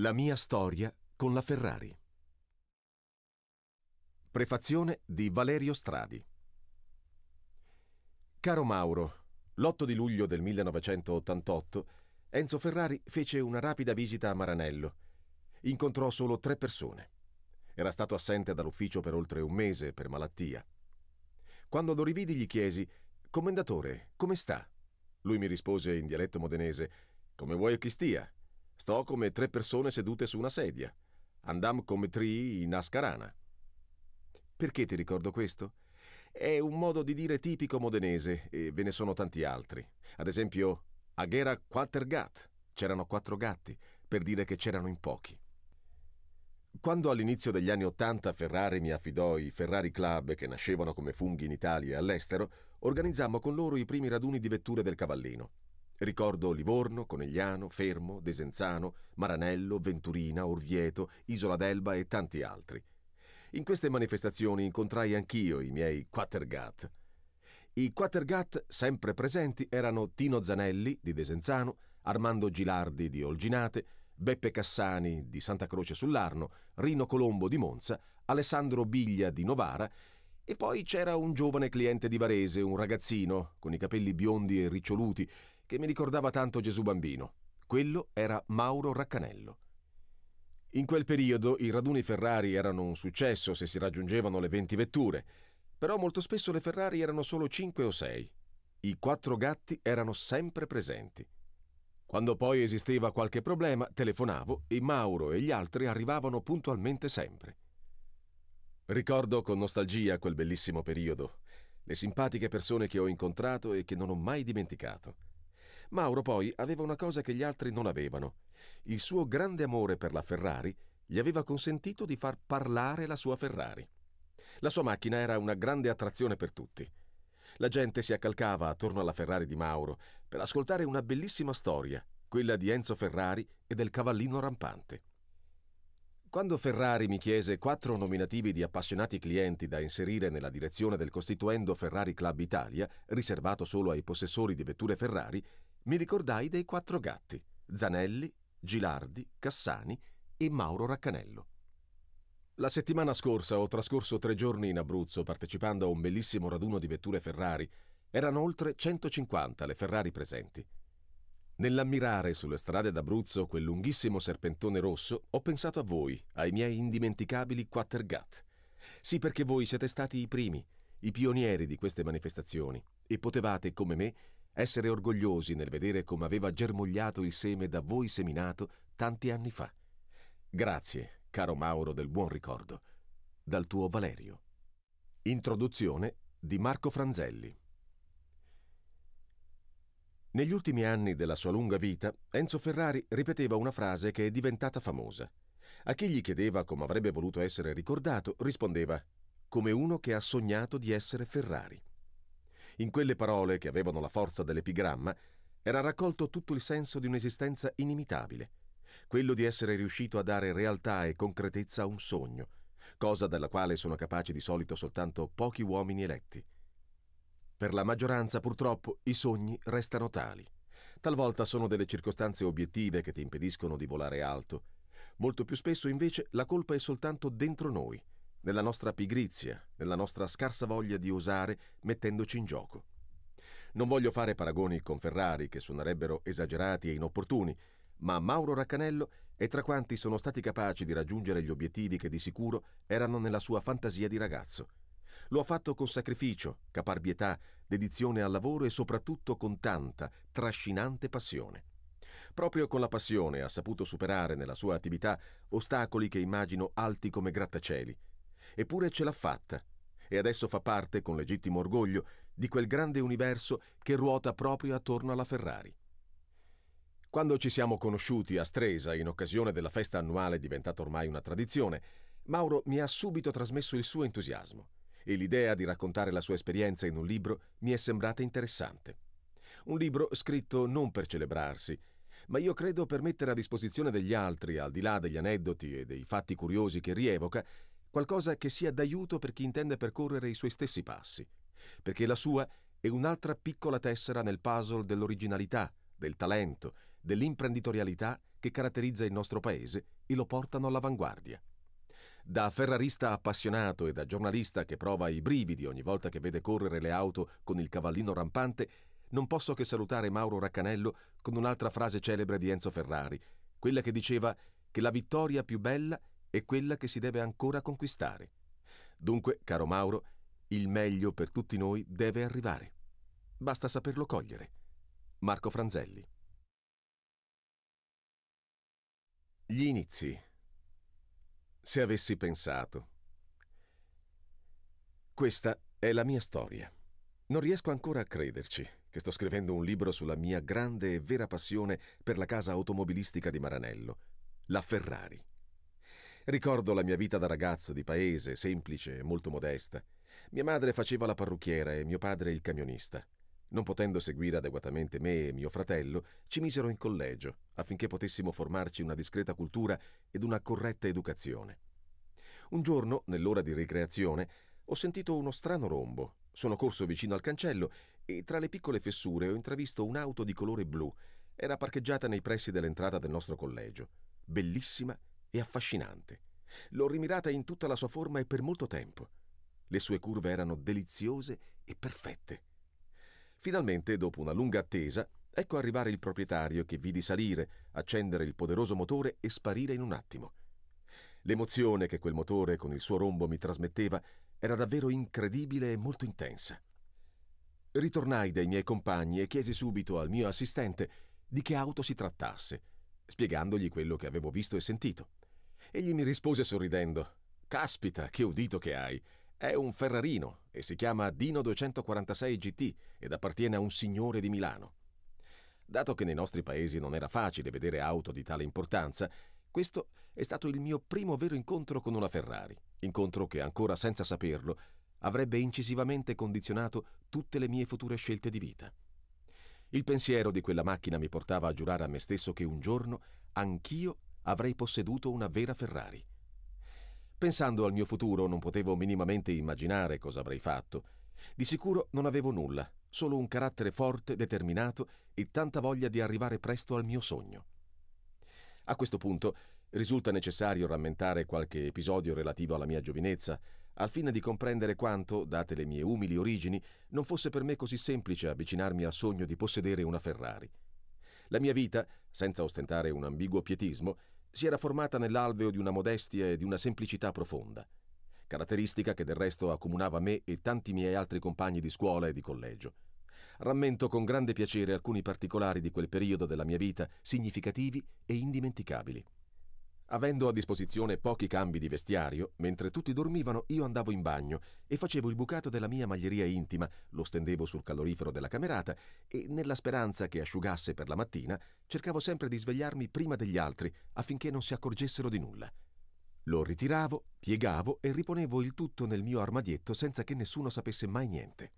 La mia storia con la Ferrari. Prefazione di Valerio Stradi. Caro Mauro, l'8 di luglio del 1988 Enzo Ferrari fece una rapida visita a Maranello. Incontrò solo tre persone. Era stato assente dall'ufficio per oltre un mese per malattia. Quando lo rividi gli chiesi Commendatore, come sta? Lui mi rispose in dialetto modenese Come vuoi che stia? Sto come tre persone sedute su una sedia. Andam come tri in ascarana. Perché ti ricordo questo? È un modo di dire tipico modenese e ve ne sono tanti altri. Ad esempio, Aghera quater gat, c'erano quattro gatti, per dire che c'erano in pochi. Quando all'inizio degli anni Ottanta Ferrari mi affidò i Ferrari Club, che nascevano come funghi in Italia e all'estero, organizzammo con loro i primi raduni di vetture del cavallino. Ricordo Livorno, Conegliano, Fermo, Desenzano, Maranello, Venturina, Orvieto, Isola d'Elba e tanti altri. In queste manifestazioni incontrai anch'io i miei Quatergat. I Quatergat sempre presenti erano Tino Zanelli di Desenzano, Armando Gilardi di Olginate, Beppe Cassani di Santa Croce sull'Arno, Rino Colombo di Monza, Alessandro Biglia di Novara e poi c'era un giovane cliente di Varese, un ragazzino con i capelli biondi e riccioluti che mi ricordava tanto Gesù Bambino. Quello era Mauro Raccanello. In quel periodo i raduni Ferrari erano un successo se si raggiungevano le 20 vetture, però molto spesso le Ferrari erano solo 5 o 6. I quattro gatti erano sempre presenti. Quando poi esisteva qualche problema, telefonavo e Mauro e gli altri arrivavano puntualmente sempre. Ricordo con nostalgia quel bellissimo periodo, le simpatiche persone che ho incontrato e che non ho mai dimenticato. Mauro poi aveva una cosa che gli altri non avevano. Il suo grande amore per la Ferrari gli aveva consentito di far parlare la sua Ferrari. La sua macchina era una grande attrazione per tutti. La gente si accalcava attorno alla Ferrari di Mauro per ascoltare una bellissima storia, quella di Enzo Ferrari e del cavallino rampante. Quando Ferrari mi chiese quattro nominativi di appassionati clienti da inserire nella direzione del costituendo Ferrari Club Italia, riservato solo ai possessori di vetture Ferrari, mi ricordai dei quattro gatti, Zanelli, Gilardi, Cassani e Mauro Raccanello. La settimana scorsa ho trascorso tre giorni in Abruzzo partecipando a un bellissimo raduno di vetture Ferrari. Erano oltre 150 le Ferrari presenti. Nell'ammirare sulle strade d'Abruzzo quel lunghissimo serpentone rosso, ho pensato a voi, ai miei indimenticabili Quattergat. Sì, perché voi siete stati i primi, i pionieri di queste manifestazioni, e potevate, come me, essere orgogliosi nel vedere come aveva germogliato il seme da voi seminato tanti anni fa. Grazie, caro Mauro del buon ricordo. Dal tuo Valerio. Introduzione di Marco Franzelli. Negli ultimi anni della sua lunga vita, Enzo Ferrari ripeteva una frase che è diventata famosa. A chi gli chiedeva come avrebbe voluto essere ricordato, rispondeva come uno che ha sognato di essere Ferrari. In quelle parole, che avevano la forza dell'epigramma, era raccolto tutto il senso di un'esistenza inimitabile, quello di essere riuscito a dare realtà e concretezza a un sogno, cosa dalla quale sono capaci di solito soltanto pochi uomini eletti. Per la maggioranza, purtroppo, i sogni restano tali. Talvolta sono delle circostanze obiettive che ti impediscono di volare alto. Molto più spesso, invece, la colpa è soltanto dentro noi – nella nostra pigrizia, nella nostra scarsa voglia di osare mettendoci in gioco. Non voglio fare paragoni con Ferrari che suonerebbero esagerati e inopportuni, ma Mauro Raccanello è tra quanti sono stati capaci di raggiungere gli obiettivi che di sicuro erano nella sua fantasia di ragazzo. Lo ha fatto con sacrificio, caparbietà, dedizione al lavoro e soprattutto con tanta, trascinante passione. Proprio con la passione ha saputo superare nella sua attività ostacoli che immagino alti come grattacieli, eppure ce l'ha fatta e adesso fa parte, con legittimo orgoglio, di quel grande universo che ruota proprio attorno alla Ferrari. Quando ci siamo conosciuti a Stresa in occasione della festa annuale diventata ormai una tradizione, Mauro mi ha subito trasmesso il suo entusiasmo e l'idea di raccontare la sua esperienza in un libro mi è sembrata interessante. Un libro scritto non per celebrarsi, ma io credo per mettere a disposizione degli altri, al di là degli aneddoti e dei fatti curiosi che rievoca, qualcosa che sia d'aiuto per chi intende percorrere i suoi stessi passi, perché la sua è un'altra piccola tessera nel puzzle dell'originalità, del talento, dell'imprenditorialità che caratterizza il nostro paese e lo portano all'avanguardia. Da ferrarista appassionato e da giornalista che prova i brividi ogni volta che vede correre le auto con il cavallino rampante, non posso che salutare Mauro Raccanello con un'altra frase celebre di Enzo Ferrari, quella che diceva che la vittoria più bella e quella che si deve ancora conquistare. Dunque, caro Mauro, il meglio per tutti noi deve arrivare. Basta saperlo cogliere. Marco Franzelli. Gli inizi. Se avessi pensato. Questa è la mia storia. Non riesco ancora a crederci che sto scrivendo un libro sulla mia grande e vera passione per la casa automobilistica di Maranello, la Ferrari. Ricordo la mia vita da ragazzo di paese, semplice e molto modesta. Mia madre faceva la parrucchiera e mio padre il camionista. Non potendo seguire adeguatamente me e mio fratello, ci misero in collegio affinché potessimo formarci una discreta cultura ed una corretta educazione. Un giorno, nell'ora di ricreazione, ho sentito uno strano rombo. Sono corso vicino al cancello e tra le piccole fessure ho intravisto un'auto di colore blu. Era parcheggiata nei pressi dell'entrata del nostro collegio, bellissima e affascinante. L'ho rimirata in tutta la sua forma e per molto tempo. Le sue curve erano deliziose e perfette. Finalmente, dopo una lunga attesa, ecco arrivare il proprietario che vidi salire, accendere il poderoso motore e sparire in un attimo. L'emozione che quel motore con il suo rombo mi trasmetteva era davvero incredibile e molto intensa. Ritornai dai miei compagni e chiesi subito al mio assistente di che auto si trattasse, spiegandogli quello che avevo visto e sentito. Egli mi rispose sorridendo. Caspita, che udito che hai! È un Ferrarino e si chiama Dino 246 GT ed appartiene a un signore di Milano. Dato che nei nostri paesi non era facile vedere auto di tale importanza, questo è stato il mio primo vero incontro con una Ferrari, incontro che ancora senza saperlo avrebbe incisivamente condizionato tutte le mie future scelte di vita. Il pensiero di quella macchina mi portava a giurare a me stesso che un giorno anch'io avrei posseduto una vera Ferrari. Pensando al mio futuro non potevo minimamente immaginare cosa avrei fatto. Di sicuro non avevo nulla, solo un carattere forte, determinato e tanta voglia di arrivare presto al mio sogno. A questo punto risulta necessario rammentare qualche episodio relativo alla mia giovinezza, al fine di comprendere quanto, date le mie umili origini, non fosse per me così semplice avvicinarmi al sogno di possedere una Ferrari. La mia vita, senza ostentare un ambiguo pietismo, si era formata nell'alveo di una modestia e di una semplicità profonda, caratteristica che del resto accomunava me e tanti miei altri compagni di scuola e di collegio. Rammento con grande piacere alcuni particolari di quel periodo della mia vita significativi e indimenticabili. Avendo a disposizione pochi cambi di vestiario, mentre tutti dormivano io andavo in bagno e facevo il bucato della mia maglieria intima, lo stendevo sul calorifero della camerata e, nella speranza che asciugasse per la mattina, cercavo sempre di svegliarmi prima degli altri affinché non si accorgessero di nulla. Lo ritiravo, piegavo e riponevo il tutto nel mio armadietto senza che nessuno sapesse mai niente.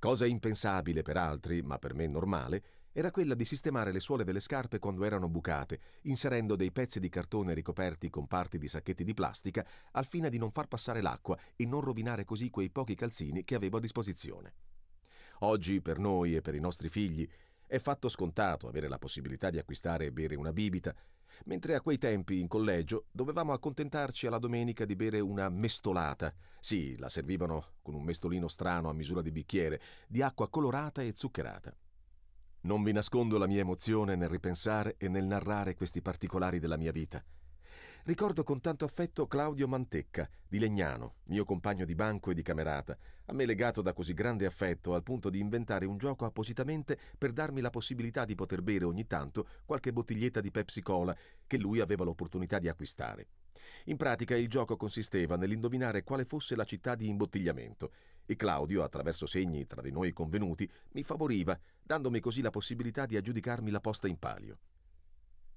Cosa impensabile per altri, ma per me normale, era quella di sistemare le suole delle scarpe quando erano bucate, inserendo dei pezzi di cartone ricoperti con parti di sacchetti di plastica, al fine di non far passare l'acqua e non rovinare così quei pochi calzini che avevo a disposizione. Oggi, per noi e per i nostri figli, è fatto scontato avere la possibilità di acquistare e bere una bibita, mentre a quei tempi in collegio dovevamo accontentarci alla domenica di bere una mestolata. Sì, la servivano con un mestolino strano a misura di bicchiere, di acqua colorata e zuccherata. Non vi nascondo la mia emozione nel ripensare e nel narrare questi particolari della mia vita. Ricordo con tanto affetto Claudio Mantecca, di Legnano, mio compagno di banco e di camerata, a me legato da così grande affetto al punto di inventare un gioco appositamente per darmi la possibilità di poter bere ogni tanto qualche bottiglietta di Pepsi Cola che lui aveva l'opportunità di acquistare. In pratica il gioco consisteva nell'indovinare quale fosse la città di imbottigliamento e Claudio, attraverso segni tra di noi convenuti, mi favoriva, dandomi così la possibilità di aggiudicarmi la posta in palio.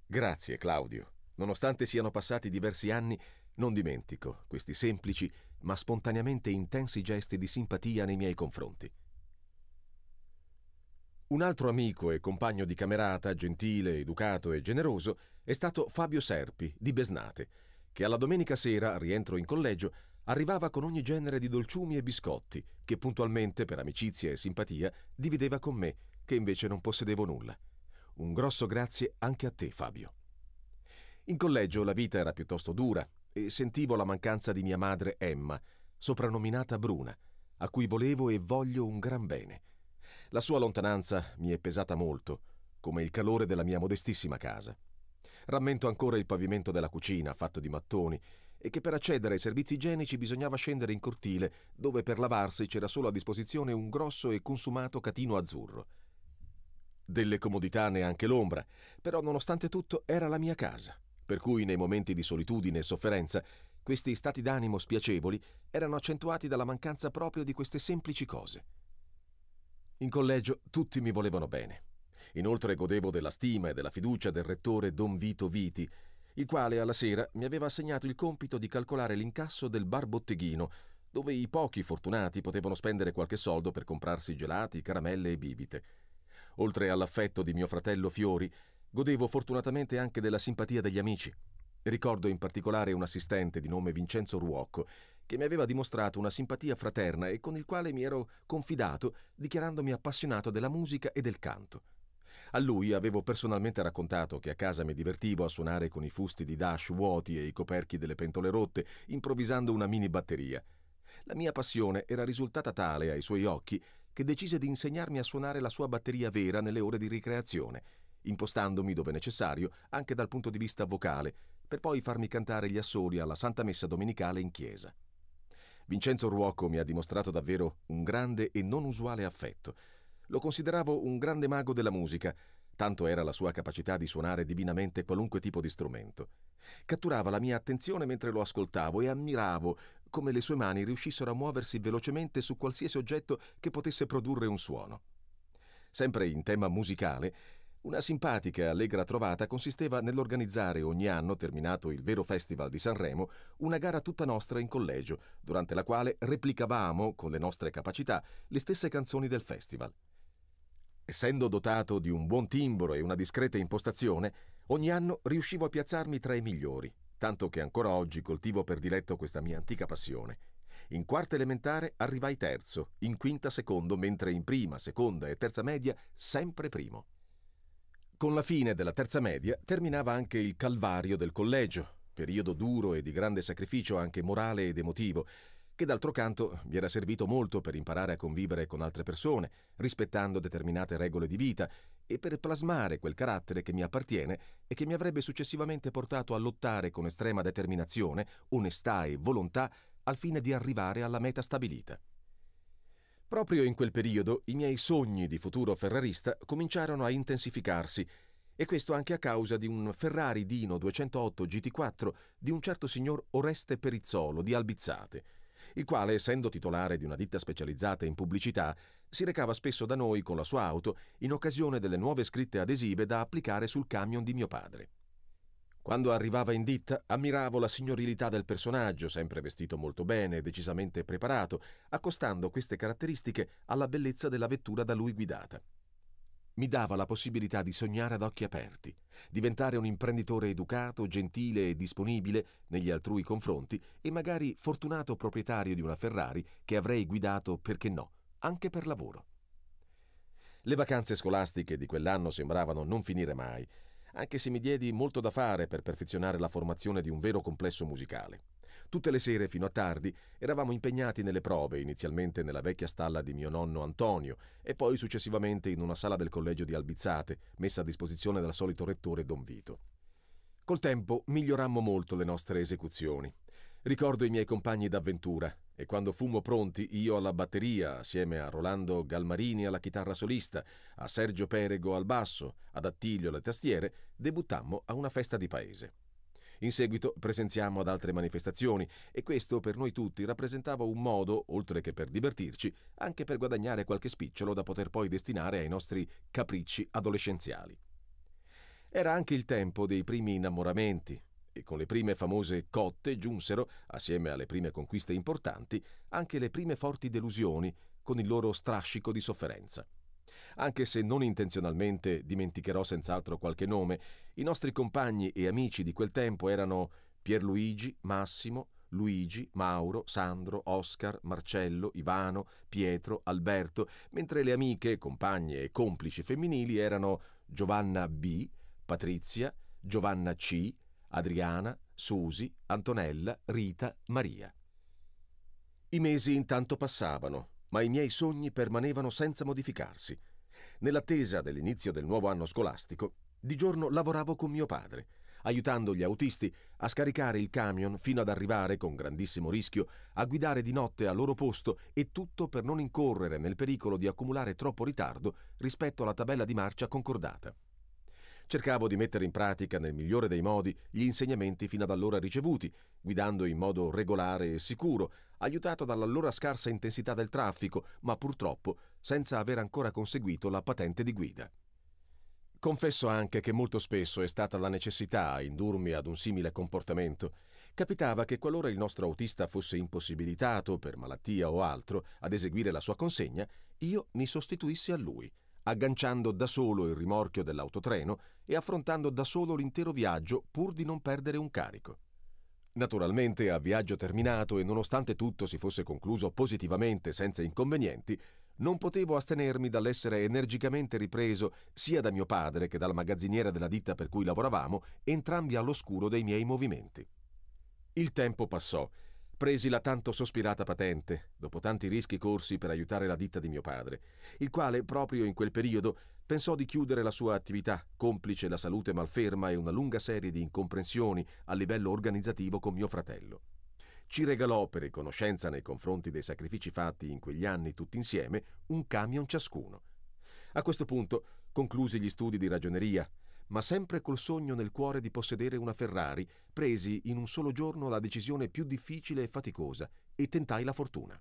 Grazie, Claudio. Nonostante siano passati diversi anni, non dimentico questi semplici ma spontaneamente intensi gesti di simpatia nei miei confronti. Un altro amico e compagno di camerata, gentile, educato e generoso, è stato Fabio Serpi, di Besnate, che alla domenica sera, rientro in collegio, Arrivava con ogni genere di dolciumi e biscotti, che puntualmente, per amicizia e simpatia, divideva con me, che invece non possedevo nulla. Un grosso grazie anche a te, Fabio. In collegio la vita era piuttosto dura e sentivo la mancanza di mia madre Emma, soprannominata Bruna, a cui volevo e voglio un gran bene. La sua lontananza mi è pesata molto, come il calore della mia modestissima casa. Rammento ancora il pavimento della cucina fatto di mattoni e che per accedere ai servizi igienici bisognava scendere in cortile, dove per lavarsi c'era solo a disposizione un grosso e consumato catino azzurro. Delle comodità neanche l'ombra, però nonostante tutto era la mia casa, per cui nei momenti di solitudine e sofferenza questi stati d'animo spiacevoli erano accentuati dalla mancanza proprio di queste semplici cose. In collegio tutti mi volevano bene. Inoltre godevo della stima e della fiducia del rettore Don Vito Viti, il quale alla sera mi aveva assegnato il compito di calcolare l'incasso del bar botteghino, dove i pochi fortunati potevano spendere qualche soldo per comprarsi gelati, caramelle e bibite. Oltre all'affetto di mio fratello Fiori, godevo fortunatamente anche della simpatia degli amici. Ricordo in particolare un assistente di nome Vincenzo Ruocco, che mi aveva dimostrato una simpatia fraterna e con il quale mi ero confidato, dichiarandomi appassionato della musica e del canto. A lui avevo personalmente raccontato che a casa mi divertivo a suonare con i fusti di Dash vuoti e i coperchi delle pentole rotte, improvvisando una mini batteria. La mia passione era risultata tale ai suoi occhi che decise di insegnarmi a suonare la sua batteria vera nelle ore di ricreazione, impostandomi dove necessario anche dal punto di vista vocale, per poi farmi cantare gli assoli alla Santa Messa domenicale in chiesa. Vincenzo Ruocco mi ha dimostrato davvero un grande e non usuale affetto, lo consideravo un grande mago della musica, tanto era la sua capacità di suonare divinamente qualunque tipo di strumento. Catturava la mia attenzione mentre lo ascoltavo e ammiravo come le sue mani riuscissero a muoversi velocemente su qualsiasi oggetto che potesse produrre un suono. Sempre in tema musicale, una simpatica, e allegra trovata consisteva nell'organizzare ogni anno, terminato il vero Festival di Sanremo, una gara tutta nostra in collegio, durante la quale replicavamo, con le nostre capacità, le stesse canzoni del festival. Essendo dotato di un buon timbro e una discreta impostazione, ogni anno riuscivo a piazzarmi tra i migliori, tanto che ancora oggi coltivo per diletto questa mia antica passione. In quarta elementare arrivai terzo, in quinta secondo, mentre in prima, seconda e terza media sempre primo. Con la fine della terza media terminava anche il calvario del collegio, periodo duro e di grande sacrificio anche morale ed emotivo, che d'altro canto mi era servito molto per imparare a convivere con altre persone, rispettando determinate regole di vita e per plasmare quel carattere che mi appartiene e che mi avrebbe successivamente portato a lottare con estrema determinazione, onestà e volontà al fine di arrivare alla meta stabilita. Proprio in quel periodo i miei sogni di futuro ferrarista cominciarono a intensificarsi e questo anche a causa di un Ferrari Dino 208 GT4 di un certo signor Oreste Perizzolo di Albizzate, il quale, essendo titolare di una ditta specializzata in pubblicità, si recava spesso da noi con la sua auto in occasione delle nuove scritte adesive da applicare sul camion di mio padre. Quando arrivava in ditta, ammiravo la signorilità del personaggio, sempre vestito molto bene, e decisamente preparato, accostando queste caratteristiche alla bellezza della vettura da lui guidata mi dava la possibilità di sognare ad occhi aperti, diventare un imprenditore educato, gentile e disponibile negli altrui confronti e magari fortunato proprietario di una Ferrari che avrei guidato, perché no, anche per lavoro. Le vacanze scolastiche di quell'anno sembravano non finire mai, anche se mi diedi molto da fare per perfezionare la formazione di un vero complesso musicale. Tutte le sere fino a tardi eravamo impegnati nelle prove, inizialmente nella vecchia stalla di mio nonno Antonio e poi successivamente in una sala del collegio di Albizzate, messa a disposizione dal solito rettore Don Vito. Col tempo migliorammo molto le nostre esecuzioni. Ricordo i miei compagni d'avventura e quando fummo pronti io alla batteria, assieme a Rolando Galmarini alla chitarra solista, a Sergio Perego al basso, ad Attilio alle tastiere, debuttammo a una festa di paese. In seguito presenziamo ad altre manifestazioni e questo per noi tutti rappresentava un modo, oltre che per divertirci, anche per guadagnare qualche spicciolo da poter poi destinare ai nostri capricci adolescenziali. Era anche il tempo dei primi innamoramenti, e con le prime famose cotte giunsero, assieme alle prime conquiste importanti, anche le prime forti delusioni, con il loro strascico di sofferenza. Anche se non intenzionalmente dimenticherò senz'altro qualche nome, i nostri compagni e amici di quel tempo erano Pierluigi, Massimo, Luigi, Mauro, Sandro, Oscar, Marcello, Ivano, Pietro, Alberto, mentre le amiche, compagne e complici femminili erano Giovanna B, Patrizia, Giovanna C, Adriana, Susi, Antonella, Rita, Maria. I mesi intanto passavano, ma i miei sogni permanevano senza modificarsi. Nell'attesa dell'inizio del nuovo anno scolastico, di giorno lavoravo con mio padre, aiutando gli autisti a scaricare il camion fino ad arrivare, con grandissimo rischio, a guidare di notte al loro posto e tutto per non incorrere nel pericolo di accumulare troppo ritardo rispetto alla tabella di marcia concordata. Cercavo di mettere in pratica nel migliore dei modi gli insegnamenti fino ad allora ricevuti, guidando in modo regolare e sicuro, aiutato dall'allora scarsa intensità del traffico, ma purtroppo senza aver ancora conseguito la patente di guida. Confesso anche che molto spesso è stata la necessità a indurmi ad un simile comportamento. Capitava che qualora il nostro autista fosse impossibilitato, per malattia o altro, ad eseguire la sua consegna, io mi sostituissi a lui – agganciando da solo il rimorchio dell'autotreno e affrontando da solo l'intero viaggio pur di non perdere un carico. Naturalmente, a viaggio terminato e nonostante tutto si fosse concluso positivamente senza inconvenienti, non potevo astenermi dall'essere energicamente ripreso sia da mio padre che dalla magazziniera della ditta per cui lavoravamo, entrambi all'oscuro dei miei movimenti. Il tempo passò presi la tanto sospirata patente, dopo tanti rischi corsi per aiutare la ditta di mio padre, il quale proprio in quel periodo pensò di chiudere la sua attività, complice la salute malferma e una lunga serie di incomprensioni a livello organizzativo con mio fratello. Ci regalò per riconoscenza nei confronti dei sacrifici fatti in quegli anni tutti insieme un camion ciascuno. A questo punto conclusi gli studi di ragioneria, ma sempre col sogno nel cuore di possedere una Ferrari, presi in un solo giorno la decisione più difficile e faticosa e tentai la fortuna.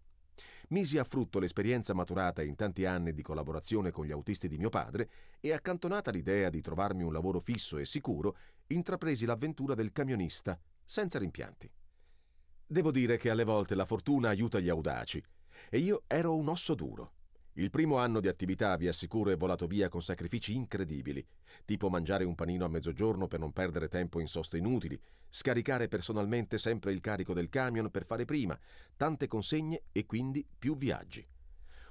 Misi a frutto l'esperienza maturata in tanti anni di collaborazione con gli autisti di mio padre e accantonata l'idea di trovarmi un lavoro fisso e sicuro, intrapresi l'avventura del camionista, senza rimpianti. Devo dire che alle volte la fortuna aiuta gli audaci, e io ero un osso duro. Il primo anno di attività, vi assicuro, è volato via con sacrifici incredibili, tipo mangiare un panino a mezzogiorno per non perdere tempo in soste inutili, scaricare personalmente sempre il carico del camion per fare prima, tante consegne e quindi più viaggi.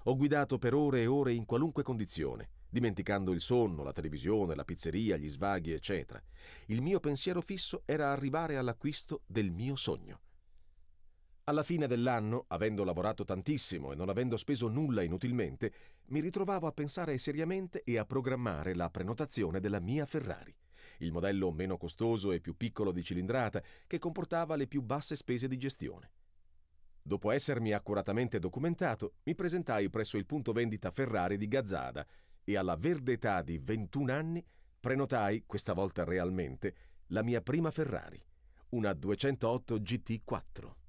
Ho guidato per ore e ore in qualunque condizione, dimenticando il sonno, la televisione, la pizzeria, gli svaghi, eccetera. Il mio pensiero fisso era arrivare all'acquisto del mio sogno. Alla fine dell'anno, avendo lavorato tantissimo e non avendo speso nulla inutilmente, mi ritrovavo a pensare seriamente e a programmare la prenotazione della mia Ferrari, il modello meno costoso e più piccolo di cilindrata che comportava le più basse spese di gestione. Dopo essermi accuratamente documentato, mi presentai presso il punto vendita Ferrari di Gazzada e alla verde età di 21 anni prenotai, questa volta realmente, la mia prima Ferrari, una 208 GT4.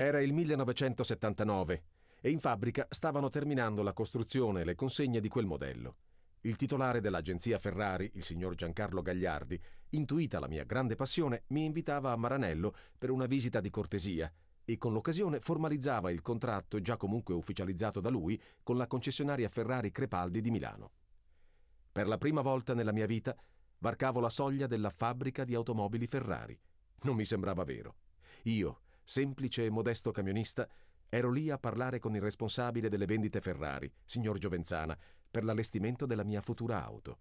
Era il 1979 e in fabbrica stavano terminando la costruzione e le consegne di quel modello. Il titolare dell'agenzia Ferrari, il signor Giancarlo Gagliardi, intuita la mia grande passione, mi invitava a Maranello per una visita di cortesia e con l'occasione formalizzava il contratto già comunque ufficializzato da lui con la concessionaria Ferrari Crepaldi di Milano. Per la prima volta nella mia vita varcavo la soglia della fabbrica di automobili Ferrari. Non mi sembrava vero. Io, semplice e modesto camionista, ero lì a parlare con il responsabile delle vendite Ferrari, signor Giovenzana, per l'allestimento della mia futura auto.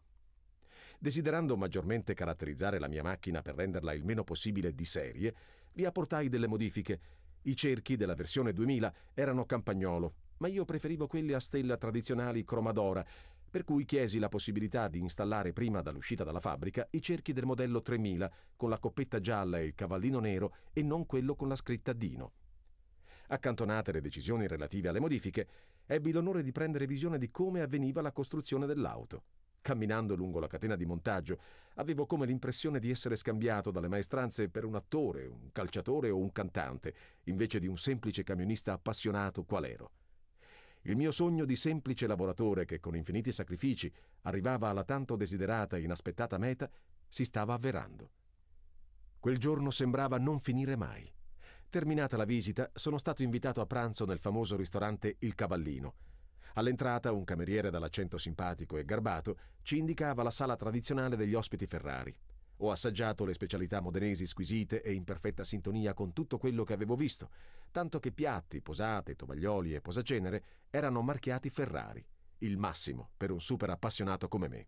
Desiderando maggiormente caratterizzare la mia macchina per renderla il meno possibile di serie, vi apportai delle modifiche. I cerchi della versione 2000 erano campagnolo, ma io preferivo quelli a stella tradizionali cromadora, per cui chiesi la possibilità di installare prima dall'uscita dalla fabbrica i cerchi del modello 3000 con la coppetta gialla e il cavallino nero e non quello con la scritta Dino. Accantonate le decisioni relative alle modifiche, ebbi l'onore di prendere visione di come avveniva la costruzione dell'auto. Camminando lungo la catena di montaggio, avevo come l'impressione di essere scambiato dalle maestranze per un attore, un calciatore o un cantante, invece di un semplice camionista appassionato qual ero. Il mio sogno di semplice lavoratore che con infiniti sacrifici arrivava alla tanto desiderata e inaspettata meta si stava avverando. Quel giorno sembrava non finire mai. Terminata la visita, sono stato invitato a pranzo nel famoso ristorante Il Cavallino. All'entrata, un cameriere dall'accento simpatico e garbato ci indicava la sala tradizionale degli ospiti Ferrari. Ho assaggiato le specialità modenesi squisite e in perfetta sintonia con tutto quello che avevo visto, tanto che piatti, posate, tovaglioli e posacenere erano marchiati Ferrari, il massimo per un super appassionato come me.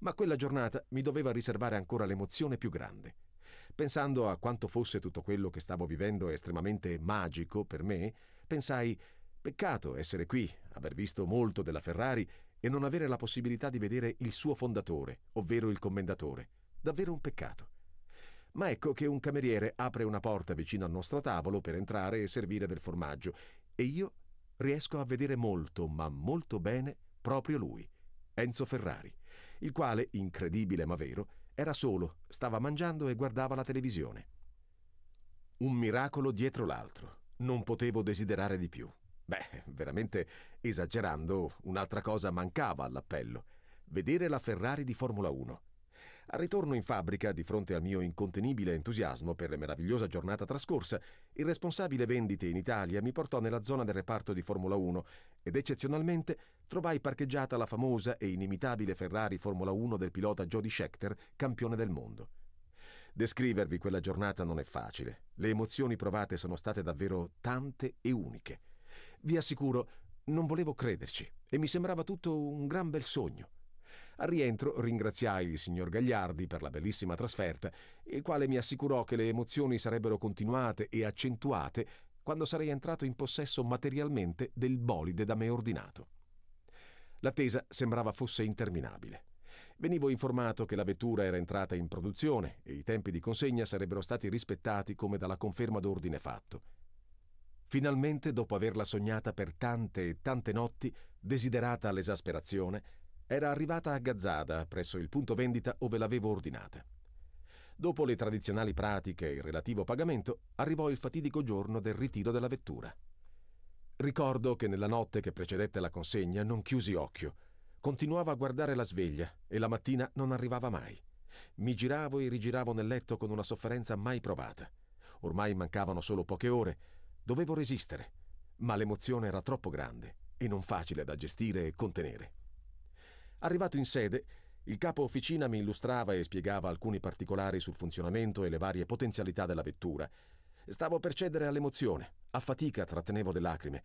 Ma quella giornata mi doveva riservare ancora l'emozione più grande. Pensando a quanto fosse tutto quello che stavo vivendo estremamente magico per me, pensai peccato essere qui, aver visto molto della Ferrari e non avere la possibilità di vedere il suo fondatore, ovvero il commendatore. Davvero un peccato. Ma ecco che un cameriere apre una porta vicino al nostro tavolo per entrare e servire del formaggio e io riesco a vedere molto, ma molto bene, proprio lui, Enzo Ferrari, il quale, incredibile ma vero, era solo, stava mangiando e guardava la televisione. Un miracolo dietro l'altro. Non potevo desiderare di più. Beh, veramente, esagerando, un'altra cosa mancava all'appello. Vedere la Ferrari di Formula 1. Al ritorno in fabbrica, di fronte al mio incontenibile entusiasmo per la meravigliosa giornata trascorsa, il responsabile vendite in Italia mi portò nella zona del reparto di Formula 1 ed eccezionalmente trovai parcheggiata la famosa e inimitabile Ferrari Formula 1 del pilota Jody Scheckter, campione del mondo. Descrivervi quella giornata non è facile. Le emozioni provate sono state davvero tante e uniche. Vi assicuro, non volevo crederci e mi sembrava tutto un gran bel sogno. Al rientro ringraziai il signor Gagliardi per la bellissima trasferta, il quale mi assicurò che le emozioni sarebbero continuate e accentuate quando sarei entrato in possesso materialmente del bolide da me ordinato. L'attesa sembrava fosse interminabile. Venivo informato che la vettura era entrata in produzione e i tempi di consegna sarebbero stati rispettati come dalla conferma d'ordine fatto. Finalmente, dopo averla sognata per tante e tante notti, desiderata all'esasperazione, era arrivata a Gazzada, presso il punto vendita dove l'avevo ordinata. Dopo le tradizionali pratiche e il relativo pagamento, arrivò il fatidico giorno del ritiro della vettura. Ricordo che nella notte che precedette la consegna non chiusi occhio. Continuavo a guardare la sveglia e la mattina non arrivava mai. Mi giravo e rigiravo nel letto con una sofferenza mai provata. Ormai mancavano solo poche ore. Dovevo resistere, ma l'emozione era troppo grande e non facile da gestire e contenere. Arrivato in sede, il capo officina mi illustrava e spiegava alcuni particolari sul funzionamento e le varie potenzialità della vettura. Stavo per cedere all'emozione, a fatica trattenevo le lacrime,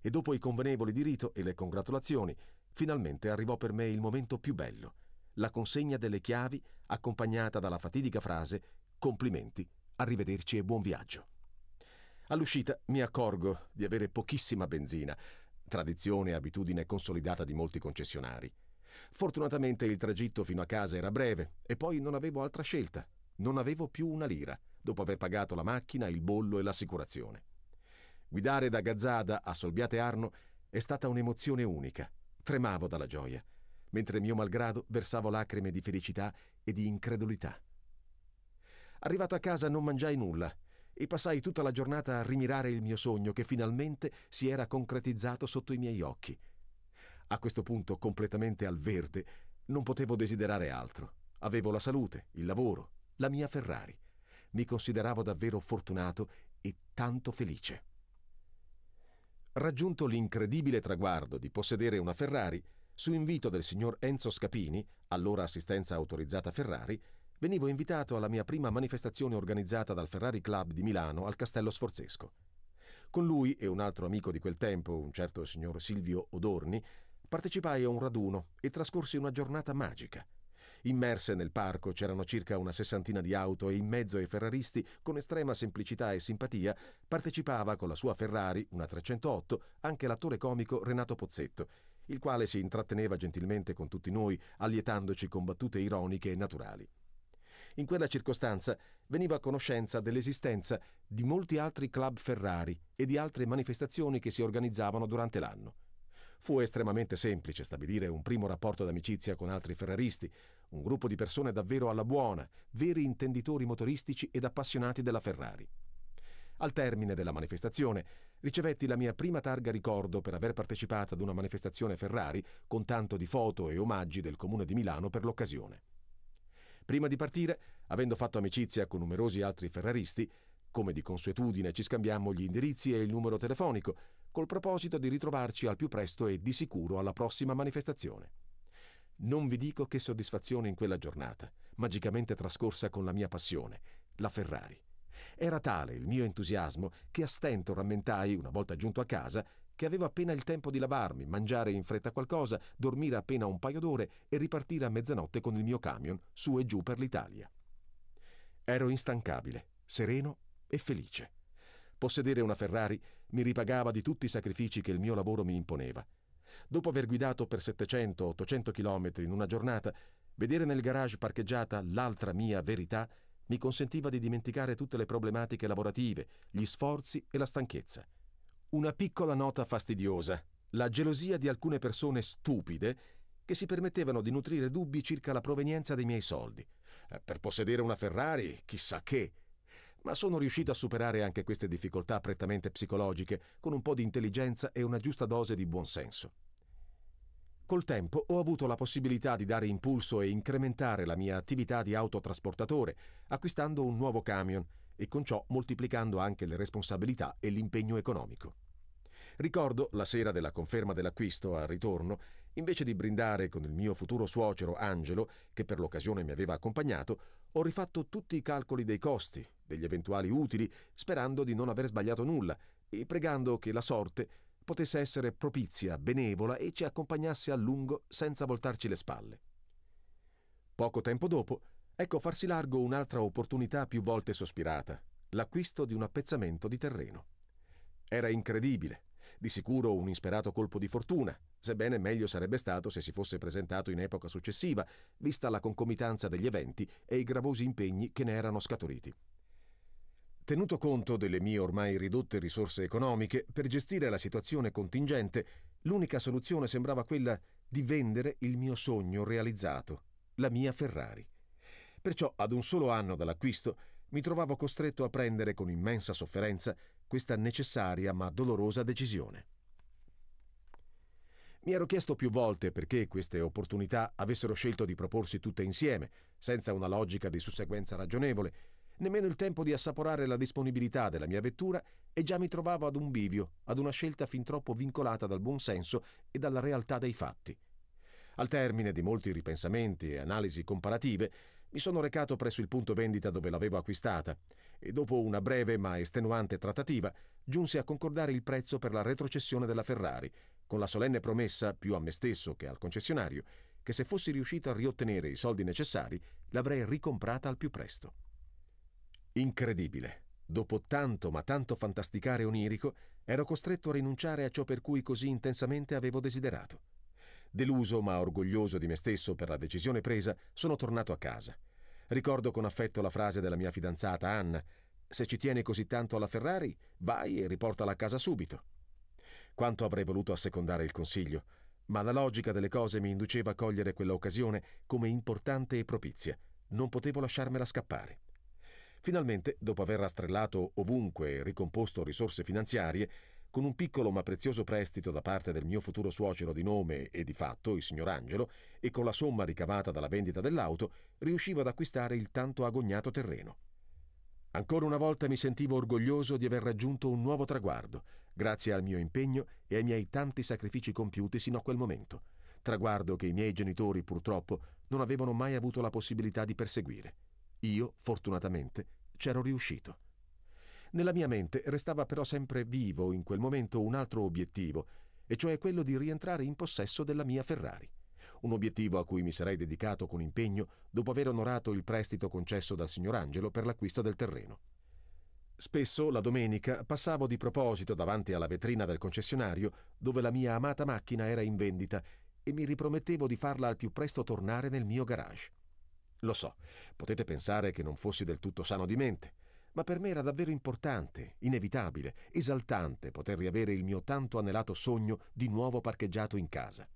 e dopo i convenevoli di rito e le congratulazioni, finalmente arrivò per me il momento più bello, la consegna delle chiavi accompagnata dalla fatidica frase complimenti, arrivederci e buon viaggio. All'uscita mi accorgo di avere pochissima benzina, tradizione e abitudine consolidata di molti concessionari. Fortunatamente il tragitto fino a casa era breve e poi non avevo altra scelta. Non avevo più una lira, dopo aver pagato la macchina, il bollo e l'assicurazione. Guidare da Gazzada a Solbiate Arno è stata un'emozione unica. Tremavo dalla gioia, mentre mio malgrado versavo lacrime di felicità e di incredulità. Arrivato a casa non mangiai nulla e passai tutta la giornata a rimirare il mio sogno che finalmente si era concretizzato sotto i miei occhi – a questo punto, completamente al verde, non potevo desiderare altro. Avevo la salute, il lavoro, la mia Ferrari. Mi consideravo davvero fortunato e tanto felice. Raggiunto l'incredibile traguardo di possedere una Ferrari, su invito del signor Enzo Scapini, allora assistenza autorizzata Ferrari, venivo invitato alla mia prima manifestazione organizzata dal Ferrari Club di Milano al Castello Sforzesco. Con lui e un altro amico di quel tempo, un certo signor Silvio Odorni, partecipai a un raduno e trascorsi una giornata magica. Immerse nel parco c'erano circa una sessantina di auto e in mezzo ai ferraristi, con estrema semplicità e simpatia, partecipava con la sua Ferrari, una 308, anche l'attore comico Renato Pozzetto, il quale si intratteneva gentilmente con tutti noi, allietandoci con battute ironiche e naturali. In quella circostanza veniva a conoscenza dell'esistenza di molti altri club Ferrari e di altre manifestazioni che si organizzavano durante l'anno. Fu estremamente semplice stabilire un primo rapporto d'amicizia con altri ferraristi, un gruppo di persone davvero alla buona, veri intenditori motoristici ed appassionati della Ferrari. Al termine della manifestazione ricevetti la mia prima targa ricordo per aver partecipato ad una manifestazione Ferrari con tanto di foto e omaggi del comune di Milano per l'occasione. Prima di partire, avendo fatto amicizia con numerosi altri ferraristi, come di consuetudine ci scambiammo gli indirizzi e il numero telefonico col proposito di ritrovarci al più presto e di sicuro alla prossima manifestazione. Non vi dico che soddisfazione in quella giornata, magicamente trascorsa con la mia passione, la Ferrari. Era tale il mio entusiasmo che a stento rammentai, una volta giunto a casa, che avevo appena il tempo di lavarmi, mangiare in fretta qualcosa, dormire appena un paio d'ore e ripartire a mezzanotte con il mio camion su e giù per l'Italia. Ero instancabile, sereno e felice. Possedere una Ferrari mi ripagava di tutti i sacrifici che il mio lavoro mi imponeva. Dopo aver guidato per 700-800 km in una giornata, vedere nel garage parcheggiata l'altra mia verità mi consentiva di dimenticare tutte le problematiche lavorative, gli sforzi e la stanchezza. Una piccola nota fastidiosa, la gelosia di alcune persone stupide che si permettevano di nutrire dubbi circa la provenienza dei miei soldi. Eh, per possedere una Ferrari, chissà che, ma sono riuscito a superare anche queste difficoltà prettamente psicologiche con un po' di intelligenza e una giusta dose di buonsenso. Col tempo ho avuto la possibilità di dare impulso e incrementare la mia attività di autotrasportatore, acquistando un nuovo camion e con ciò moltiplicando anche le responsabilità e l'impegno economico. Ricordo, la sera della conferma dell'acquisto al ritorno, invece di brindare con il mio futuro suocero Angelo, che per l'occasione mi aveva accompagnato, ho rifatto tutti i calcoli dei costi, degli eventuali utili, sperando di non aver sbagliato nulla e pregando che la sorte potesse essere propizia, benevola e ci accompagnasse a lungo senza voltarci le spalle. Poco tempo dopo, ecco farsi largo un'altra opportunità più volte sospirata, l'acquisto di un appezzamento di terreno. Era incredibile, di sicuro un insperato colpo di fortuna, sebbene meglio sarebbe stato se si fosse presentato in epoca successiva, vista la concomitanza degli eventi e i gravosi impegni che ne erano scaturiti tenuto conto delle mie ormai ridotte risorse economiche, per gestire la situazione contingente, l'unica soluzione sembrava quella di vendere il mio sogno realizzato, la mia Ferrari. Perciò ad un solo anno dall'acquisto mi trovavo costretto a prendere con immensa sofferenza questa necessaria ma dolorosa decisione. Mi ero chiesto più volte perché queste opportunità avessero scelto di proporsi tutte insieme, senza una logica di susseguenza ragionevole, Nemmeno il tempo di assaporare la disponibilità della mia vettura e già mi trovavo ad un bivio, ad una scelta fin troppo vincolata dal buon senso e dalla realtà dei fatti. Al termine di molti ripensamenti e analisi comparative, mi sono recato presso il punto vendita dove l'avevo acquistata e dopo una breve ma estenuante trattativa giunsi a concordare il prezzo per la retrocessione della Ferrari, con la solenne promessa, più a me stesso che al concessionario, che se fossi riuscito a riottenere i soldi necessari, l'avrei ricomprata al più presto. Incredibile. Dopo tanto ma tanto fantasticare onirico, ero costretto a rinunciare a ciò per cui così intensamente avevo desiderato. Deluso ma orgoglioso di me stesso per la decisione presa, sono tornato a casa. Ricordo con affetto la frase della mia fidanzata Anna, se ci tieni così tanto alla Ferrari, vai e riportala a casa subito. Quanto avrei voluto assecondare il consiglio, ma la logica delle cose mi induceva a cogliere quella occasione come importante e propizia. Non potevo lasciarmela scappare. Finalmente, dopo aver rastrellato ovunque e ricomposto risorse finanziarie, con un piccolo ma prezioso prestito da parte del mio futuro suocero di nome e di fatto, il signor Angelo, e con la somma ricavata dalla vendita dell'auto, riuscivo ad acquistare il tanto agognato terreno. Ancora una volta mi sentivo orgoglioso di aver raggiunto un nuovo traguardo, grazie al mio impegno e ai miei tanti sacrifici compiuti sino a quel momento, traguardo che i miei genitori purtroppo non avevano mai avuto la possibilità di perseguire. Io, fortunatamente, c'ero riuscito. Nella mia mente restava però sempre vivo in quel momento un altro obiettivo, e cioè quello di rientrare in possesso della mia Ferrari. Un obiettivo a cui mi sarei dedicato con impegno dopo aver onorato il prestito concesso dal signor Angelo per l'acquisto del terreno. Spesso, la domenica, passavo di proposito davanti alla vetrina del concessionario dove la mia amata macchina era in vendita e mi ripromettevo di farla al più presto tornare nel mio garage. Lo so, potete pensare che non fossi del tutto sano di mente, ma per me era davvero importante, inevitabile, esaltante poter riavere il mio tanto anelato sogno di nuovo parcheggiato in casa.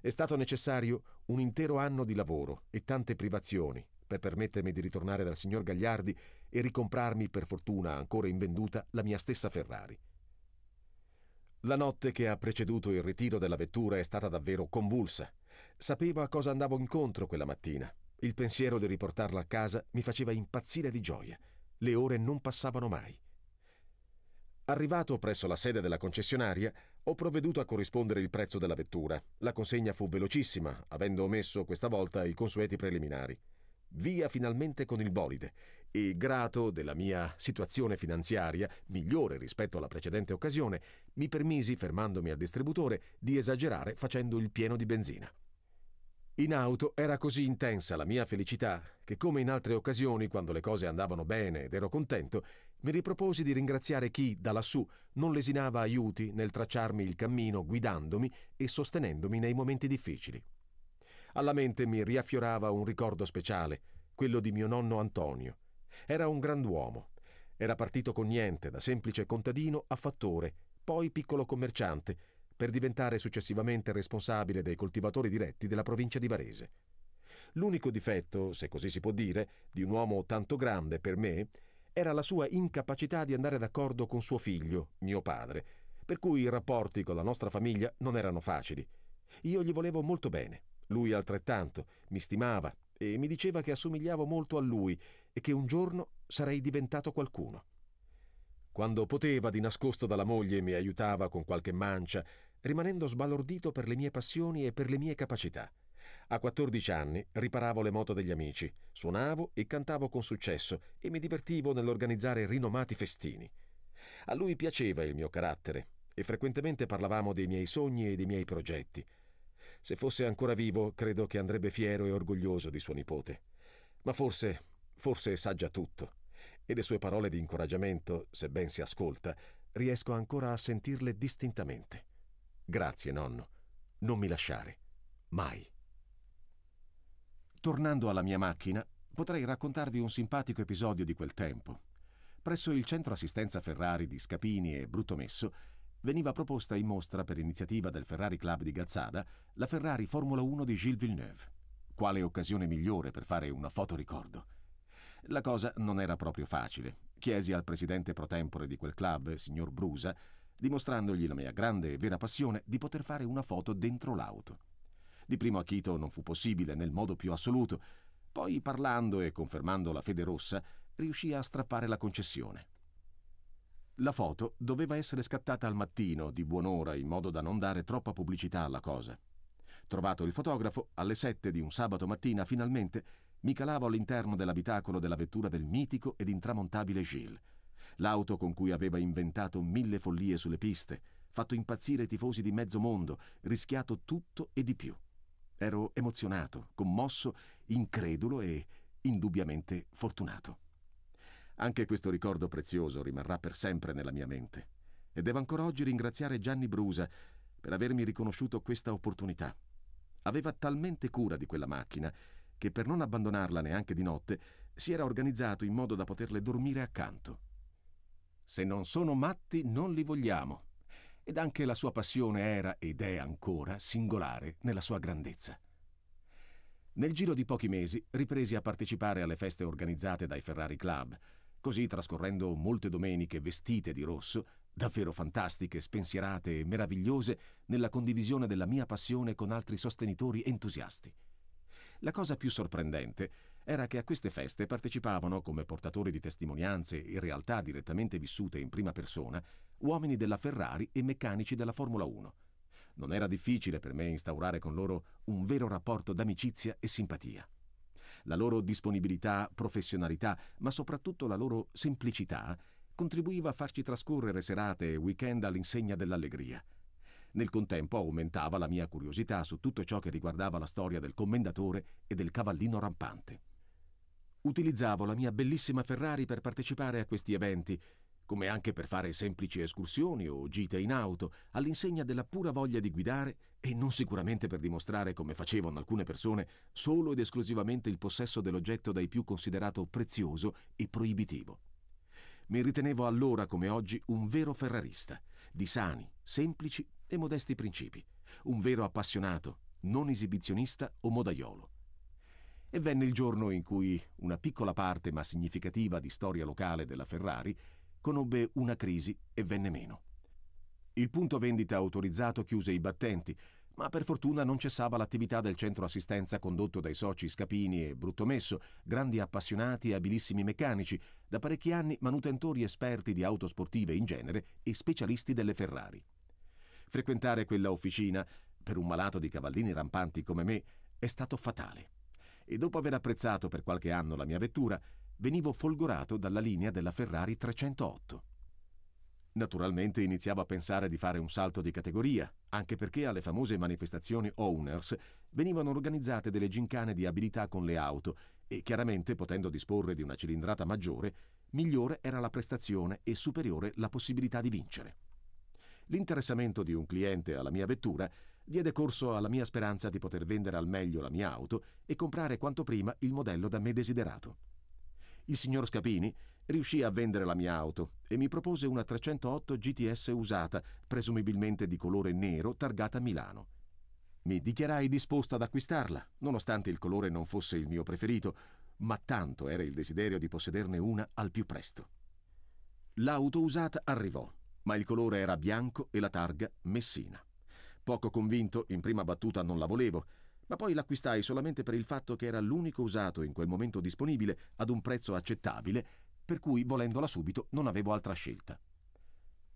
È stato necessario un intero anno di lavoro e tante privazioni per permettermi di ritornare dal signor Gagliardi e ricomprarmi, per fortuna ancora invenduta, la mia stessa Ferrari. La notte che ha preceduto il ritiro della vettura è stata davvero convulsa. Sapevo a cosa andavo incontro quella mattina il pensiero di riportarla a casa mi faceva impazzire di gioia. Le ore non passavano mai. Arrivato presso la sede della concessionaria, ho provveduto a corrispondere il prezzo della vettura. La consegna fu velocissima, avendo omesso questa volta i consueti preliminari. Via finalmente con il bolide e, grato della mia situazione finanziaria, migliore rispetto alla precedente occasione, mi permisi, fermandomi al distributore, di esagerare facendo il pieno di benzina. In auto era così intensa la mia felicità che, come in altre occasioni, quando le cose andavano bene ed ero contento, mi riproposi di ringraziare chi, da lassù, non lesinava aiuti nel tracciarmi il cammino, guidandomi e sostenendomi nei momenti difficili. Alla mente mi riaffiorava un ricordo speciale, quello di mio nonno Antonio. Era un grand'uomo. Era partito con niente, da semplice contadino a fattore, poi piccolo commerciante, per diventare successivamente responsabile dei coltivatori diretti della provincia di Varese. L'unico difetto, se così si può dire, di un uomo tanto grande per me era la sua incapacità di andare d'accordo con suo figlio, mio padre, per cui i rapporti con la nostra famiglia non erano facili. Io gli volevo molto bene, lui altrettanto, mi stimava e mi diceva che assomigliavo molto a lui e che un giorno sarei diventato qualcuno. Quando poteva, di nascosto dalla moglie, mi aiutava con qualche mancia rimanendo sbalordito per le mie passioni e per le mie capacità. A 14 anni riparavo le moto degli amici, suonavo e cantavo con successo e mi divertivo nell'organizzare rinomati festini. A lui piaceva il mio carattere e frequentemente parlavamo dei miei sogni e dei miei progetti. Se fosse ancora vivo, credo che andrebbe fiero e orgoglioso di suo nipote. Ma forse, forse sa già tutto. E le sue parole di incoraggiamento, se ben si ascolta, riesco ancora a sentirle distintamente. Grazie, nonno. Non mi lasciare. Mai. Tornando alla mia macchina, potrei raccontarvi un simpatico episodio di quel tempo. Presso il centro assistenza Ferrari di Scapini e Bruttomesso veniva proposta in mostra per iniziativa del Ferrari Club di Gazzada la Ferrari Formula 1 di Gilles Villeneuve. Quale occasione migliore per fare una fotoricordo? La cosa non era proprio facile. Chiesi al presidente pro tempore di quel club, signor Brusa, dimostrandogli la mia grande e vera passione di poter fare una foto dentro l'auto. Di primo acchito non fu possibile nel modo più assoluto, poi parlando e confermando la fede rossa, riuscì a strappare la concessione. La foto doveva essere scattata al mattino, di buon'ora, in modo da non dare troppa pubblicità alla cosa. Trovato il fotografo, alle sette di un sabato mattina finalmente mi calavo all'interno dell'abitacolo della vettura del mitico ed intramontabile Gilles l'auto con cui aveva inventato mille follie sulle piste, fatto impazzire i tifosi di mezzo mondo, rischiato tutto e di più. Ero emozionato, commosso, incredulo e indubbiamente fortunato. Anche questo ricordo prezioso rimarrà per sempre nella mia mente e devo ancora oggi ringraziare Gianni Brusa per avermi riconosciuto questa opportunità. Aveva talmente cura di quella macchina che per non abbandonarla neanche di notte si era organizzato in modo da poterle dormire accanto. Se non sono matti non li vogliamo. Ed anche la sua passione era ed è ancora singolare nella sua grandezza. Nel giro di pochi mesi ripresi a partecipare alle feste organizzate dai Ferrari Club, così trascorrendo molte domeniche vestite di rosso, davvero fantastiche, spensierate e meravigliose nella condivisione della mia passione con altri sostenitori entusiasti. La cosa più sorprendente è era che a queste feste partecipavano, come portatori di testimonianze e realtà direttamente vissute in prima persona, uomini della Ferrari e meccanici della Formula 1. Non era difficile per me instaurare con loro un vero rapporto d'amicizia e simpatia. La loro disponibilità, professionalità, ma soprattutto la loro semplicità, contribuiva a farci trascorrere serate e weekend all'insegna dell'allegria. Nel contempo aumentava la mia curiosità su tutto ciò che riguardava la storia del commendatore e del cavallino rampante. Utilizzavo la mia bellissima Ferrari per partecipare a questi eventi, come anche per fare semplici escursioni o gite in auto, all'insegna della pura voglia di guidare e non sicuramente per dimostrare, come facevano alcune persone, solo ed esclusivamente il possesso dell'oggetto dai più considerato prezioso e proibitivo. Mi ritenevo allora come oggi un vero ferrarista, di sani, semplici e modesti principi, un vero appassionato, non esibizionista o modaiolo e venne il giorno in cui una piccola parte ma significativa di storia locale della Ferrari conobbe una crisi e venne meno. Il punto vendita autorizzato chiuse i battenti, ma per fortuna non cessava l'attività del centro assistenza condotto dai soci Scapini e Bruttomesso, grandi appassionati e abilissimi meccanici, da parecchi anni manutentori esperti di auto sportive in genere e specialisti delle Ferrari. Frequentare quella officina, per un malato di cavallini rampanti come me, è stato fatale e dopo aver apprezzato per qualche anno la mia vettura, venivo folgorato dalla linea della Ferrari 308. Naturalmente iniziavo a pensare di fare un salto di categoria, anche perché alle famose manifestazioni owners venivano organizzate delle gincane di abilità con le auto e chiaramente potendo disporre di una cilindrata maggiore, migliore era la prestazione e superiore la possibilità di vincere. L'interessamento di un cliente alla mia vettura diede corso alla mia speranza di poter vendere al meglio la mia auto e comprare quanto prima il modello da me desiderato. Il signor Scapini riuscì a vendere la mia auto e mi propose una 308 GTS usata, presumibilmente di colore nero, targata Milano. Mi dichiarai disposto ad acquistarla, nonostante il colore non fosse il mio preferito, ma tanto era il desiderio di possederne una al più presto. L'auto usata arrivò, ma il colore era bianco e la targa messina. Poco convinto, in prima battuta non la volevo, ma poi l'acquistai solamente per il fatto che era l'unico usato in quel momento disponibile ad un prezzo accettabile, per cui volendola subito non avevo altra scelta.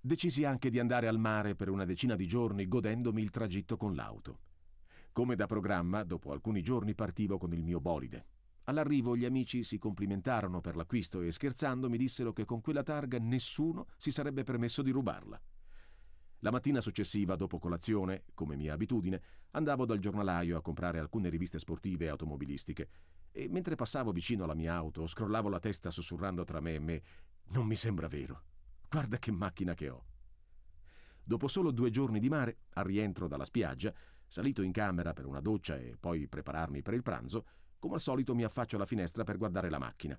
Decisi anche di andare al mare per una decina di giorni godendomi il tragitto con l'auto. Come da programma, dopo alcuni giorni partivo con il mio bolide. All'arrivo gli amici si complimentarono per l'acquisto e scherzando mi dissero che con quella targa nessuno si sarebbe permesso di rubarla. La mattina successiva, dopo colazione, come mia abitudine, andavo dal giornalaio a comprare alcune riviste sportive e automobilistiche e mentre passavo vicino alla mia auto scrollavo la testa sussurrando tra me e me «Non mi sembra vero! Guarda che macchina che ho!» Dopo solo due giorni di mare, al rientro dalla spiaggia, salito in camera per una doccia e poi prepararmi per il pranzo, come al solito mi affaccio alla finestra per guardare la macchina.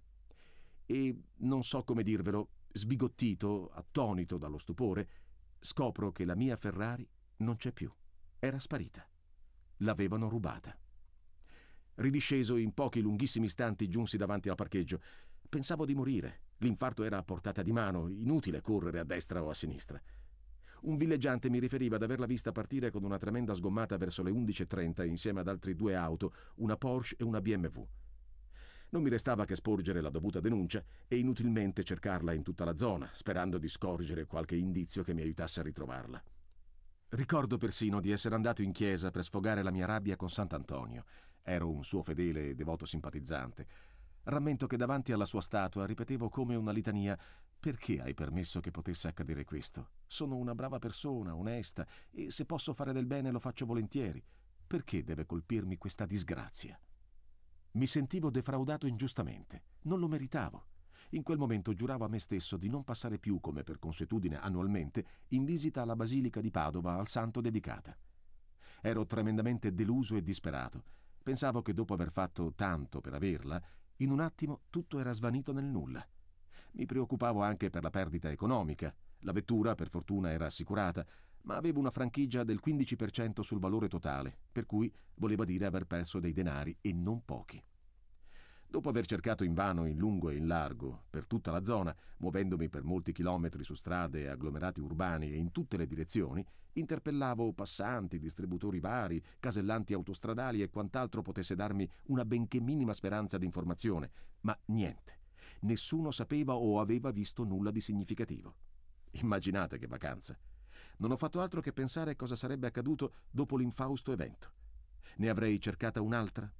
E, non so come dirvelo, sbigottito, attonito dallo stupore, Scopro che la mia Ferrari non c'è più. Era sparita. L'avevano rubata. Ridisceso in pochi lunghissimi istanti giunsi davanti al parcheggio. Pensavo di morire. L'infarto era a portata di mano, inutile correre a destra o a sinistra. Un villeggiante mi riferiva ad averla vista partire con una tremenda sgommata verso le 11.30 insieme ad altre due auto, una Porsche e una BMW. Non mi restava che sporgere la dovuta denuncia e inutilmente cercarla in tutta la zona, sperando di scorgere qualche indizio che mi aiutasse a ritrovarla. Ricordo persino di essere andato in chiesa per sfogare la mia rabbia con Sant'Antonio. Ero un suo fedele e devoto simpatizzante. Rammento che davanti alla sua statua ripetevo come una litania perché hai permesso che potesse accadere questo? Sono una brava persona, onesta, e se posso fare del bene lo faccio volentieri. Perché deve colpirmi questa disgrazia? Mi sentivo defraudato ingiustamente. Non lo meritavo. In quel momento giuravo a me stesso di non passare più, come per consuetudine annualmente, in visita alla Basilica di Padova al santo dedicata. Ero tremendamente deluso e disperato. Pensavo che dopo aver fatto tanto per averla, in un attimo tutto era svanito nel nulla. Mi preoccupavo anche per la perdita economica. La vettura, per fortuna, era assicurata, ma avevo una franchigia del 15% sul valore totale, per cui voleva dire aver perso dei denari e non pochi. Dopo aver cercato invano in lungo e in largo, per tutta la zona, muovendomi per molti chilometri su strade e agglomerati urbani e in tutte le direzioni, interpellavo passanti, distributori vari, casellanti autostradali e quant'altro potesse darmi una benché minima speranza di informazione, ma niente. Nessuno sapeva o aveva visto nulla di significativo. Immaginate che vacanza! non ho fatto altro che pensare cosa sarebbe accaduto dopo l'infausto evento. Ne avrei cercata un'altra?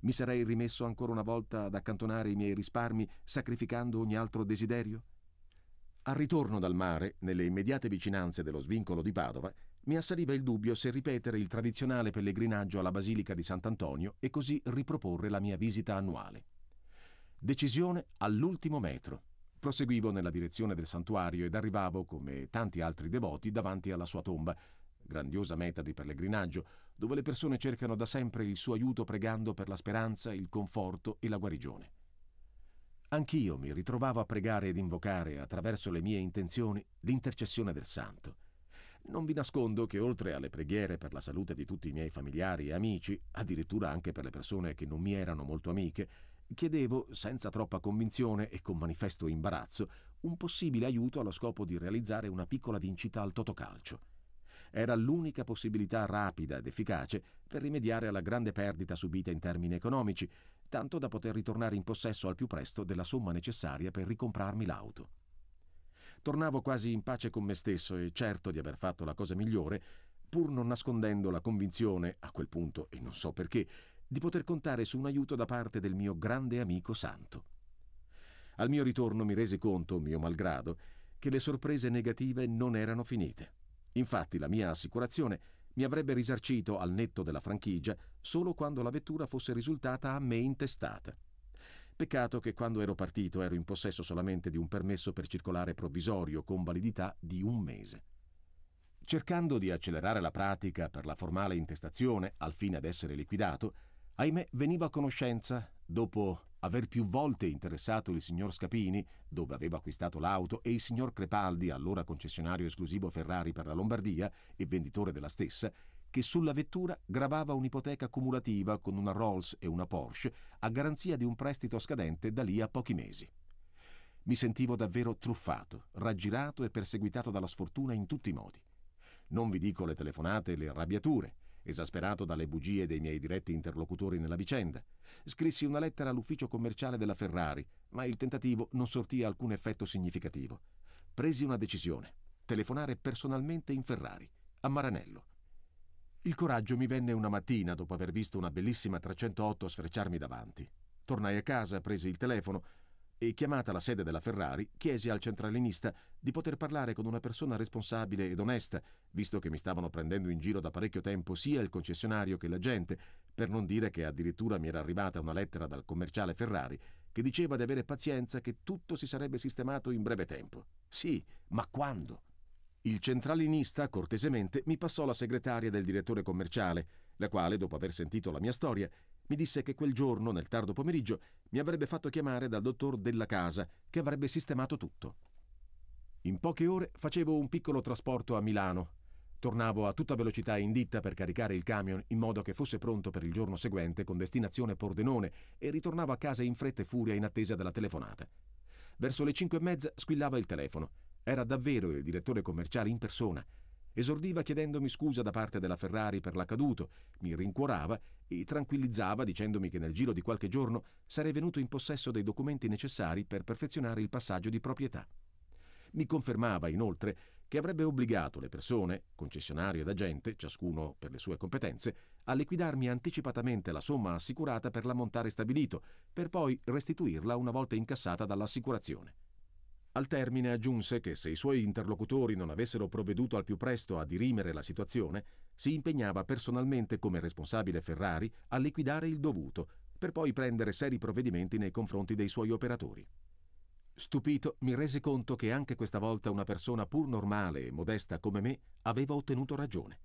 Mi sarei rimesso ancora una volta ad accantonare i miei risparmi, sacrificando ogni altro desiderio? Al ritorno dal mare, nelle immediate vicinanze dello svincolo di Padova, mi assaliva il dubbio se ripetere il tradizionale pellegrinaggio alla Basilica di Sant'Antonio e così riproporre la mia visita annuale. Decisione all'ultimo metro. Proseguivo nella direzione del santuario ed arrivavo, come tanti altri devoti, davanti alla sua tomba, grandiosa meta di pellegrinaggio, dove le persone cercano da sempre il suo aiuto pregando per la speranza, il conforto e la guarigione. Anch'io mi ritrovavo a pregare ed invocare, attraverso le mie intenzioni, l'intercessione del santo. Non vi nascondo che oltre alle preghiere per la salute di tutti i miei familiari e amici, addirittura anche per le persone che non mi erano molto amiche, chiedevo, senza troppa convinzione e con manifesto imbarazzo, un possibile aiuto allo scopo di realizzare una piccola vincita al totocalcio. Era l'unica possibilità rapida ed efficace per rimediare alla grande perdita subita in termini economici, tanto da poter ritornare in possesso al più presto della somma necessaria per ricomprarmi l'auto. Tornavo quasi in pace con me stesso e certo di aver fatto la cosa migliore, pur non nascondendo la convinzione, a quel punto e non so perché, di poter contare su un aiuto da parte del mio grande amico santo. Al mio ritorno mi resi conto, mio malgrado, che le sorprese negative non erano finite. Infatti la mia assicurazione mi avrebbe risarcito al netto della franchigia solo quando la vettura fosse risultata a me intestata. Peccato che quando ero partito ero in possesso solamente di un permesso per circolare provvisorio con validità di un mese. Cercando di accelerare la pratica per la formale intestazione al fine ad essere liquidato, ahimè veniva a conoscenza, dopo aver più volte interessato il signor Scapini, dove aveva acquistato l'auto, e il signor Crepaldi, allora concessionario esclusivo Ferrari per la Lombardia e venditore della stessa, che sulla vettura gravava un'ipoteca cumulativa con una Rolls e una Porsche a garanzia di un prestito scadente da lì a pochi mesi. Mi sentivo davvero truffato, raggirato e perseguitato dalla sfortuna in tutti i modi. Non vi dico le telefonate e le arrabbiature, esasperato dalle bugie dei miei diretti interlocutori nella vicenda. Scrissi una lettera all'ufficio commerciale della Ferrari, ma il tentativo non sortì alcun effetto significativo. Presi una decisione: telefonare personalmente in Ferrari, a Maranello. Il coraggio mi venne una mattina dopo aver visto una bellissima 308 sfrecciarmi davanti. Tornai a casa, presi il telefono e chiamata la sede della Ferrari chiesi al centralinista di poter parlare con una persona responsabile ed onesta, visto che mi stavano prendendo in giro da parecchio tempo sia il concessionario che la gente, per non dire che addirittura mi era arrivata una lettera dal commerciale Ferrari che diceva di avere pazienza che tutto si sarebbe sistemato in breve tempo. Sì, ma quando? Il centralinista cortesemente mi passò la segretaria del direttore commerciale, la quale, dopo aver sentito la mia storia, mi disse che quel giorno, nel tardo pomeriggio, mi avrebbe fatto chiamare dal dottor della casa, che avrebbe sistemato tutto. In poche ore facevo un piccolo trasporto a Milano. Tornavo a tutta velocità in ditta per caricare il camion in modo che fosse pronto per il giorno seguente con destinazione Pordenone e ritornavo a casa in fretta e furia in attesa della telefonata. Verso le cinque e mezza squillava il telefono. Era davvero il direttore commerciale in persona. Esordiva chiedendomi scusa da parte della Ferrari per l'accaduto, mi rincuorava e tranquillizzava dicendomi che nel giro di qualche giorno sarei venuto in possesso dei documenti necessari per perfezionare il passaggio di proprietà. Mi confermava inoltre che avrebbe obbligato le persone, concessionario ed agente, ciascuno per le sue competenze, a liquidarmi anticipatamente la somma assicurata per l'ammontare stabilito, per poi restituirla una volta incassata dall'assicurazione. Al termine aggiunse che se i suoi interlocutori non avessero provveduto al più presto a dirimere la situazione, si impegnava personalmente come responsabile Ferrari a liquidare il dovuto, per poi prendere seri provvedimenti nei confronti dei suoi operatori. Stupito, mi rese conto che anche questa volta una persona pur normale e modesta come me aveva ottenuto ragione.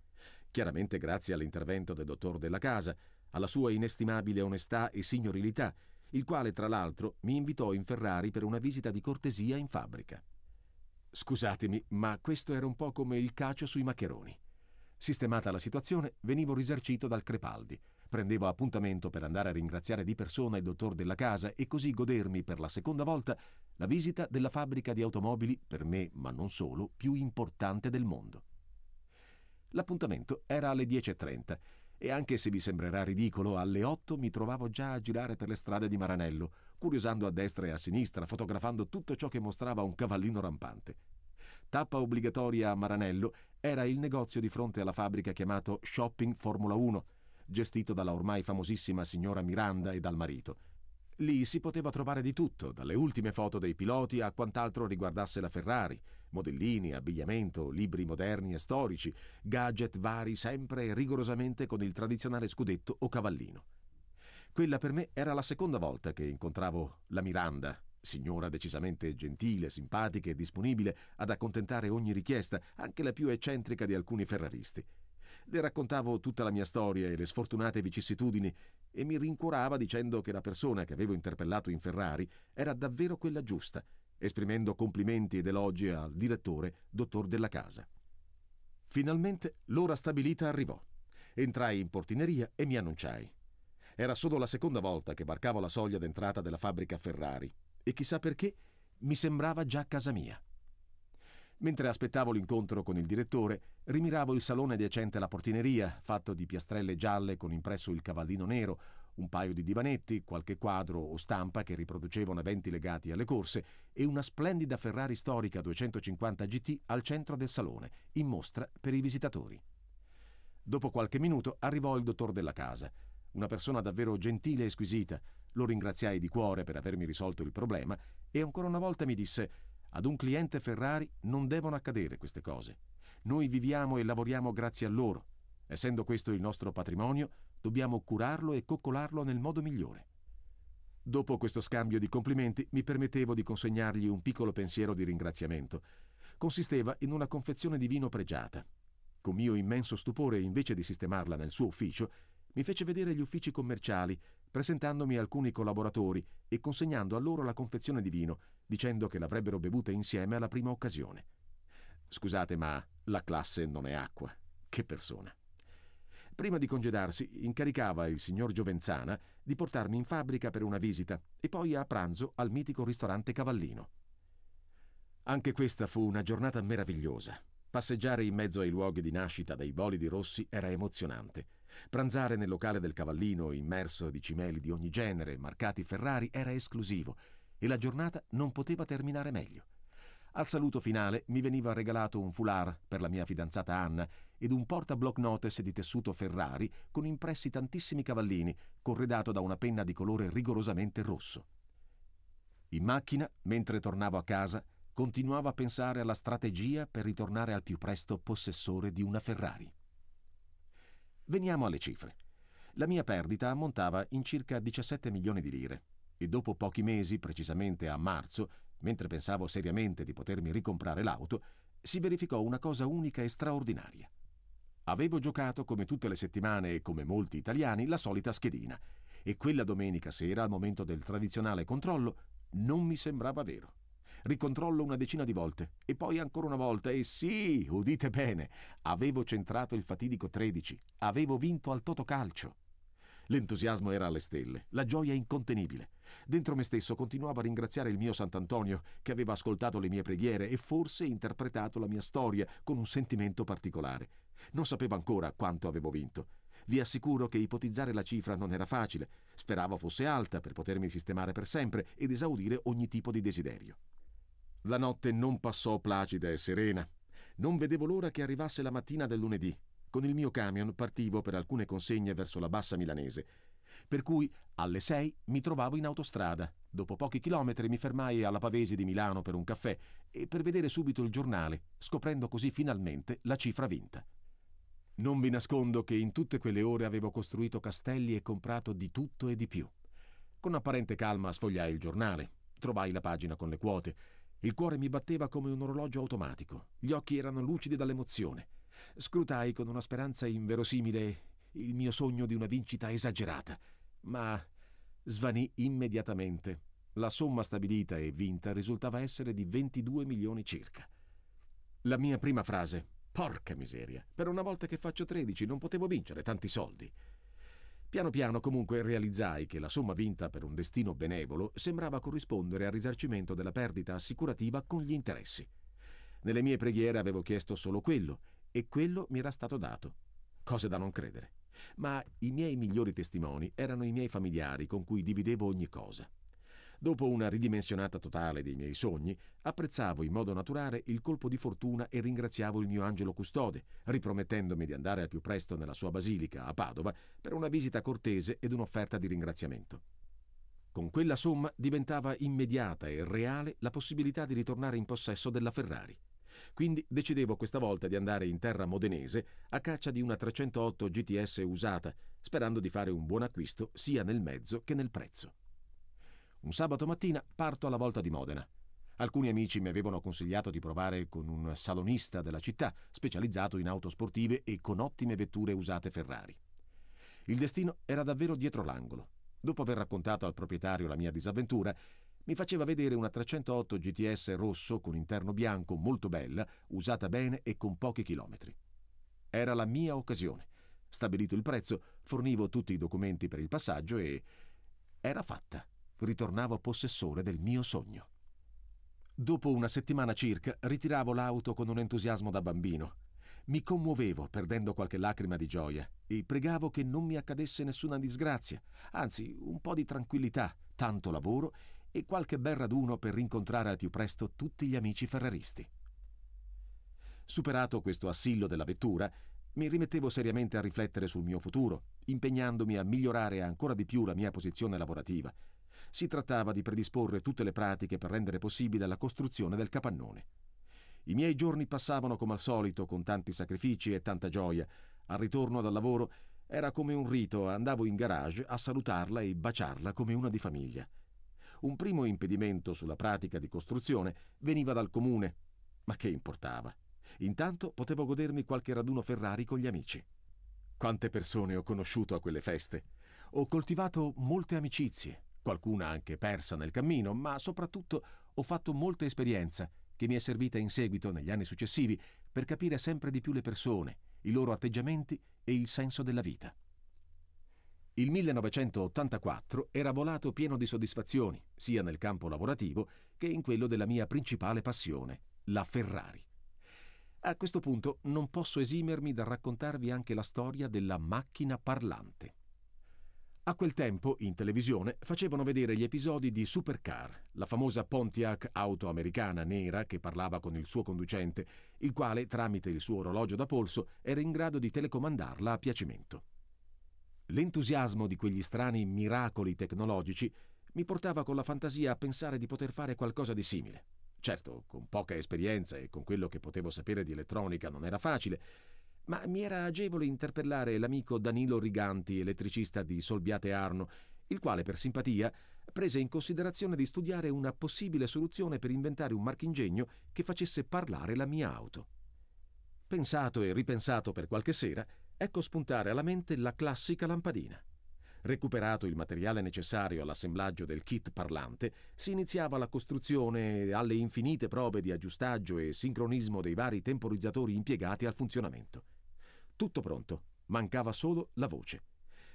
Chiaramente grazie all'intervento del dottor della casa, alla sua inestimabile onestà e signorilità, il quale tra l'altro mi invitò in Ferrari per una visita di cortesia in fabbrica. Scusatemi, ma questo era un po' come il cacio sui maccheroni. Sistemata la situazione, venivo risarcito dal Crepaldi. Prendevo appuntamento per andare a ringraziare di persona il dottor della casa e così godermi per la seconda volta la visita della fabbrica di automobili, per me, ma non solo, più importante del mondo. L'appuntamento era alle 10.30 e anche se vi sembrerà ridicolo, alle 8 mi trovavo già a girare per le strade di Maranello, curiosando a destra e a sinistra, fotografando tutto ciò che mostrava un cavallino rampante. Tappa obbligatoria a Maranello era il negozio di fronte alla fabbrica chiamato Shopping Formula 1, gestito dalla ormai famosissima signora Miranda e dal marito. Lì si poteva trovare di tutto, dalle ultime foto dei piloti a quant'altro riguardasse la Ferrari, modellini, abbigliamento, libri moderni e storici, gadget vari sempre e rigorosamente con il tradizionale scudetto o cavallino. Quella per me era la seconda volta che incontravo la Miranda, signora decisamente gentile, simpatica e disponibile ad accontentare ogni richiesta, anche la più eccentrica di alcuni ferraristi. Le raccontavo tutta la mia storia e le sfortunate vicissitudini e mi rincuorava dicendo che la persona che avevo interpellato in Ferrari era davvero quella giusta – esprimendo complimenti ed elogi al direttore, dottor Della Casa. Finalmente l'ora stabilita arrivò. Entrai in portineria e mi annunciai. Era solo la seconda volta che varcavo la soglia d'entrata della fabbrica Ferrari e chissà perché mi sembrava già casa mia. Mentre aspettavo l'incontro con il direttore, rimiravo il salone adiacente alla portineria, fatto di piastrelle gialle con impresso il cavallino nero, un paio di divanetti, qualche quadro o stampa che riproducevano eventi legati alle corse e una splendida Ferrari storica 250 GT al centro del salone, in mostra per i visitatori. Dopo qualche minuto arrivò il dottor della casa, una persona davvero gentile e squisita. Lo ringraziai di cuore per avermi risolto il problema e ancora una volta mi disse ad un cliente Ferrari non devono accadere queste cose. Noi viviamo e lavoriamo grazie a loro. Essendo questo il nostro patrimonio, Dobbiamo curarlo e coccolarlo nel modo migliore. Dopo questo scambio di complimenti mi permettevo di consegnargli un piccolo pensiero di ringraziamento. Consisteva in una confezione di vino pregiata. Con mio immenso stupore, invece di sistemarla nel suo ufficio, mi fece vedere gli uffici commerciali, presentandomi alcuni collaboratori e consegnando a loro la confezione di vino, dicendo che l'avrebbero bevuta insieme alla prima occasione. Scusate, ma la classe non è acqua. Che persona. Prima di congedarsi, incaricava il signor Giovenzana di portarmi in fabbrica per una visita e poi a pranzo al mitico ristorante Cavallino. Anche questa fu una giornata meravigliosa. Passeggiare in mezzo ai luoghi di nascita dei bolidi rossi era emozionante. Pranzare nel locale del Cavallino, immerso di cimeli di ogni genere, marcati Ferrari, era esclusivo e la giornata non poteva terminare meglio. Al saluto finale mi veniva regalato un foulard per la mia fidanzata Anna ed un porta block notice di tessuto Ferrari con impressi tantissimi cavallini, corredato da una penna di colore rigorosamente rosso. In macchina, mentre tornavo a casa, continuavo a pensare alla strategia per ritornare al più presto possessore di una Ferrari. Veniamo alle cifre. La mia perdita ammontava in circa 17 milioni di lire e dopo pochi mesi, precisamente a marzo, mentre pensavo seriamente di potermi ricomprare l'auto, si verificò una cosa unica e straordinaria. Avevo giocato come tutte le settimane e come molti italiani la solita schedina e quella domenica sera al momento del tradizionale controllo non mi sembrava vero. Ricontrollo una decina di volte e poi ancora una volta e sì, udite bene, avevo centrato il fatidico 13, avevo vinto al Totocalcio. L'entusiasmo era alle stelle, la gioia incontenibile. Dentro me stesso continuavo a ringraziare il mio Sant'Antonio, che aveva ascoltato le mie preghiere e forse interpretato la mia storia con un sentimento particolare. Non sapevo ancora quanto avevo vinto. Vi assicuro che ipotizzare la cifra non era facile. Speravo fosse alta per potermi sistemare per sempre ed esaudire ogni tipo di desiderio. La notte non passò placida e serena. Non vedevo l'ora che arrivasse la mattina del lunedì, con il mio camion partivo per alcune consegne verso la bassa milanese, per cui alle 6 mi trovavo in autostrada. Dopo pochi chilometri mi fermai alla Pavesi di Milano per un caffè e per vedere subito il giornale, scoprendo così finalmente la cifra vinta. Non vi nascondo che in tutte quelle ore avevo costruito castelli e comprato di tutto e di più. Con apparente calma sfogliai il giornale, trovai la pagina con le quote. Il cuore mi batteva come un orologio automatico, gli occhi erano lucidi dall'emozione. Scrutai con una speranza inverosimile il mio sogno di una vincita esagerata, ma svanì immediatamente. La somma stabilita e vinta risultava essere di 22 milioni circa. La mia prima frase, porca miseria, per una volta che faccio 13 non potevo vincere tanti soldi. Piano piano comunque realizzai che la somma vinta per un destino benevolo sembrava corrispondere al risarcimento della perdita assicurativa con gli interessi. Nelle mie preghiere avevo chiesto solo quello e quello mi era stato dato. Cose da non credere. Ma i miei migliori testimoni erano i miei familiari con cui dividevo ogni cosa. Dopo una ridimensionata totale dei miei sogni, apprezzavo in modo naturale il colpo di fortuna e ringraziavo il mio angelo custode, ripromettendomi di andare al più presto nella sua basilica a Padova per una visita cortese ed un'offerta di ringraziamento. Con quella somma diventava immediata e reale la possibilità di ritornare in possesso della Ferrari. Quindi decidevo questa volta di andare in terra modenese a caccia di una 308 GTS usata, sperando di fare un buon acquisto sia nel mezzo che nel prezzo. Un sabato mattina parto alla volta di Modena. Alcuni amici mi avevano consigliato di provare con un salonista della città, specializzato in auto sportive e con ottime vetture usate Ferrari. Il destino era davvero dietro l'angolo. Dopo aver raccontato al proprietario la mia disavventura, mi faceva vedere una 308 GTS rosso con interno bianco molto bella, usata bene e con pochi chilometri. Era la mia occasione. Stabilito il prezzo, fornivo tutti i documenti per il passaggio e... Era fatta. Ritornavo possessore del mio sogno. Dopo una settimana circa ritiravo l'auto con un entusiasmo da bambino. Mi commuovevo perdendo qualche lacrima di gioia e pregavo che non mi accadesse nessuna disgrazia, anzi un po' di tranquillità, tanto lavoro e qualche bel raduno per rincontrare al più presto tutti gli amici ferraristi. Superato questo assillo della vettura, mi rimettevo seriamente a riflettere sul mio futuro, impegnandomi a migliorare ancora di più la mia posizione lavorativa. Si trattava di predisporre tutte le pratiche per rendere possibile la costruzione del capannone. I miei giorni passavano come al solito con tanti sacrifici e tanta gioia. Al ritorno dal lavoro era come un rito, andavo in garage a salutarla e baciarla come una di famiglia. Un primo impedimento sulla pratica di costruzione veniva dal comune. Ma che importava? Intanto potevo godermi qualche raduno Ferrari con gli amici. Quante persone ho conosciuto a quelle feste. Ho coltivato molte amicizie, qualcuna anche persa nel cammino, ma soprattutto ho fatto molta esperienza che mi è servita in seguito negli anni successivi per capire sempre di più le persone, i loro atteggiamenti e il senso della vita. Il 1984 era volato pieno di soddisfazioni, sia nel campo lavorativo che in quello della mia principale passione, la Ferrari. A questo punto non posso esimermi dal raccontarvi anche la storia della macchina parlante. A quel tempo, in televisione, facevano vedere gli episodi di Supercar, la famosa Pontiac auto americana nera che parlava con il suo conducente, il quale, tramite il suo orologio da polso, era in grado di telecomandarla a piacimento. L'entusiasmo di quegli strani miracoli tecnologici mi portava con la fantasia a pensare di poter fare qualcosa di simile. Certo, con poca esperienza e con quello che potevo sapere di elettronica non era facile, ma mi era agevole interpellare l'amico Danilo Riganti, elettricista di Solbiate Arno, il quale per simpatia prese in considerazione di studiare una possibile soluzione per inventare un marchingegno che facesse parlare la mia auto. Pensato e ripensato per qualche sera, ecco spuntare alla mente la classica lampadina. Recuperato il materiale necessario all'assemblaggio del kit parlante, si iniziava la costruzione alle infinite prove di aggiustaggio e sincronismo dei vari temporizzatori impiegati al funzionamento. Tutto pronto, mancava solo la voce.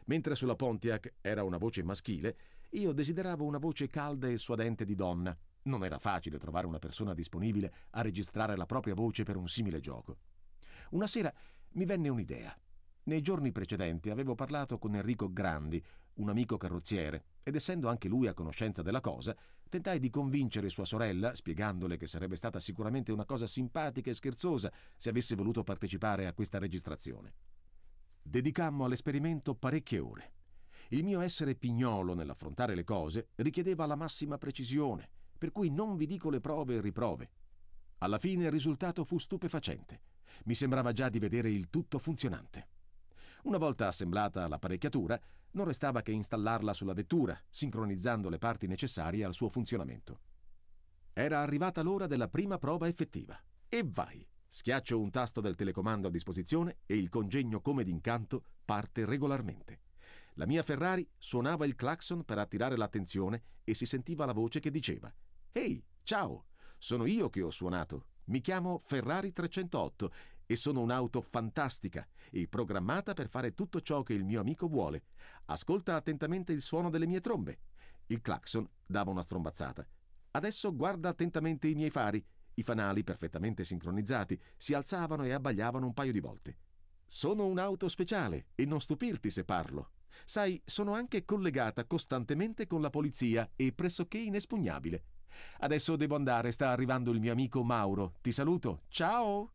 Mentre sulla Pontiac era una voce maschile, io desideravo una voce calda e suadente di donna. Non era facile trovare una persona disponibile a registrare la propria voce per un simile gioco. Una sera mi venne un'idea. Nei giorni precedenti avevo parlato con Enrico Grandi, un amico carrozziere, ed essendo anche lui a conoscenza della cosa, tentai di convincere sua sorella, spiegandole che sarebbe stata sicuramente una cosa simpatica e scherzosa se avesse voluto partecipare a questa registrazione. Dedicammo all'esperimento parecchie ore. Il mio essere pignolo nell'affrontare le cose richiedeva la massima precisione, per cui non vi dico le prove e riprove. Alla fine il risultato fu stupefacente. Mi sembrava già di vedere il tutto funzionante. Una volta assemblata l'apparecchiatura, non restava che installarla sulla vettura, sincronizzando le parti necessarie al suo funzionamento. Era arrivata l'ora della prima prova effettiva. E vai! Schiaccio un tasto del telecomando a disposizione e il congegno come d'incanto parte regolarmente. La mia Ferrari suonava il clacson per attirare l'attenzione e si sentiva la voce che diceva Ehi, ciao, sono io che ho suonato. Mi chiamo Ferrari 308 e sono un'auto fantastica e programmata per fare tutto ciò che il mio amico vuole. Ascolta attentamente il suono delle mie trombe. Il clacson dava una strombazzata. Adesso guarda attentamente i miei fari. I fanali, perfettamente sincronizzati, si alzavano e abbagliavano un paio di volte. Sono un'auto speciale e non stupirti se parlo. Sai, sono anche collegata costantemente con la polizia e pressoché inespugnabile. Adesso devo andare, sta arrivando il mio amico Mauro. Ti saluto. Ciao!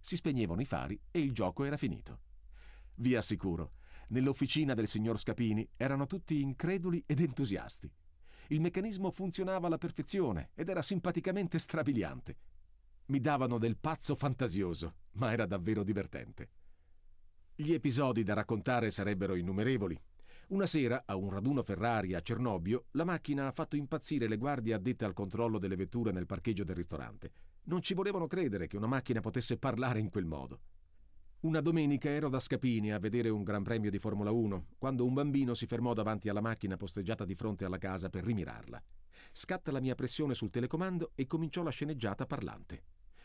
si spegnevano i fari e il gioco era finito. Vi assicuro, nell'officina del signor Scapini erano tutti increduli ed entusiasti. Il meccanismo funzionava alla perfezione ed era simpaticamente strabiliante. Mi davano del pazzo fantasioso, ma era davvero divertente. Gli episodi da raccontare sarebbero innumerevoli. Una sera, a un raduno Ferrari a Cernobbio, la macchina ha fatto impazzire le guardie addette al controllo delle vetture nel parcheggio del ristorante. Non ci volevano credere che una macchina potesse parlare in quel modo. Una domenica ero da Scapini a vedere un Gran Premio di Formula 1, quando un bambino si fermò davanti alla macchina posteggiata di fronte alla casa per rimirarla. Scatta la mia pressione sul telecomando e cominciò la sceneggiata parlante.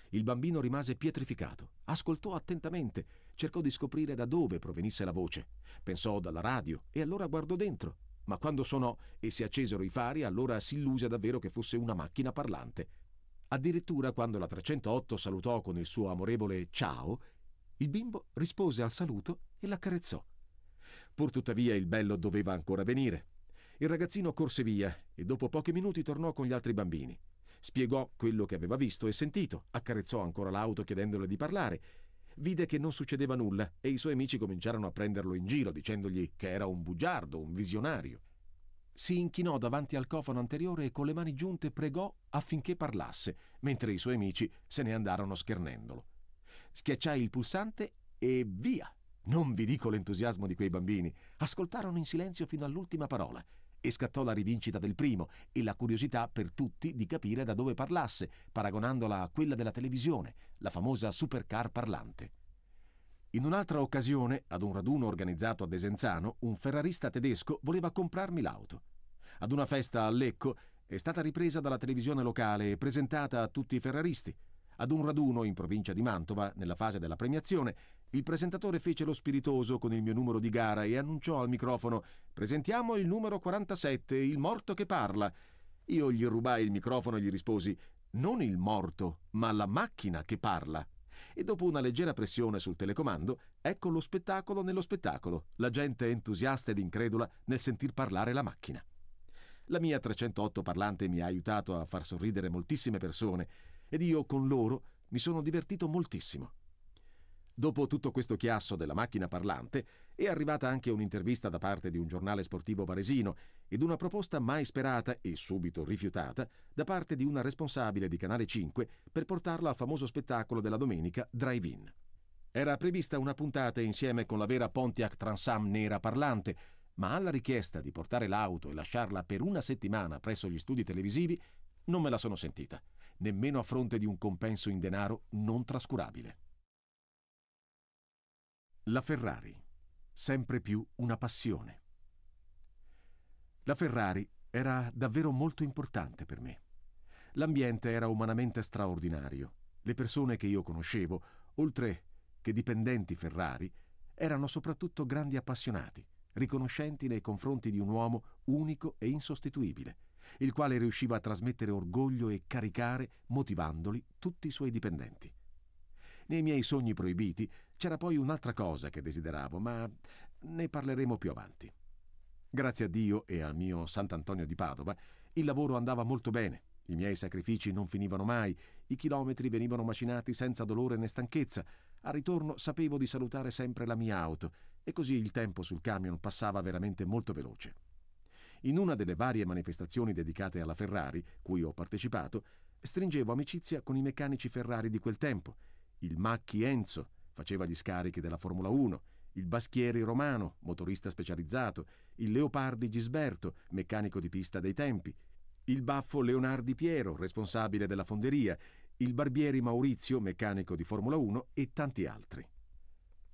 Il bambino rimase pietrificato, ascoltò attentamente, cercò di scoprire da dove provenisse la voce. Pensò dalla radio e allora guardò dentro. Ma quando suonò e si accesero i fari, allora si illuse davvero che fosse una macchina parlante. Addirittura quando la 308 salutò con il suo amorevole ciao, il bimbo rispose al saluto e l'accarezzò. Purtuttavia il bello doveva ancora venire. Il ragazzino corse via e dopo pochi minuti tornò con gli altri bambini. Spiegò quello che aveva visto e sentito, accarezzò ancora l'auto chiedendole di parlare. Vide che non succedeva nulla e i suoi amici cominciarono a prenderlo in giro dicendogli che era un bugiardo, un visionario si inchinò davanti al cofano anteriore e con le mani giunte pregò affinché parlasse, mentre i suoi amici se ne andarono schernendolo. Schiacciai il pulsante e via! Non vi dico l'entusiasmo di quei bambini. Ascoltarono in silenzio fino all'ultima parola e scattò la rivincita del primo e la curiosità per tutti di capire da dove parlasse, paragonandola a quella della televisione, la famosa supercar parlante. In un'altra occasione, ad un raduno organizzato a Desenzano, un ferrarista tedesco voleva comprarmi l'auto. Ad una festa a Lecco è stata ripresa dalla televisione locale e presentata a tutti i ferraristi. Ad un raduno in provincia di Mantova, nella fase della premiazione, il presentatore fece lo spiritoso con il mio numero di gara e annunciò al microfono «Presentiamo il numero 47, il morto che parla». Io gli rubai il microfono e gli risposi «Non il morto, ma la macchina che parla» e dopo una leggera pressione sul telecomando, ecco lo spettacolo nello spettacolo, la gente entusiasta ed incredula nel sentir parlare la macchina. La mia 308 parlante mi ha aiutato a far sorridere moltissime persone ed io con loro mi sono divertito moltissimo. Dopo tutto questo chiasso della macchina parlante, è arrivata anche un'intervista da parte di un giornale sportivo varesino ed una proposta mai sperata e subito rifiutata da parte di una responsabile di Canale 5 per portarla al famoso spettacolo della domenica Drive-In. Era prevista una puntata insieme con la vera Pontiac Transam nera parlante, ma alla richiesta di portare l'auto e lasciarla per una settimana presso gli studi televisivi non me la sono sentita, nemmeno a fronte di un compenso in denaro non trascurabile. La Ferrari, sempre più una passione. La Ferrari era davvero molto importante per me. L'ambiente era umanamente straordinario. Le persone che io conoscevo, oltre che dipendenti Ferrari, erano soprattutto grandi appassionati, riconoscenti nei confronti di un uomo unico e insostituibile, il quale riusciva a trasmettere orgoglio e caricare, motivandoli, tutti i suoi dipendenti. Nei miei sogni proibiti c'era poi un'altra cosa che desideravo, ma ne parleremo più avanti. Grazie a Dio e al mio Sant'Antonio di Padova, il lavoro andava molto bene. I miei sacrifici non finivano mai, i chilometri venivano macinati senza dolore né stanchezza. Al ritorno sapevo di salutare sempre la mia auto e così il tempo sul camion passava veramente molto veloce. In una delle varie manifestazioni dedicate alla Ferrari, cui ho partecipato, stringevo amicizia con i meccanici Ferrari di quel tempo, il Macchi Enzo, faceva gli scarichi della Formula 1, il Baschieri Romano, motorista specializzato, il Leopardi Gisberto, meccanico di pista dei tempi, il Baffo Leonardi Piero, responsabile della fonderia, il Barbieri Maurizio, meccanico di Formula 1 e tanti altri.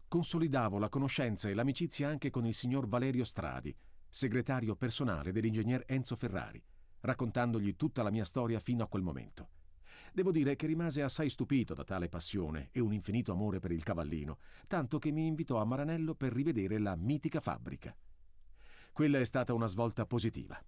Consolidavo la conoscenza e l'amicizia anche con il signor Valerio Stradi, segretario personale dell'ingegner Enzo Ferrari, raccontandogli tutta la mia storia fino a quel momento. Devo dire che rimase assai stupito da tale passione e un infinito amore per il cavallino, tanto che mi invitò a Maranello per rivedere la mitica fabbrica. Quella è stata una svolta positiva.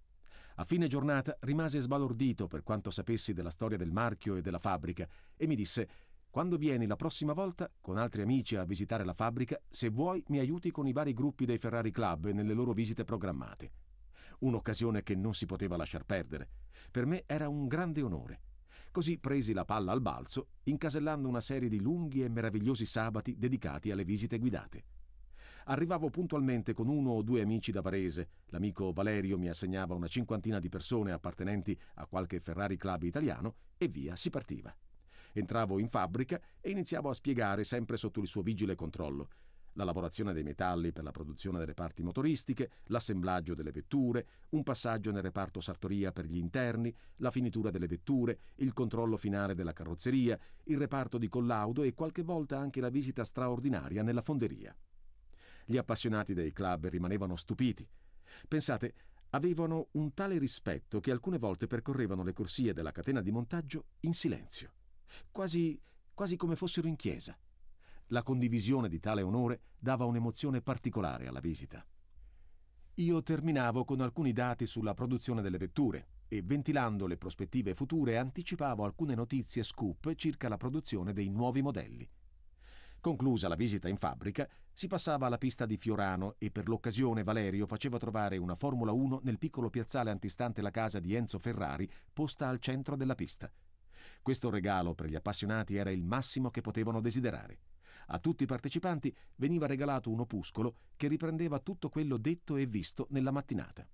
A fine giornata rimase sbalordito per quanto sapessi della storia del marchio e della fabbrica e mi disse quando vieni la prossima volta con altri amici a visitare la fabbrica, se vuoi mi aiuti con i vari gruppi dei Ferrari Club nelle loro visite programmate. Un'occasione che non si poteva lasciar perdere. Per me era un grande onore. Così presi la palla al balzo, incasellando una serie di lunghi e meravigliosi sabati dedicati alle visite guidate. Arrivavo puntualmente con uno o due amici da Varese, l'amico Valerio mi assegnava una cinquantina di persone appartenenti a qualche Ferrari Club italiano e via si partiva. Entravo in fabbrica e iniziavo a spiegare sempre sotto il suo vigile controllo la lavorazione dei metalli per la produzione delle parti motoristiche, l'assemblaggio delle vetture, un passaggio nel reparto sartoria per gli interni, la finitura delle vetture, il controllo finale della carrozzeria, il reparto di collaudo e qualche volta anche la visita straordinaria nella fonderia. Gli appassionati dei club rimanevano stupiti. Pensate, avevano un tale rispetto che alcune volte percorrevano le corsie della catena di montaggio in silenzio, quasi, quasi come fossero in chiesa. La condivisione di tale onore dava un'emozione particolare alla visita. Io terminavo con alcuni dati sulla produzione delle vetture e ventilando le prospettive future anticipavo alcune notizie scoop circa la produzione dei nuovi modelli. Conclusa la visita in fabbrica, si passava alla pista di Fiorano e per l'occasione Valerio faceva trovare una Formula 1 nel piccolo piazzale antistante la casa di Enzo Ferrari, posta al centro della pista. Questo regalo per gli appassionati era il massimo che potevano desiderare. A tutti i partecipanti veniva regalato un opuscolo che riprendeva tutto quello detto e visto nella mattinata.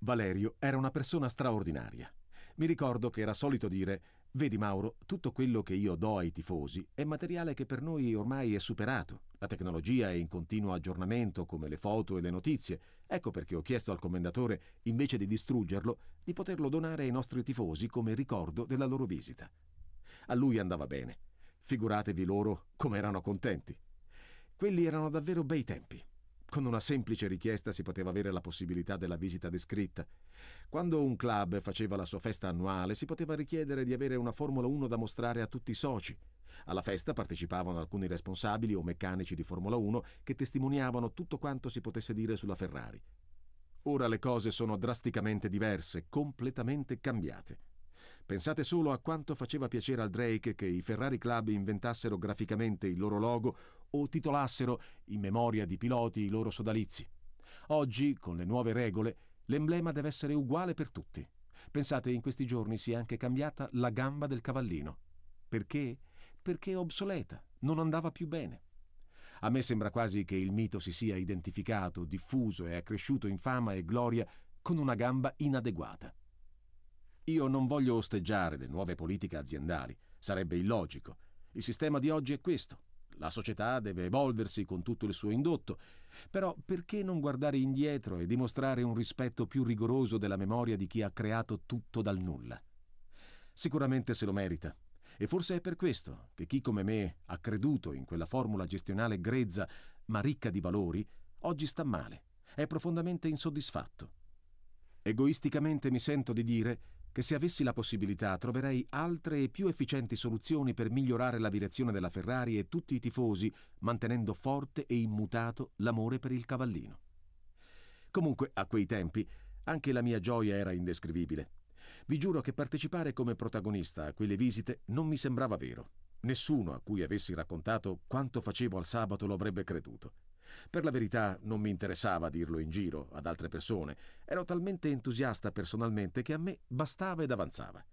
Valerio era una persona straordinaria. Mi ricordo che era solito dire Vedi Mauro, tutto quello che io do ai tifosi è materiale che per noi ormai è superato. La tecnologia è in continuo aggiornamento come le foto e le notizie. Ecco perché ho chiesto al commendatore, invece di distruggerlo, di poterlo donare ai nostri tifosi come ricordo della loro visita. A lui andava bene. Figuratevi loro come erano contenti. Quelli erano davvero bei tempi. Con una semplice richiesta si poteva avere la possibilità della visita descritta. Quando un club faceva la sua festa annuale si poteva richiedere di avere una Formula 1 da mostrare a tutti i soci. Alla festa partecipavano alcuni responsabili o meccanici di Formula 1 che testimoniavano tutto quanto si potesse dire sulla Ferrari. Ora le cose sono drasticamente diverse, completamente cambiate. Pensate solo a quanto faceva piacere al Drake che i Ferrari Club inventassero graficamente il loro logo o titolassero, in memoria di piloti, i loro sodalizi. Oggi, con le nuove regole, l'emblema deve essere uguale per tutti. Pensate, in questi giorni si è anche cambiata la gamba del cavallino. Perché? Perché obsoleta, non andava più bene. A me sembra quasi che il mito si sia identificato, diffuso e accresciuto in fama e gloria con una gamba inadeguata. Io non voglio osteggiare le nuove politiche aziendali, sarebbe illogico. Il sistema di oggi è questo. La società deve evolversi con tutto il suo indotto, però perché non guardare indietro e dimostrare un rispetto più rigoroso della memoria di chi ha creato tutto dal nulla? Sicuramente se lo merita, e forse è per questo che chi come me ha creduto in quella formula gestionale grezza ma ricca di valori, oggi sta male, è profondamente insoddisfatto. Egoisticamente mi sento di dire che se avessi la possibilità troverei altre e più efficienti soluzioni per migliorare la direzione della Ferrari e tutti i tifosi, mantenendo forte e immutato l'amore per il cavallino. Comunque, a quei tempi, anche la mia gioia era indescrivibile. Vi giuro che partecipare come protagonista a quelle visite non mi sembrava vero. Nessuno a cui avessi raccontato quanto facevo al sabato lo avrebbe creduto. Per la verità non mi interessava dirlo in giro ad altre persone, ero talmente entusiasta personalmente che a me bastava ed avanzava.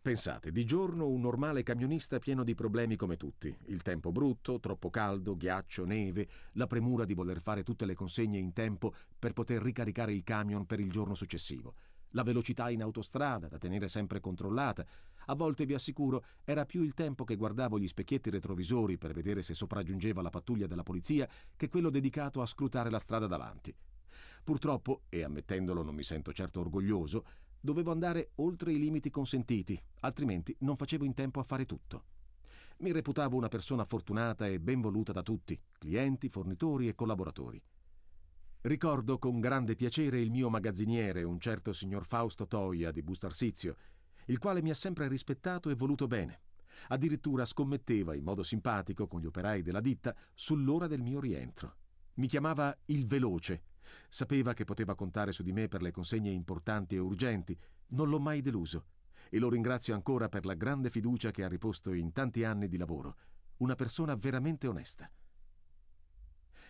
Pensate, di giorno un normale camionista pieno di problemi come tutti, il tempo brutto, troppo caldo, ghiaccio, neve, la premura di voler fare tutte le consegne in tempo per poter ricaricare il camion per il giorno successivo, la velocità in autostrada da tenere sempre controllata, a volte, vi assicuro, era più il tempo che guardavo gli specchietti retrovisori per vedere se sopraggiungeva la pattuglia della polizia che quello dedicato a scrutare la strada davanti. Purtroppo, e ammettendolo non mi sento certo orgoglioso, dovevo andare oltre i limiti consentiti, altrimenti non facevo in tempo a fare tutto. Mi reputavo una persona fortunata e ben voluta da tutti, clienti, fornitori e collaboratori. Ricordo con grande piacere il mio magazziniere, un certo signor Fausto Toia di Bustarsizio, il quale mi ha sempre rispettato e voluto bene. Addirittura scommetteva in modo simpatico con gli operai della ditta sull'ora del mio rientro. Mi chiamava il veloce. Sapeva che poteva contare su di me per le consegne importanti e urgenti. Non l'ho mai deluso. E lo ringrazio ancora per la grande fiducia che ha riposto in tanti anni di lavoro. Una persona veramente onesta.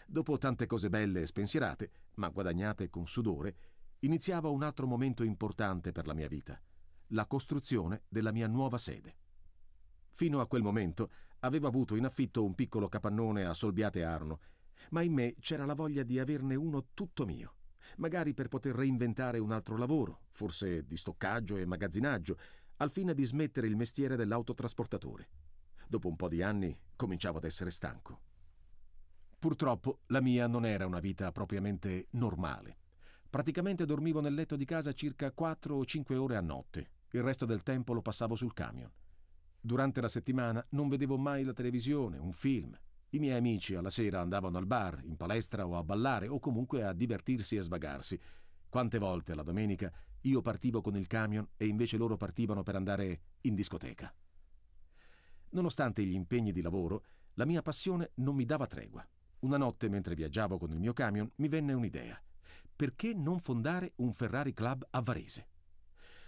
Dopo tante cose belle e spensierate, ma guadagnate con sudore, iniziava un altro momento importante per la mia vita – la costruzione della mia nuova sede. Fino a quel momento avevo avuto in affitto un piccolo capannone a Solbiate Arno, ma in me c'era la voglia di averne uno tutto mio, magari per poter reinventare un altro lavoro, forse di stoccaggio e magazzinaggio, al fine di smettere il mestiere dell'autotrasportatore. Dopo un po' di anni cominciavo ad essere stanco. Purtroppo la mia non era una vita propriamente normale. Praticamente dormivo nel letto di casa circa 4 o 5 ore a notte. Il resto del tempo lo passavo sul camion. Durante la settimana non vedevo mai la televisione, un film. I miei amici alla sera andavano al bar, in palestra o a ballare o comunque a divertirsi e svagarsi. Quante volte la domenica io partivo con il camion e invece loro partivano per andare in discoteca. Nonostante gli impegni di lavoro, la mia passione non mi dava tregua. Una notte mentre viaggiavo con il mio camion mi venne un'idea perché non fondare un Ferrari Club a Varese?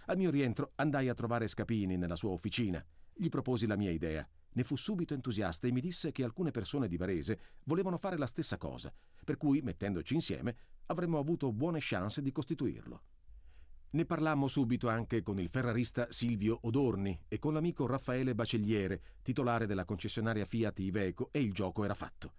Al mio rientro andai a trovare Scapini nella sua officina, gli proposi la mia idea. Ne fu subito entusiasta e mi disse che alcune persone di Varese volevano fare la stessa cosa, per cui, mettendoci insieme, avremmo avuto buone chance di costituirlo. Ne parlammo subito anche con il ferrarista Silvio Odorni e con l'amico Raffaele Bacelliere, titolare della concessionaria Fiat Iveco, e il gioco era fatto.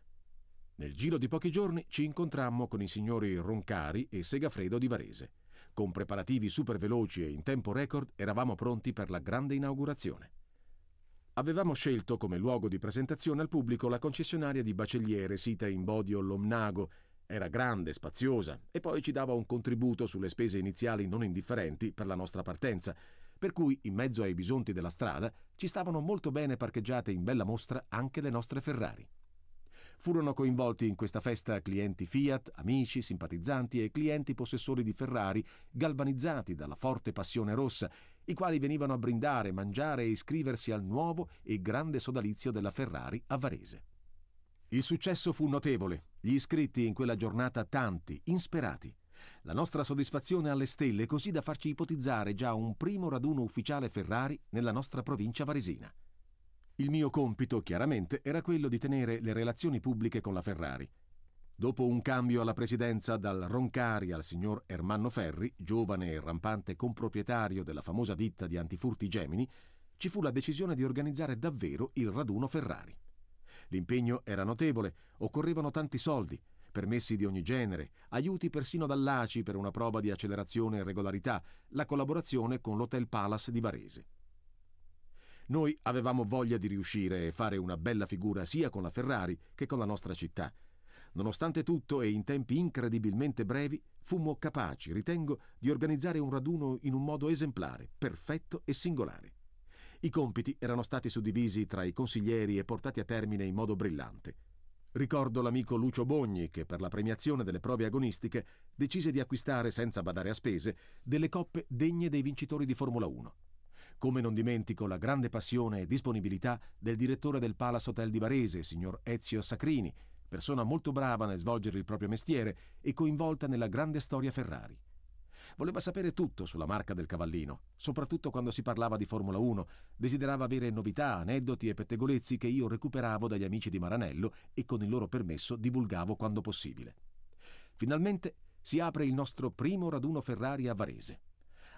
Nel giro di pochi giorni ci incontrammo con i signori Roncari e Segafredo di Varese. Con preparativi super veloci e in tempo record eravamo pronti per la grande inaugurazione. Avevamo scelto come luogo di presentazione al pubblico la concessionaria di Bacelliere, sita in Bodio Lomnago. Era grande, spaziosa e poi ci dava un contributo sulle spese iniziali non indifferenti per la nostra partenza, per cui in mezzo ai bisonti della strada ci stavano molto bene parcheggiate in bella mostra anche le nostre Ferrari. Furono coinvolti in questa festa clienti Fiat, amici, simpatizzanti e clienti possessori di Ferrari, galvanizzati dalla forte passione rossa, i quali venivano a brindare, mangiare e iscriversi al nuovo e grande sodalizio della Ferrari a Varese. Il successo fu notevole, gli iscritti in quella giornata tanti, insperati. La nostra soddisfazione alle stelle così da farci ipotizzare già un primo raduno ufficiale Ferrari nella nostra provincia varesina. Il mio compito, chiaramente, era quello di tenere le relazioni pubbliche con la Ferrari. Dopo un cambio alla presidenza dal Roncari al signor Ermanno Ferri, giovane e rampante comproprietario della famosa ditta di antifurti Gemini, ci fu la decisione di organizzare davvero il raduno Ferrari. L'impegno era notevole, occorrevano tanti soldi, permessi di ogni genere, aiuti persino dall'ACI per una prova di accelerazione e regolarità, la collaborazione con l'Hotel Palace di Varese. Noi avevamo voglia di riuscire e fare una bella figura sia con la Ferrari che con la nostra città. Nonostante tutto e in tempi incredibilmente brevi, fummo capaci, ritengo, di organizzare un raduno in un modo esemplare, perfetto e singolare. I compiti erano stati suddivisi tra i consiglieri e portati a termine in modo brillante. Ricordo l'amico Lucio Bogni che per la premiazione delle prove agonistiche decise di acquistare senza badare a spese delle coppe degne dei vincitori di Formula 1. Come non dimentico la grande passione e disponibilità del direttore del Palace Hotel di Varese, signor Ezio Sacrini, persona molto brava nel svolgere il proprio mestiere e coinvolta nella grande storia Ferrari. Voleva sapere tutto sulla marca del cavallino, soprattutto quando si parlava di Formula 1, desiderava avere novità, aneddoti e pettegolezzi che io recuperavo dagli amici di Maranello e con il loro permesso divulgavo quando possibile. Finalmente si apre il nostro primo raduno Ferrari a Varese.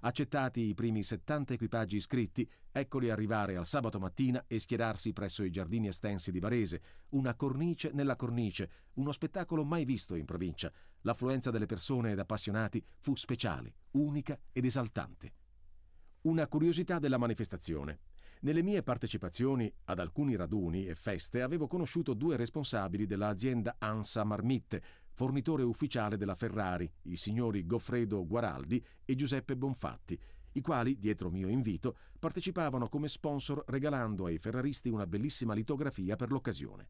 Accettati i primi 70 equipaggi iscritti, eccoli arrivare al sabato mattina e schierarsi presso i giardini estensi di Varese, una cornice nella cornice, uno spettacolo mai visto in provincia. L'affluenza delle persone ed appassionati fu speciale, unica ed esaltante. Una curiosità della manifestazione. Nelle mie partecipazioni ad alcuni raduni e feste avevo conosciuto due responsabili dell'azienda ANSA Marmitte, fornitore ufficiale della Ferrari, i signori Goffredo Guaraldi e Giuseppe Bonfatti, i quali, dietro mio invito, partecipavano come sponsor regalando ai ferraristi una bellissima litografia per l'occasione.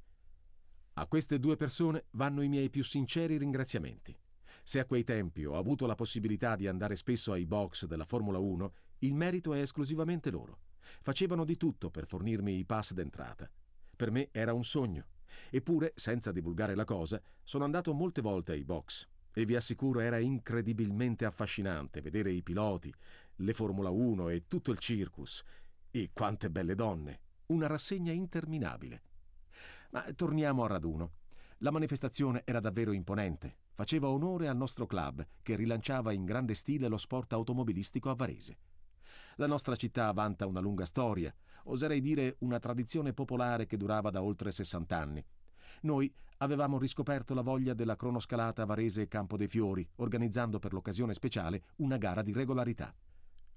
A queste due persone vanno i miei più sinceri ringraziamenti. Se a quei tempi ho avuto la possibilità di andare spesso ai box della Formula 1, il merito è esclusivamente loro. Facevano di tutto per fornirmi i pass d'entrata. Per me era un sogno, Eppure, senza divulgare la cosa, sono andato molte volte ai box e vi assicuro era incredibilmente affascinante vedere i piloti, le Formula 1 e tutto il circus. E quante belle donne! Una rassegna interminabile. Ma torniamo a raduno. La manifestazione era davvero imponente. Faceva onore al nostro club, che rilanciava in grande stile lo sport automobilistico a Varese. La nostra città vanta una lunga storia, oserei dire una tradizione popolare che durava da oltre 60 anni. Noi avevamo riscoperto la voglia della cronoscalata Varese Campo dei Fiori, organizzando per l'occasione speciale una gara di regolarità.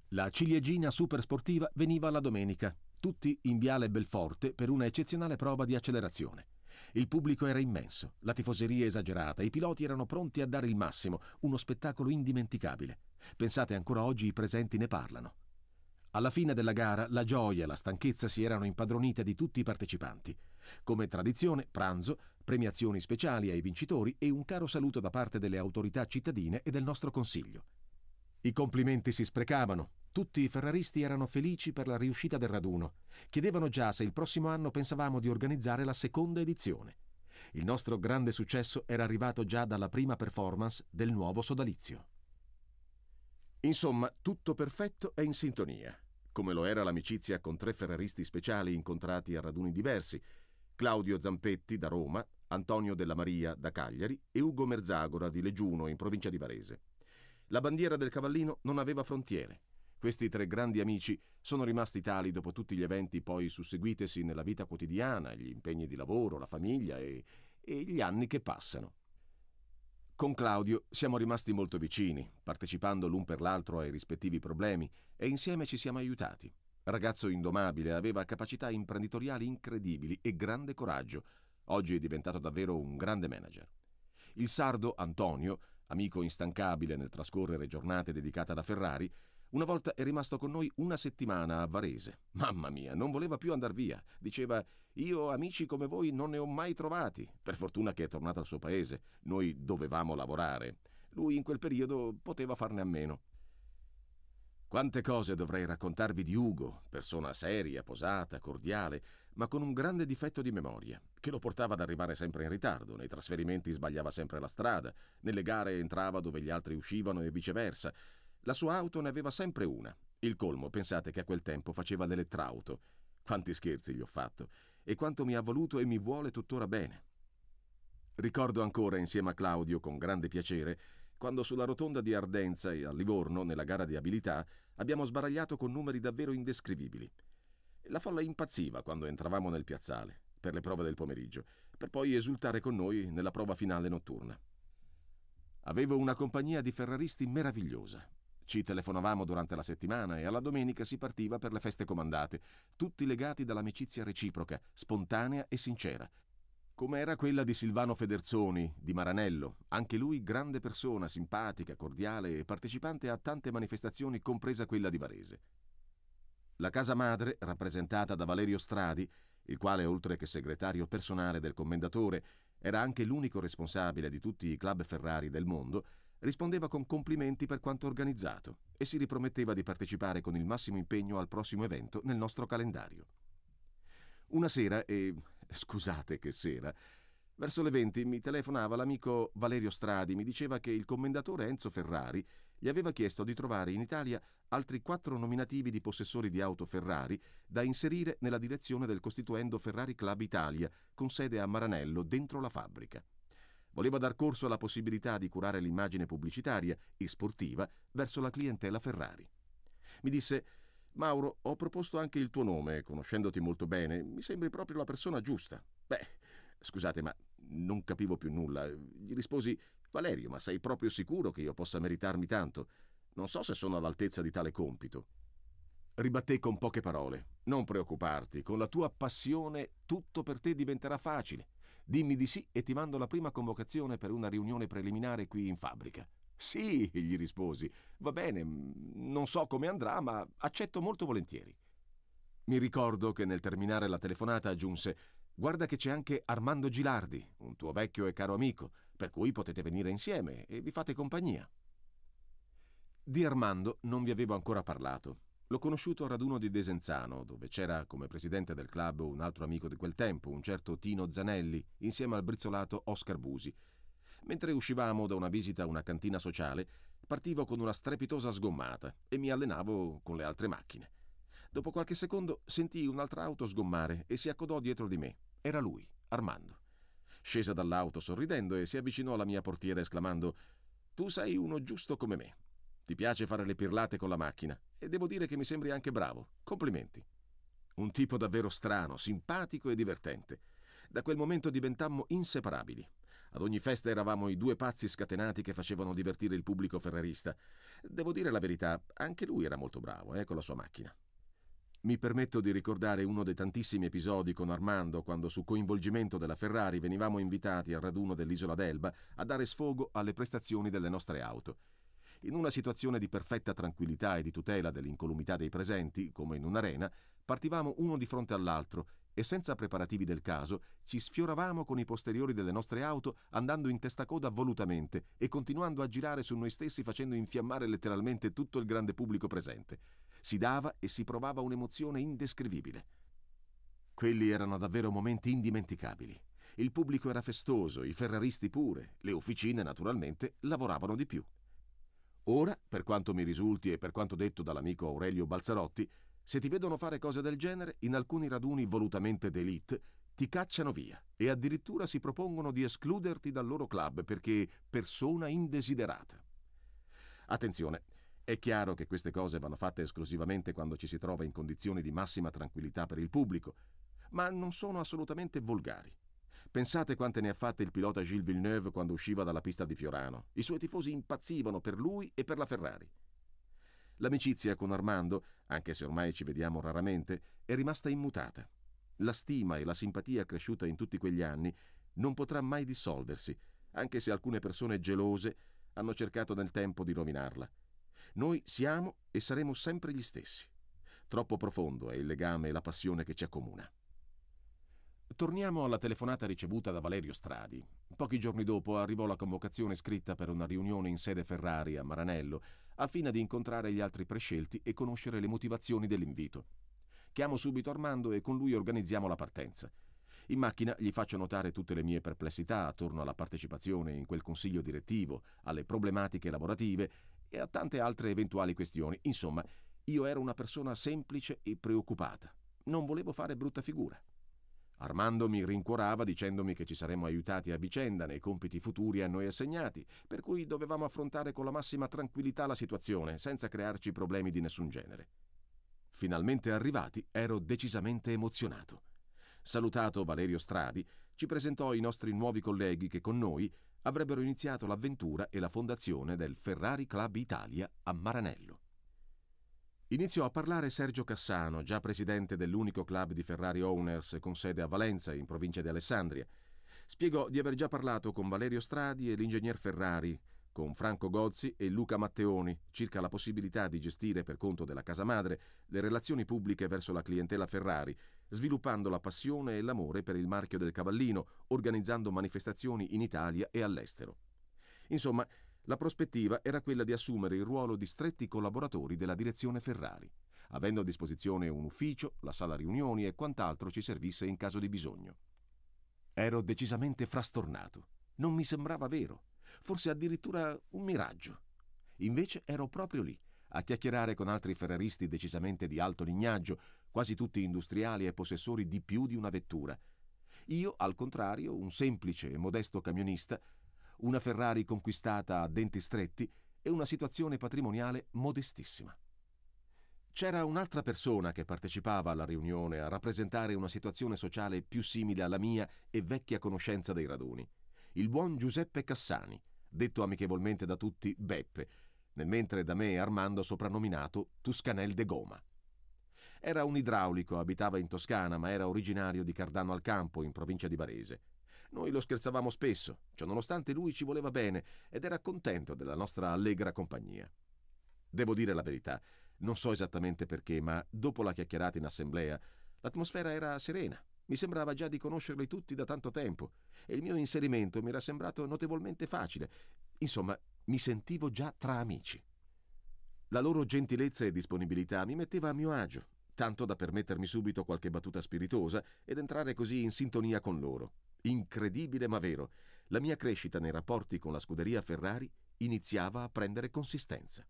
La ciliegina supersportiva veniva la domenica, tutti in Viale Belforte per una eccezionale prova di accelerazione. Il pubblico era immenso, la tifoseria esagerata, i piloti erano pronti a dare il massimo, uno spettacolo indimenticabile. Pensate ancora oggi i presenti ne parlano. Alla fine della gara la gioia e la stanchezza si erano impadronite di tutti i partecipanti. Come tradizione, pranzo, premiazioni speciali ai vincitori e un caro saluto da parte delle autorità cittadine e del nostro consiglio. I complimenti si sprecavano. Tutti i ferraristi erano felici per la riuscita del raduno. Chiedevano già se il prossimo anno pensavamo di organizzare la seconda edizione. Il nostro grande successo era arrivato già dalla prima performance del nuovo sodalizio. Insomma, tutto perfetto e in sintonia come lo era l'amicizia con tre ferraristi speciali incontrati a raduni diversi, Claudio Zampetti da Roma, Antonio Della Maria da Cagliari e Ugo Merzagora di Legiuno in provincia di Varese. La bandiera del cavallino non aveva frontiere. Questi tre grandi amici sono rimasti tali dopo tutti gli eventi poi susseguitesi nella vita quotidiana, gli impegni di lavoro, la famiglia e, e gli anni che passano. Con Claudio siamo rimasti molto vicini, partecipando l'un per l'altro ai rispettivi problemi, e insieme ci siamo aiutati. Ragazzo indomabile, aveva capacità imprenditoriali incredibili e grande coraggio. Oggi è diventato davvero un grande manager. Il sardo Antonio, amico instancabile nel trascorrere giornate dedicate alla Ferrari, una volta è rimasto con noi una settimana a Varese. Mamma mia, non voleva più andare via. Diceva, io amici come voi non ne ho mai trovati. Per fortuna che è tornato al suo paese. Noi dovevamo lavorare. Lui in quel periodo poteva farne a meno. Quante cose dovrei raccontarvi di Ugo, persona seria, posata, cordiale, ma con un grande difetto di memoria, che lo portava ad arrivare sempre in ritardo, nei trasferimenti sbagliava sempre la strada, nelle gare entrava dove gli altri uscivano e viceversa. La sua auto ne aveva sempre una. Il colmo, pensate che a quel tempo faceva l'elettrauto. Quanti scherzi gli ho fatto e quanto mi ha voluto e mi vuole tuttora bene. Ricordo ancora insieme a Claudio, con grande piacere, quando sulla rotonda di Ardenza e a Livorno, nella gara di abilità, abbiamo sbaragliato con numeri davvero indescrivibili. La folla impazziva quando entravamo nel piazzale, per le prove del pomeriggio, per poi esultare con noi nella prova finale notturna. Avevo una compagnia di ferraristi meravigliosa. Ci telefonavamo durante la settimana e alla domenica si partiva per le feste comandate, tutti legati dall'amicizia reciproca, spontanea e sincera, come era quella di Silvano Federzoni, di Maranello, anche lui grande persona, simpatica, cordiale e partecipante a tante manifestazioni, compresa quella di Varese. La casa madre, rappresentata da Valerio Stradi, il quale oltre che segretario personale del commendatore era anche l'unico responsabile di tutti i club Ferrari del mondo, rispondeva con complimenti per quanto organizzato e si riprometteva di partecipare con il massimo impegno al prossimo evento nel nostro calendario. Una sera, e Scusate che sera. Verso le 20 mi telefonava l'amico Valerio Stradi, mi diceva che il commendatore Enzo Ferrari gli aveva chiesto di trovare in Italia altri quattro nominativi di possessori di auto Ferrari da inserire nella direzione del costituendo Ferrari Club Italia, con sede a Maranello, dentro la fabbrica. Voleva dar corso alla possibilità di curare l'immagine pubblicitaria e sportiva verso la clientela Ferrari. Mi disse Mauro, ho proposto anche il tuo nome, conoscendoti molto bene, mi sembri proprio la persona giusta. Beh, scusate, ma non capivo più nulla. Gli risposi, Valerio, ma sei proprio sicuro che io possa meritarmi tanto? Non so se sono all'altezza di tale compito. Ribatté con poche parole. Non preoccuparti, con la tua passione tutto per te diventerà facile. Dimmi di sì e ti mando la prima convocazione per una riunione preliminare qui in fabbrica. Sì, gli risposi. Va bene, mm, non so come andrà, ma accetto molto volentieri. Mi ricordo che nel terminare la telefonata aggiunse Guarda che c'è anche Armando Gilardi, un tuo vecchio e caro amico, per cui potete venire insieme e vi fate compagnia. Di Armando non vi avevo ancora parlato. L'ho conosciuto a raduno di Desenzano, dove c'era come presidente del club un altro amico di quel tempo, un certo Tino Zanelli, insieme al brizzolato Oscar Busi, Mentre uscivamo da una visita a una cantina sociale, partivo con una strepitosa sgommata e mi allenavo con le altre macchine. Dopo qualche secondo sentii un'altra auto sgommare e si accodò dietro di me. Era lui, Armando. Scesa dall'auto sorridendo e si avvicinò alla mia portiera esclamando Tu sei uno giusto come me. Ti piace fare le pirlate con la macchina e devo dire che mi sembri anche bravo. Complimenti. Un tipo davvero strano, simpatico e divertente. Da quel momento diventammo inseparabili. Ad ogni festa eravamo i due pazzi scatenati che facevano divertire il pubblico ferrarista. Devo dire la verità, anche lui era molto bravo, eh, con la sua macchina. Mi permetto di ricordare uno dei tantissimi episodi con Armando quando su coinvolgimento della Ferrari venivamo invitati al raduno dell'isola d'Elba a dare sfogo alle prestazioni delle nostre auto. In una situazione di perfetta tranquillità e di tutela dell'incolumità dei presenti, come in un'arena, partivamo uno di fronte all'altro e senza preparativi del caso ci sfioravamo con i posteriori delle nostre auto andando in testacoda volutamente e continuando a girare su noi stessi facendo infiammare letteralmente tutto il grande pubblico presente. Si dava e si provava un'emozione indescrivibile. Quelli erano davvero momenti indimenticabili. Il pubblico era festoso, i ferraristi pure, le officine naturalmente lavoravano di più. Ora, per quanto mi risulti e per quanto detto dall'amico Aurelio Balzarotti, se ti vedono fare cose del genere, in alcuni raduni volutamente d'élite, ti cacciano via e addirittura si propongono di escluderti dal loro club perché persona indesiderata. Attenzione, è chiaro che queste cose vanno fatte esclusivamente quando ci si trova in condizioni di massima tranquillità per il pubblico, ma non sono assolutamente volgari. Pensate quante ne ha fatte il pilota Gilles Villeneuve quando usciva dalla pista di Fiorano. I suoi tifosi impazzivano per lui e per la Ferrari. L'amicizia con Armando, anche se ormai ci vediamo raramente, è rimasta immutata. La stima e la simpatia cresciuta in tutti quegli anni non potrà mai dissolversi, anche se alcune persone gelose hanno cercato nel tempo di rovinarla. Noi siamo e saremo sempre gli stessi. Troppo profondo è il legame e la passione che ci accomuna. Torniamo alla telefonata ricevuta da Valerio Stradi, Pochi giorni dopo arrivò la convocazione scritta per una riunione in sede Ferrari a Maranello, al fine di incontrare gli altri prescelti e conoscere le motivazioni dell'invito. Chiamo subito Armando e con lui organizziamo la partenza. In macchina gli faccio notare tutte le mie perplessità attorno alla partecipazione in quel consiglio direttivo, alle problematiche lavorative e a tante altre eventuali questioni. Insomma, io ero una persona semplice e preoccupata. Non volevo fare brutta figura. Armando mi rincuorava dicendomi che ci saremmo aiutati a vicenda nei compiti futuri a noi assegnati, per cui dovevamo affrontare con la massima tranquillità la situazione, senza crearci problemi di nessun genere. Finalmente arrivati, ero decisamente emozionato. Salutato Valerio Stradi, ci presentò i nostri nuovi colleghi che con noi avrebbero iniziato l'avventura e la fondazione del Ferrari Club Italia a Maranello. Iniziò a parlare Sergio Cassano, già presidente dell'unico club di Ferrari Owners con sede a Valenza, in provincia di Alessandria. Spiegò di aver già parlato con Valerio Stradi e l'ingegner Ferrari, con Franco Gozzi e Luca Matteoni circa la possibilità di gestire per conto della casa madre le relazioni pubbliche verso la clientela Ferrari, sviluppando la passione e l'amore per il marchio del cavallino, organizzando manifestazioni in Italia e all'estero. Insomma, la prospettiva era quella di assumere il ruolo di stretti collaboratori della direzione Ferrari, avendo a disposizione un ufficio, la sala riunioni e quant'altro ci servisse in caso di bisogno. Ero decisamente frastornato. Non mi sembrava vero, forse addirittura un miraggio. Invece ero proprio lì, a chiacchierare con altri ferraristi decisamente di alto lignaggio, quasi tutti industriali e possessori di più di una vettura. Io, al contrario, un semplice e modesto camionista, una Ferrari conquistata a denti stretti e una situazione patrimoniale modestissima. C'era un'altra persona che partecipava alla riunione a rappresentare una situazione sociale più simile alla mia e vecchia conoscenza dei raduni, il buon Giuseppe Cassani, detto amichevolmente da tutti Beppe, nel mentre da me Armando soprannominato Tuscanel de Goma. Era un idraulico, abitava in Toscana, ma era originario di Cardano al Campo, in provincia di Varese. Noi lo scherzavamo spesso, ciononostante lui ci voleva bene ed era contento della nostra allegra compagnia. Devo dire la verità, non so esattamente perché, ma dopo la chiacchierata in assemblea l'atmosfera era serena. Mi sembrava già di conoscerli tutti da tanto tempo e il mio inserimento mi era sembrato notevolmente facile. Insomma, mi sentivo già tra amici. La loro gentilezza e disponibilità mi metteva a mio agio, tanto da permettermi subito qualche battuta spiritosa ed entrare così in sintonia con loro. Incredibile ma vero, la mia crescita nei rapporti con la scuderia Ferrari iniziava a prendere consistenza.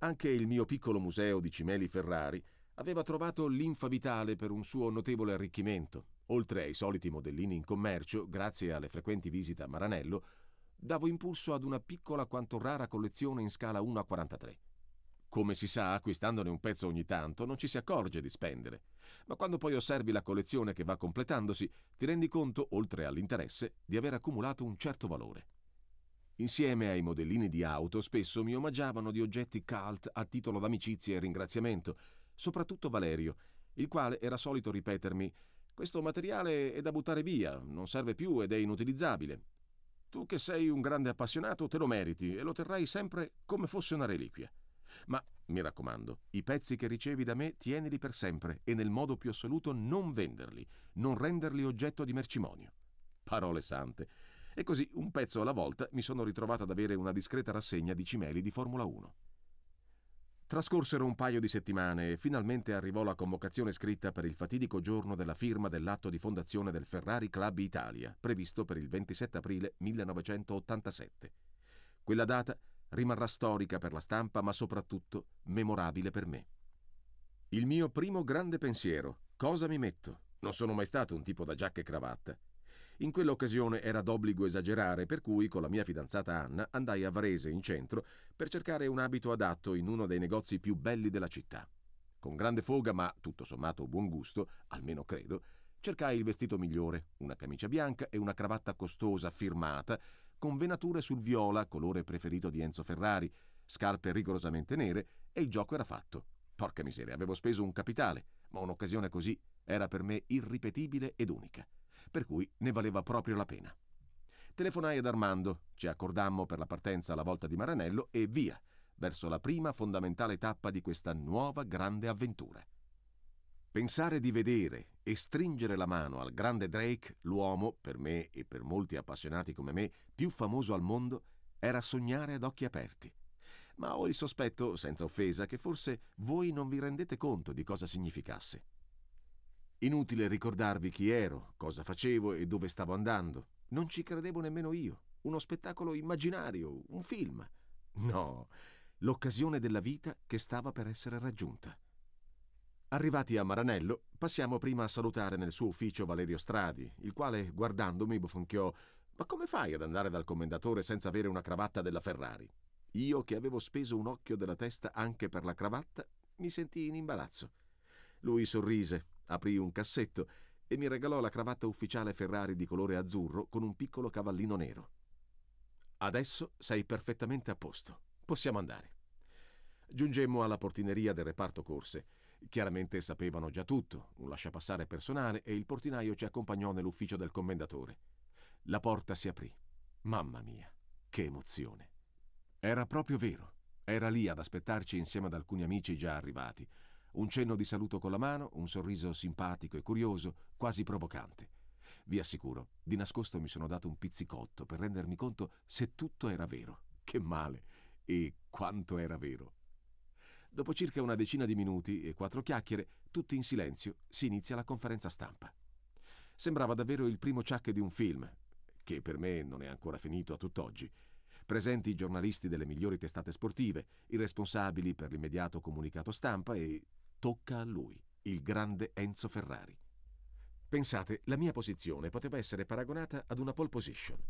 Anche il mio piccolo museo di cimeli Ferrari aveva trovato l'infa vitale per un suo notevole arricchimento. Oltre ai soliti modellini in commercio, grazie alle frequenti visite a Maranello, davo impulso ad una piccola quanto rara collezione in scala 1 a 43. Come si sa, acquistandone un pezzo ogni tanto non ci si accorge di spendere, ma quando poi osservi la collezione che va completandosi, ti rendi conto, oltre all'interesse, di aver accumulato un certo valore. Insieme ai modellini di auto spesso mi omaggiavano di oggetti cult a titolo d'amicizia e ringraziamento, soprattutto Valerio, il quale era solito ripetermi «Questo materiale è da buttare via, non serve più ed è inutilizzabile. Tu che sei un grande appassionato te lo meriti e lo terrai sempre come fosse una reliquia». Ma, mi raccomando, i pezzi che ricevi da me tienili per sempre e nel modo più assoluto non venderli, non renderli oggetto di mercimonio. Parole sante. E così, un pezzo alla volta, mi sono ritrovato ad avere una discreta rassegna di cimeli di Formula 1. Trascorsero un paio di settimane e finalmente arrivò la convocazione scritta per il fatidico giorno della firma dell'atto di fondazione del Ferrari Club Italia, previsto per il 27 aprile 1987. Quella data rimarrà storica per la stampa, ma soprattutto memorabile per me. Il mio primo grande pensiero, cosa mi metto? Non sono mai stato un tipo da giacca e cravatta. In quell'occasione era d'obbligo esagerare, per cui con la mia fidanzata Anna andai a Varese, in centro, per cercare un abito adatto in uno dei negozi più belli della città. Con grande foga, ma tutto sommato buon gusto, almeno credo, cercai il vestito migliore, una camicia bianca e una cravatta costosa firmata con venature sul viola, colore preferito di Enzo Ferrari, scarpe rigorosamente nere e il gioco era fatto. Porca miseria, avevo speso un capitale, ma un'occasione così era per me irripetibile ed unica, per cui ne valeva proprio la pena. Telefonai ad Armando, ci accordammo per la partenza alla volta di Maranello e via, verso la prima fondamentale tappa di questa nuova grande avventura. Pensare di vedere e stringere la mano al grande Drake, l'uomo, per me e per molti appassionati come me, più famoso al mondo, era sognare ad occhi aperti. Ma ho il sospetto, senza offesa, che forse voi non vi rendete conto di cosa significasse. Inutile ricordarvi chi ero, cosa facevo e dove stavo andando. Non ci credevo nemmeno io. Uno spettacolo immaginario, un film. No, l'occasione della vita che stava per essere raggiunta. Arrivati a Maranello, passiamo prima a salutare nel suo ufficio Valerio Stradi, il quale, guardandomi, bofonchiò «Ma come fai ad andare dal commendatore senza avere una cravatta della Ferrari?» Io, che avevo speso un occhio della testa anche per la cravatta, mi sentii in imbarazzo. Lui sorrise, aprì un cassetto e mi regalò la cravatta ufficiale Ferrari di colore azzurro con un piccolo cavallino nero. Adesso sei perfettamente a posto. Possiamo andare. Giungemmo alla portineria del reparto corse Chiaramente sapevano già tutto, un lasciapassare personale e il portinaio ci accompagnò nell'ufficio del commendatore. La porta si aprì. Mamma mia, che emozione! Era proprio vero. Era lì ad aspettarci insieme ad alcuni amici già arrivati. Un cenno di saluto con la mano, un sorriso simpatico e curioso, quasi provocante. Vi assicuro, di nascosto mi sono dato un pizzicotto per rendermi conto se tutto era vero. Che male! E quanto era vero! Dopo circa una decina di minuti e quattro chiacchiere, tutti in silenzio, si inizia la conferenza stampa. Sembrava davvero il primo ciak di un film, che per me non è ancora finito a tutt'oggi. Presenti i giornalisti delle migliori testate sportive, i responsabili per l'immediato comunicato stampa e tocca a lui, il grande Enzo Ferrari. Pensate, la mia posizione poteva essere paragonata ad una pole position.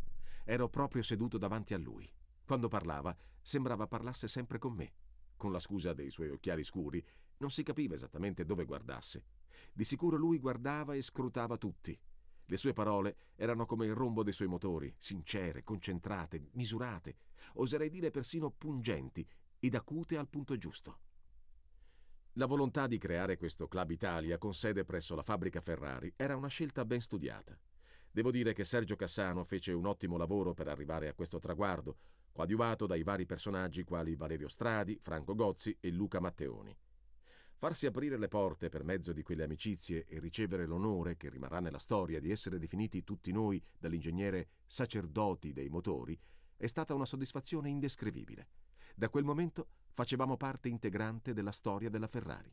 Ero proprio seduto davanti a lui. Quando parlava, sembrava parlasse sempre con me con la scusa dei suoi occhiali scuri, non si capiva esattamente dove guardasse. Di sicuro lui guardava e scrutava tutti. Le sue parole erano come il rombo dei suoi motori, sincere, concentrate, misurate, oserei dire persino pungenti ed acute al punto giusto. La volontà di creare questo Club Italia con sede presso la fabbrica Ferrari era una scelta ben studiata. Devo dire che Sergio Cassano fece un ottimo lavoro per arrivare a questo traguardo, coadiuvato dai vari personaggi quali Valerio Stradi, Franco Gozzi e Luca Matteoni. Farsi aprire le porte per mezzo di quelle amicizie e ricevere l'onore che rimarrà nella storia di essere definiti tutti noi dall'ingegnere sacerdoti dei motori è stata una soddisfazione indescrivibile. Da quel momento facevamo parte integrante della storia della Ferrari.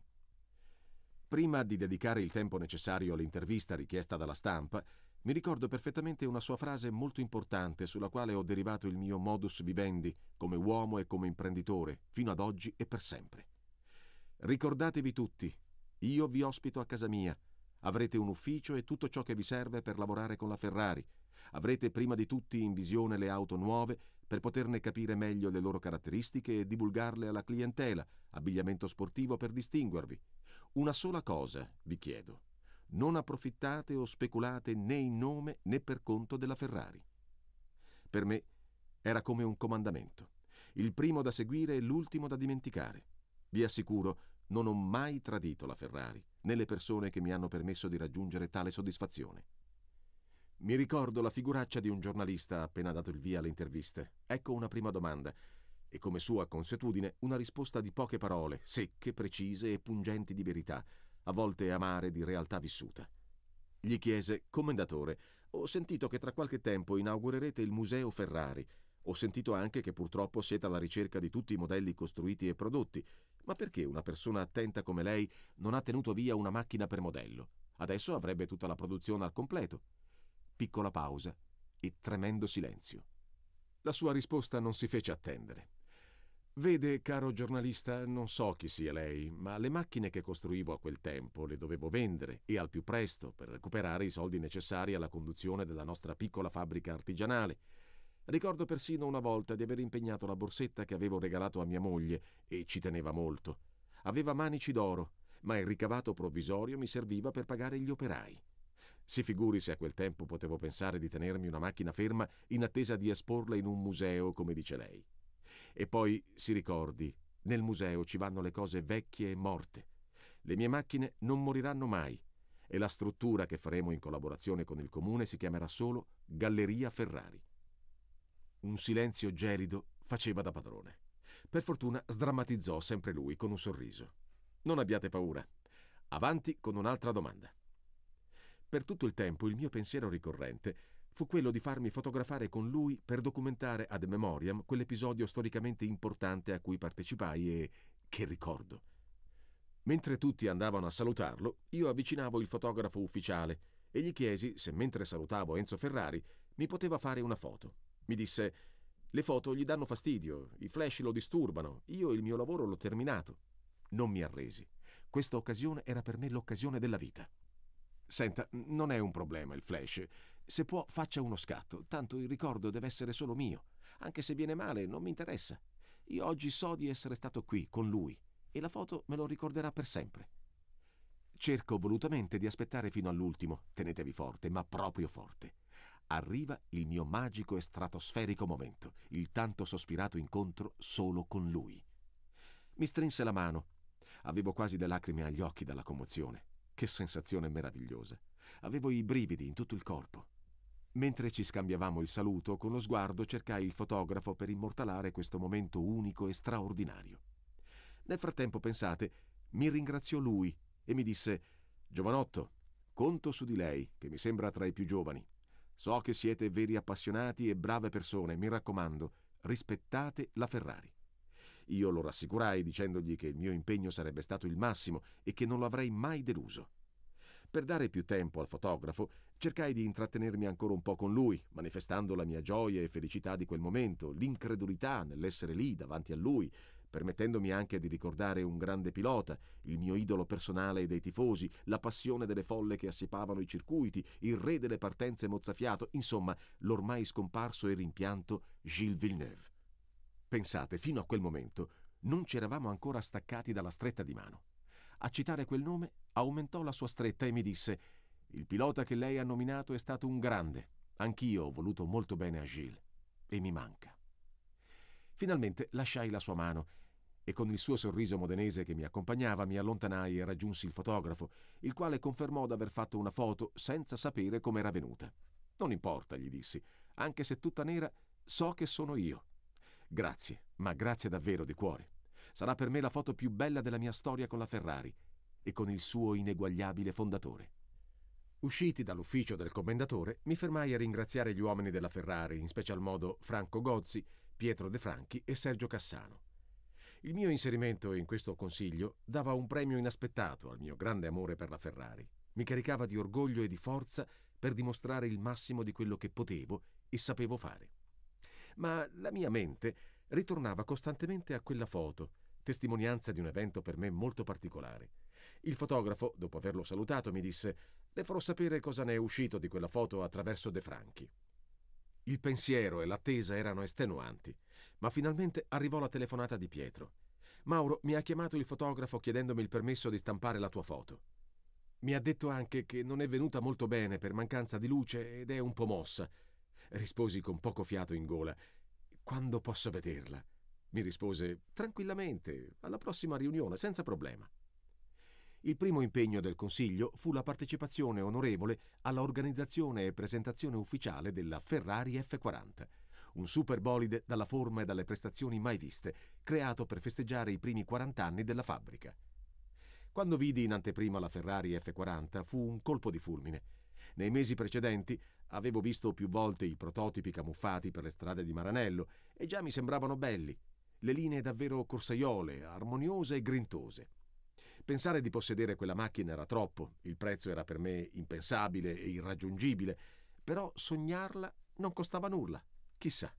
Prima di dedicare il tempo necessario all'intervista richiesta dalla stampa, mi ricordo perfettamente una sua frase molto importante sulla quale ho derivato il mio modus vivendi come uomo e come imprenditore, fino ad oggi e per sempre. Ricordatevi tutti, io vi ospito a casa mia, avrete un ufficio e tutto ciò che vi serve per lavorare con la Ferrari, avrete prima di tutti in visione le auto nuove per poterne capire meglio le loro caratteristiche e divulgarle alla clientela, abbigliamento sportivo per distinguervi. Una sola cosa vi chiedo non approfittate o speculate né in nome né per conto della Ferrari. Per me era come un comandamento, il primo da seguire e l'ultimo da dimenticare. Vi assicuro, non ho mai tradito la Ferrari, né le persone che mi hanno permesso di raggiungere tale soddisfazione. Mi ricordo la figuraccia di un giornalista appena dato il via alle interviste. Ecco una prima domanda e come sua consuetudine una risposta di poche parole, secche, precise e pungenti di verità, a volte amare di realtà vissuta. Gli chiese, Commendatore, ho sentito che tra qualche tempo inaugurerete il Museo Ferrari. Ho sentito anche che purtroppo siete alla ricerca di tutti i modelli costruiti e prodotti. Ma perché una persona attenta come lei non ha tenuto via una macchina per modello? Adesso avrebbe tutta la produzione al completo. Piccola pausa e tremendo silenzio. La sua risposta non si fece attendere. Vede, caro giornalista, non so chi sia lei, ma le macchine che costruivo a quel tempo le dovevo vendere e al più presto per recuperare i soldi necessari alla conduzione della nostra piccola fabbrica artigianale. Ricordo persino una volta di aver impegnato la borsetta che avevo regalato a mia moglie e ci teneva molto. Aveva manici d'oro, ma il ricavato provvisorio mi serviva per pagare gli operai. Si figuri se a quel tempo potevo pensare di tenermi una macchina ferma in attesa di esporla in un museo, come dice lei. E poi si ricordi, nel museo ci vanno le cose vecchie e morte. Le mie macchine non moriranno mai e la struttura che faremo in collaborazione con il comune si chiamerà solo Galleria Ferrari. Un silenzio gelido faceva da padrone. Per fortuna sdrammatizzò sempre lui con un sorriso. Non abbiate paura. Avanti con un'altra domanda. Per tutto il tempo il mio pensiero ricorrente fu quello di farmi fotografare con lui per documentare ad memoriam quell'episodio storicamente importante a cui partecipai e che ricordo. Mentre tutti andavano a salutarlo, io avvicinavo il fotografo ufficiale e gli chiesi se mentre salutavo Enzo Ferrari mi poteva fare una foto. Mi disse le foto gli danno fastidio, i flash lo disturbano, io il mio lavoro l'ho terminato. Non mi arresi. Questa occasione era per me l'occasione della vita. Senta, non è un problema il flash. Se può, faccia uno scatto, tanto il ricordo deve essere solo mio. Anche se viene male, non mi interessa. Io oggi so di essere stato qui, con lui, e la foto me lo ricorderà per sempre. Cerco volutamente di aspettare fino all'ultimo, tenetevi forte, ma proprio forte. Arriva il mio magico e stratosferico momento, il tanto sospirato incontro solo con lui. Mi strinse la mano. Avevo quasi le lacrime agli occhi dalla commozione. Che sensazione meravigliosa. Avevo i brividi in tutto il corpo. Mentre ci scambiavamo il saluto, con lo sguardo cercai il fotografo per immortalare questo momento unico e straordinario. Nel frattempo, pensate, mi ringraziò lui e mi disse Giovanotto, conto su di lei, che mi sembra tra i più giovani. So che siete veri appassionati e brave persone, mi raccomando, rispettate la Ferrari. Io lo rassicurai dicendogli che il mio impegno sarebbe stato il massimo e che non lo avrei mai deluso. Per dare più tempo al fotografo, Cercai di intrattenermi ancora un po' con lui, manifestando la mia gioia e felicità di quel momento, l'incredulità nell'essere lì davanti a lui, permettendomi anche di ricordare un grande pilota, il mio idolo personale e dei tifosi, la passione delle folle che assipavano i circuiti, il re delle partenze mozzafiato, insomma, l'ormai scomparso e rimpianto Gilles Villeneuve. Pensate, fino a quel momento non ci eravamo ancora staccati dalla stretta di mano. A citare quel nome aumentò la sua stretta e mi disse il pilota che lei ha nominato è stato un grande. Anch'io ho voluto molto bene a Gilles e mi manca. Finalmente lasciai la sua mano e con il suo sorriso modenese che mi accompagnava mi allontanai e raggiunsi il fotografo, il quale confermò d'aver fatto una foto senza sapere com'era venuta. Non importa, gli dissi, anche se tutta nera, so che sono io. Grazie, ma grazie davvero di cuore. Sarà per me la foto più bella della mia storia con la Ferrari e con il suo ineguagliabile fondatore. Usciti dall'ufficio del commendatore, mi fermai a ringraziare gli uomini della Ferrari, in special modo Franco Gozzi, Pietro De Franchi e Sergio Cassano. Il mio inserimento in questo consiglio dava un premio inaspettato al mio grande amore per la Ferrari. Mi caricava di orgoglio e di forza per dimostrare il massimo di quello che potevo e sapevo fare. Ma la mia mente ritornava costantemente a quella foto, testimonianza di un evento per me molto particolare. Il fotografo, dopo averlo salutato, mi disse le farò sapere cosa ne è uscito di quella foto attraverso De Franchi. Il pensiero e l'attesa erano estenuanti, ma finalmente arrivò la telefonata di Pietro. Mauro mi ha chiamato il fotografo chiedendomi il permesso di stampare la tua foto. Mi ha detto anche che non è venuta molto bene per mancanza di luce ed è un po' mossa. Risposi con poco fiato in gola. Quando posso vederla? Mi rispose tranquillamente, alla prossima riunione, senza problema. Il primo impegno del Consiglio fu la partecipazione onorevole alla organizzazione e presentazione ufficiale della Ferrari F40, un superbolide dalla forma e dalle prestazioni mai viste, creato per festeggiare i primi 40 anni della fabbrica. Quando vidi in anteprima la Ferrari F40 fu un colpo di fulmine. Nei mesi precedenti avevo visto più volte i prototipi camuffati per le strade di Maranello e già mi sembravano belli, le linee davvero corsaiole, armoniose e grintose. Pensare di possedere quella macchina era troppo, il prezzo era per me impensabile e irraggiungibile, però sognarla non costava nulla, chissà.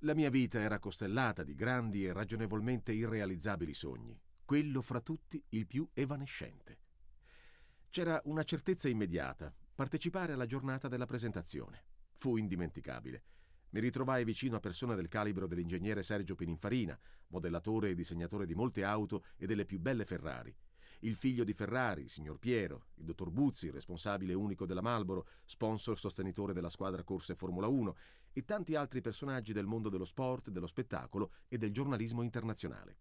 La mia vita era costellata di grandi e ragionevolmente irrealizzabili sogni, quello fra tutti il più evanescente. C'era una certezza immediata, partecipare alla giornata della presentazione. Fu indimenticabile. Mi ritrovai vicino a persone del calibro dell'ingegnere Sergio Pininfarina, modellatore e disegnatore di molte auto e delle più belle Ferrari. Il figlio di Ferrari, signor Piero, il dottor Buzzi, responsabile unico della Marlboro, sponsor sostenitore della squadra corse Formula 1, e tanti altri personaggi del mondo dello sport, dello spettacolo e del giornalismo internazionale.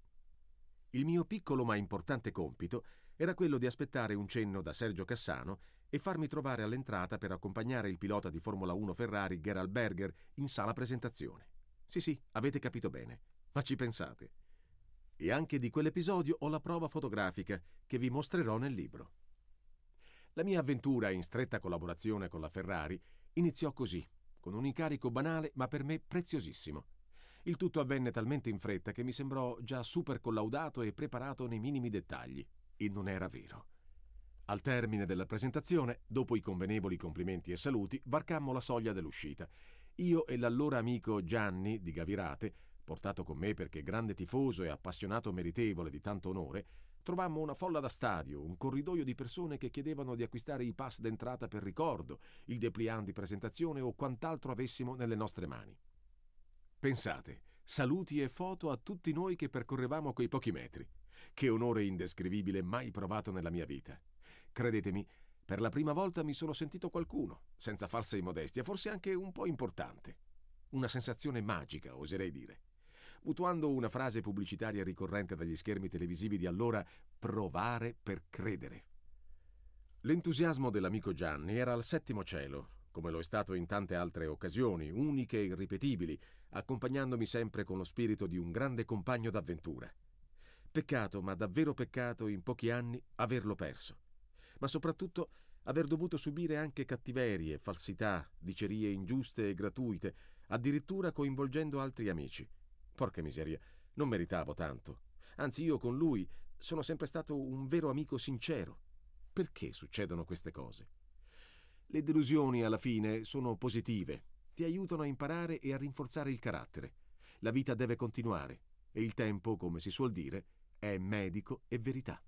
Il mio piccolo ma importante compito era quello di aspettare un cenno da Sergio Cassano e farmi trovare all'entrata per accompagnare il pilota di Formula 1 Ferrari Gerald Berger in sala presentazione. Sì, sì, avete capito bene, ma ci pensate. E anche di quell'episodio ho la prova fotografica che vi mostrerò nel libro. La mia avventura in stretta collaborazione con la Ferrari iniziò così, con un incarico banale ma per me preziosissimo. Il tutto avvenne talmente in fretta che mi sembrò già super collaudato e preparato nei minimi dettagli. E non era vero. Al termine della presentazione, dopo i convenevoli complimenti e saluti, varcammo la soglia dell'uscita. Io e l'allora amico Gianni di Gavirate, portato con me perché grande tifoso e appassionato meritevole di tanto onore, trovammo una folla da stadio, un corridoio di persone che chiedevano di acquistare i pass d'entrata per ricordo, il dépliant di presentazione o quant'altro avessimo nelle nostre mani. Pensate, saluti e foto a tutti noi che percorrevamo quei pochi metri. Che onore indescrivibile mai provato nella mia vita. Credetemi, per la prima volta mi sono sentito qualcuno, senza falsa immodestia, forse anche un po' importante. Una sensazione magica, oserei dire. Mutuando una frase pubblicitaria ricorrente dagli schermi televisivi di allora, provare per credere. L'entusiasmo dell'amico Gianni era al settimo cielo, come lo è stato in tante altre occasioni, uniche e irripetibili, accompagnandomi sempre con lo spirito di un grande compagno d'avventura. Peccato, ma davvero peccato in pochi anni averlo perso ma soprattutto aver dovuto subire anche cattiverie, falsità, dicerie ingiuste e gratuite, addirittura coinvolgendo altri amici. Porca miseria, non meritavo tanto. Anzi, io con lui sono sempre stato un vero amico sincero. Perché succedono queste cose? Le delusioni alla fine sono positive, ti aiutano a imparare e a rinforzare il carattere. La vita deve continuare e il tempo, come si suol dire, è medico e verità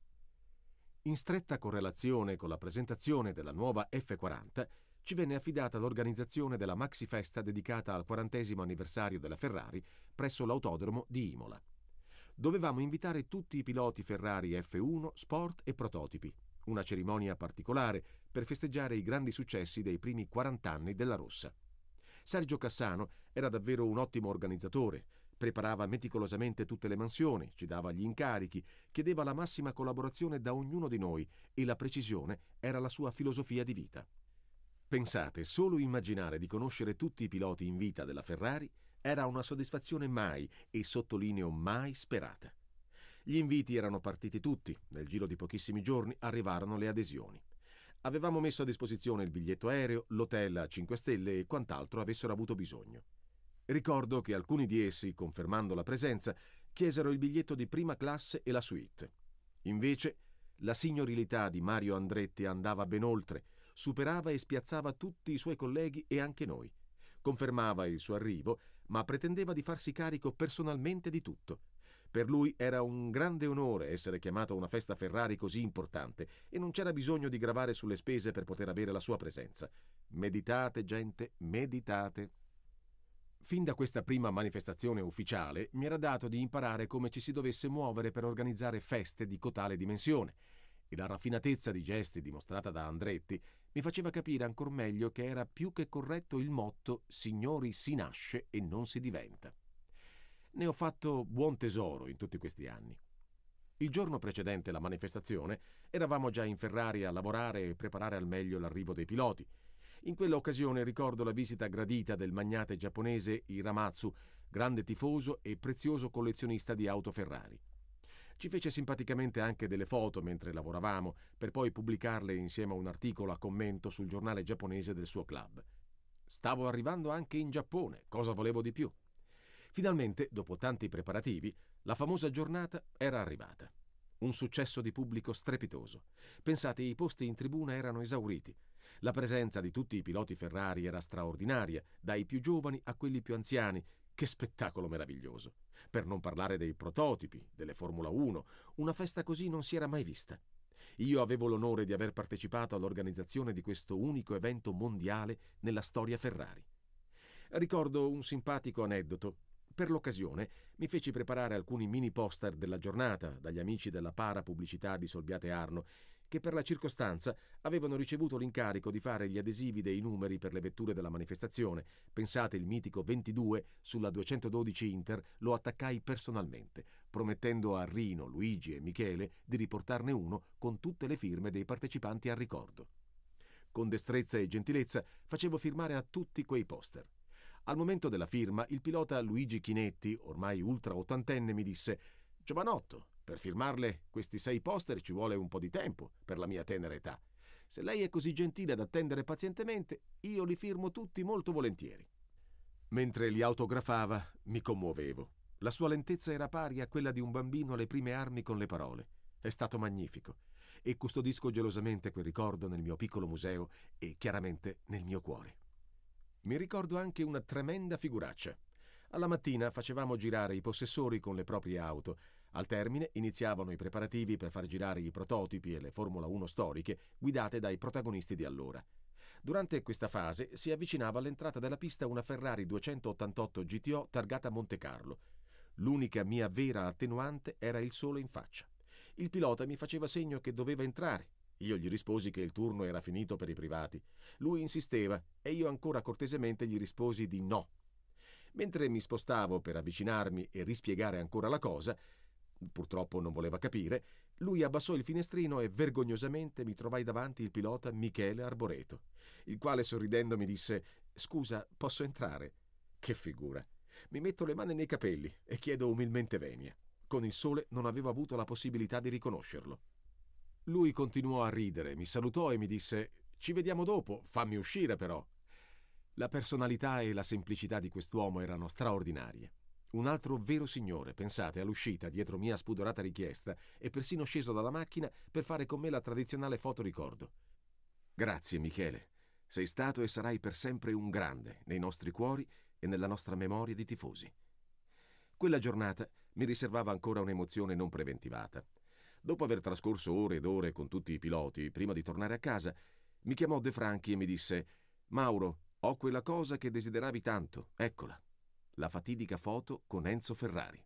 in stretta correlazione con la presentazione della nuova F40, ci venne affidata l'organizzazione della maxi festa dedicata al 40 anniversario della Ferrari presso l'autodromo di Imola. Dovevamo invitare tutti i piloti Ferrari F1, Sport e prototipi, una cerimonia particolare per festeggiare i grandi successi dei primi 40 anni della Rossa. Sergio Cassano era davvero un ottimo organizzatore, Preparava meticolosamente tutte le mansioni, ci dava gli incarichi, chiedeva la massima collaborazione da ognuno di noi e la precisione era la sua filosofia di vita. Pensate, solo immaginare di conoscere tutti i piloti in vita della Ferrari era una soddisfazione mai, e sottolineo mai, sperata. Gli inviti erano partiti tutti, nel giro di pochissimi giorni arrivarono le adesioni. Avevamo messo a disposizione il biglietto aereo, l'hotel a 5 stelle e quant'altro avessero avuto bisogno. Ricordo che alcuni di essi, confermando la presenza, chiesero il biglietto di prima classe e la suite. Invece, la signorilità di Mario Andretti andava ben oltre, superava e spiazzava tutti i suoi colleghi e anche noi. Confermava il suo arrivo, ma pretendeva di farsi carico personalmente di tutto. Per lui era un grande onore essere chiamato a una festa Ferrari così importante e non c'era bisogno di gravare sulle spese per poter avere la sua presenza. Meditate, gente, meditate. Fin da questa prima manifestazione ufficiale mi era dato di imparare come ci si dovesse muovere per organizzare feste di cotale dimensione e la raffinatezza di gesti dimostrata da Andretti mi faceva capire ancor meglio che era più che corretto il motto Signori si nasce e non si diventa. Ne ho fatto buon tesoro in tutti questi anni. Il giorno precedente la manifestazione eravamo già in Ferrari a lavorare e preparare al meglio l'arrivo dei piloti in quell'occasione ricordo la visita gradita del magnate giapponese Iramatsu, grande tifoso e prezioso collezionista di auto Ferrari. Ci fece simpaticamente anche delle foto mentre lavoravamo, per poi pubblicarle insieme a un articolo a commento sul giornale giapponese del suo club. Stavo arrivando anche in Giappone, cosa volevo di più? Finalmente, dopo tanti preparativi, la famosa giornata era arrivata. Un successo di pubblico strepitoso. Pensate, i posti in tribuna erano esauriti la presenza di tutti i piloti Ferrari era straordinaria, dai più giovani a quelli più anziani. Che spettacolo meraviglioso! Per non parlare dei prototipi, delle Formula 1, una festa così non si era mai vista. Io avevo l'onore di aver partecipato all'organizzazione di questo unico evento mondiale nella storia Ferrari. Ricordo un simpatico aneddoto. Per l'occasione mi feci preparare alcuni mini poster della giornata dagli amici della para pubblicità di Solbiate Arno che per la circostanza avevano ricevuto l'incarico di fare gli adesivi dei numeri per le vetture della manifestazione. Pensate, il mitico 22 sulla 212 Inter lo attaccai personalmente, promettendo a Rino, Luigi e Michele di riportarne uno con tutte le firme dei partecipanti al ricordo. Con destrezza e gentilezza facevo firmare a tutti quei poster. Al momento della firma, il pilota Luigi Chinetti, ormai ultra ottantenne, mi disse Giovanotto, per firmarle questi sei poster ci vuole un po' di tempo, per la mia tenera età. Se lei è così gentile ad attendere pazientemente, io li firmo tutti molto volentieri. Mentre li autografava, mi commuovevo. La sua lentezza era pari a quella di un bambino alle prime armi con le parole. È stato magnifico e custodisco gelosamente quel ricordo nel mio piccolo museo e chiaramente nel mio cuore. Mi ricordo anche una tremenda figuraccia. Alla mattina facevamo girare i possessori con le proprie auto al termine iniziavano i preparativi per far girare i prototipi e le Formula 1 storiche guidate dai protagonisti di allora. Durante questa fase si avvicinava all'entrata della pista una Ferrari 288 GTO targata Monte Carlo. L'unica mia vera attenuante era il sole in faccia. Il pilota mi faceva segno che doveva entrare. Io gli risposi che il turno era finito per i privati. Lui insisteva e io ancora cortesemente gli risposi di no. Mentre mi spostavo per avvicinarmi e rispiegare ancora la cosa, purtroppo non voleva capire, lui abbassò il finestrino e vergognosamente mi trovai davanti il pilota Michele Arboreto, il quale sorridendo mi disse Scusa, posso entrare? Che figura! Mi metto le mani nei capelli e chiedo umilmente venia. Con il sole non avevo avuto la possibilità di riconoscerlo. Lui continuò a ridere, mi salutò e mi disse Ci vediamo dopo, fammi uscire però. La personalità e la semplicità di quest'uomo erano straordinarie. Un altro vero signore, pensate, all'uscita, dietro mia spudorata richiesta, è persino sceso dalla macchina per fare con me la tradizionale foto ricordo. Grazie, Michele. Sei stato e sarai per sempre un grande nei nostri cuori e nella nostra memoria di tifosi. Quella giornata mi riservava ancora un'emozione non preventivata. Dopo aver trascorso ore ed ore con tutti i piloti, prima di tornare a casa, mi chiamò De Franchi e mi disse: Mauro, ho quella cosa che desideravi tanto, eccola la fatidica foto con Enzo Ferrari.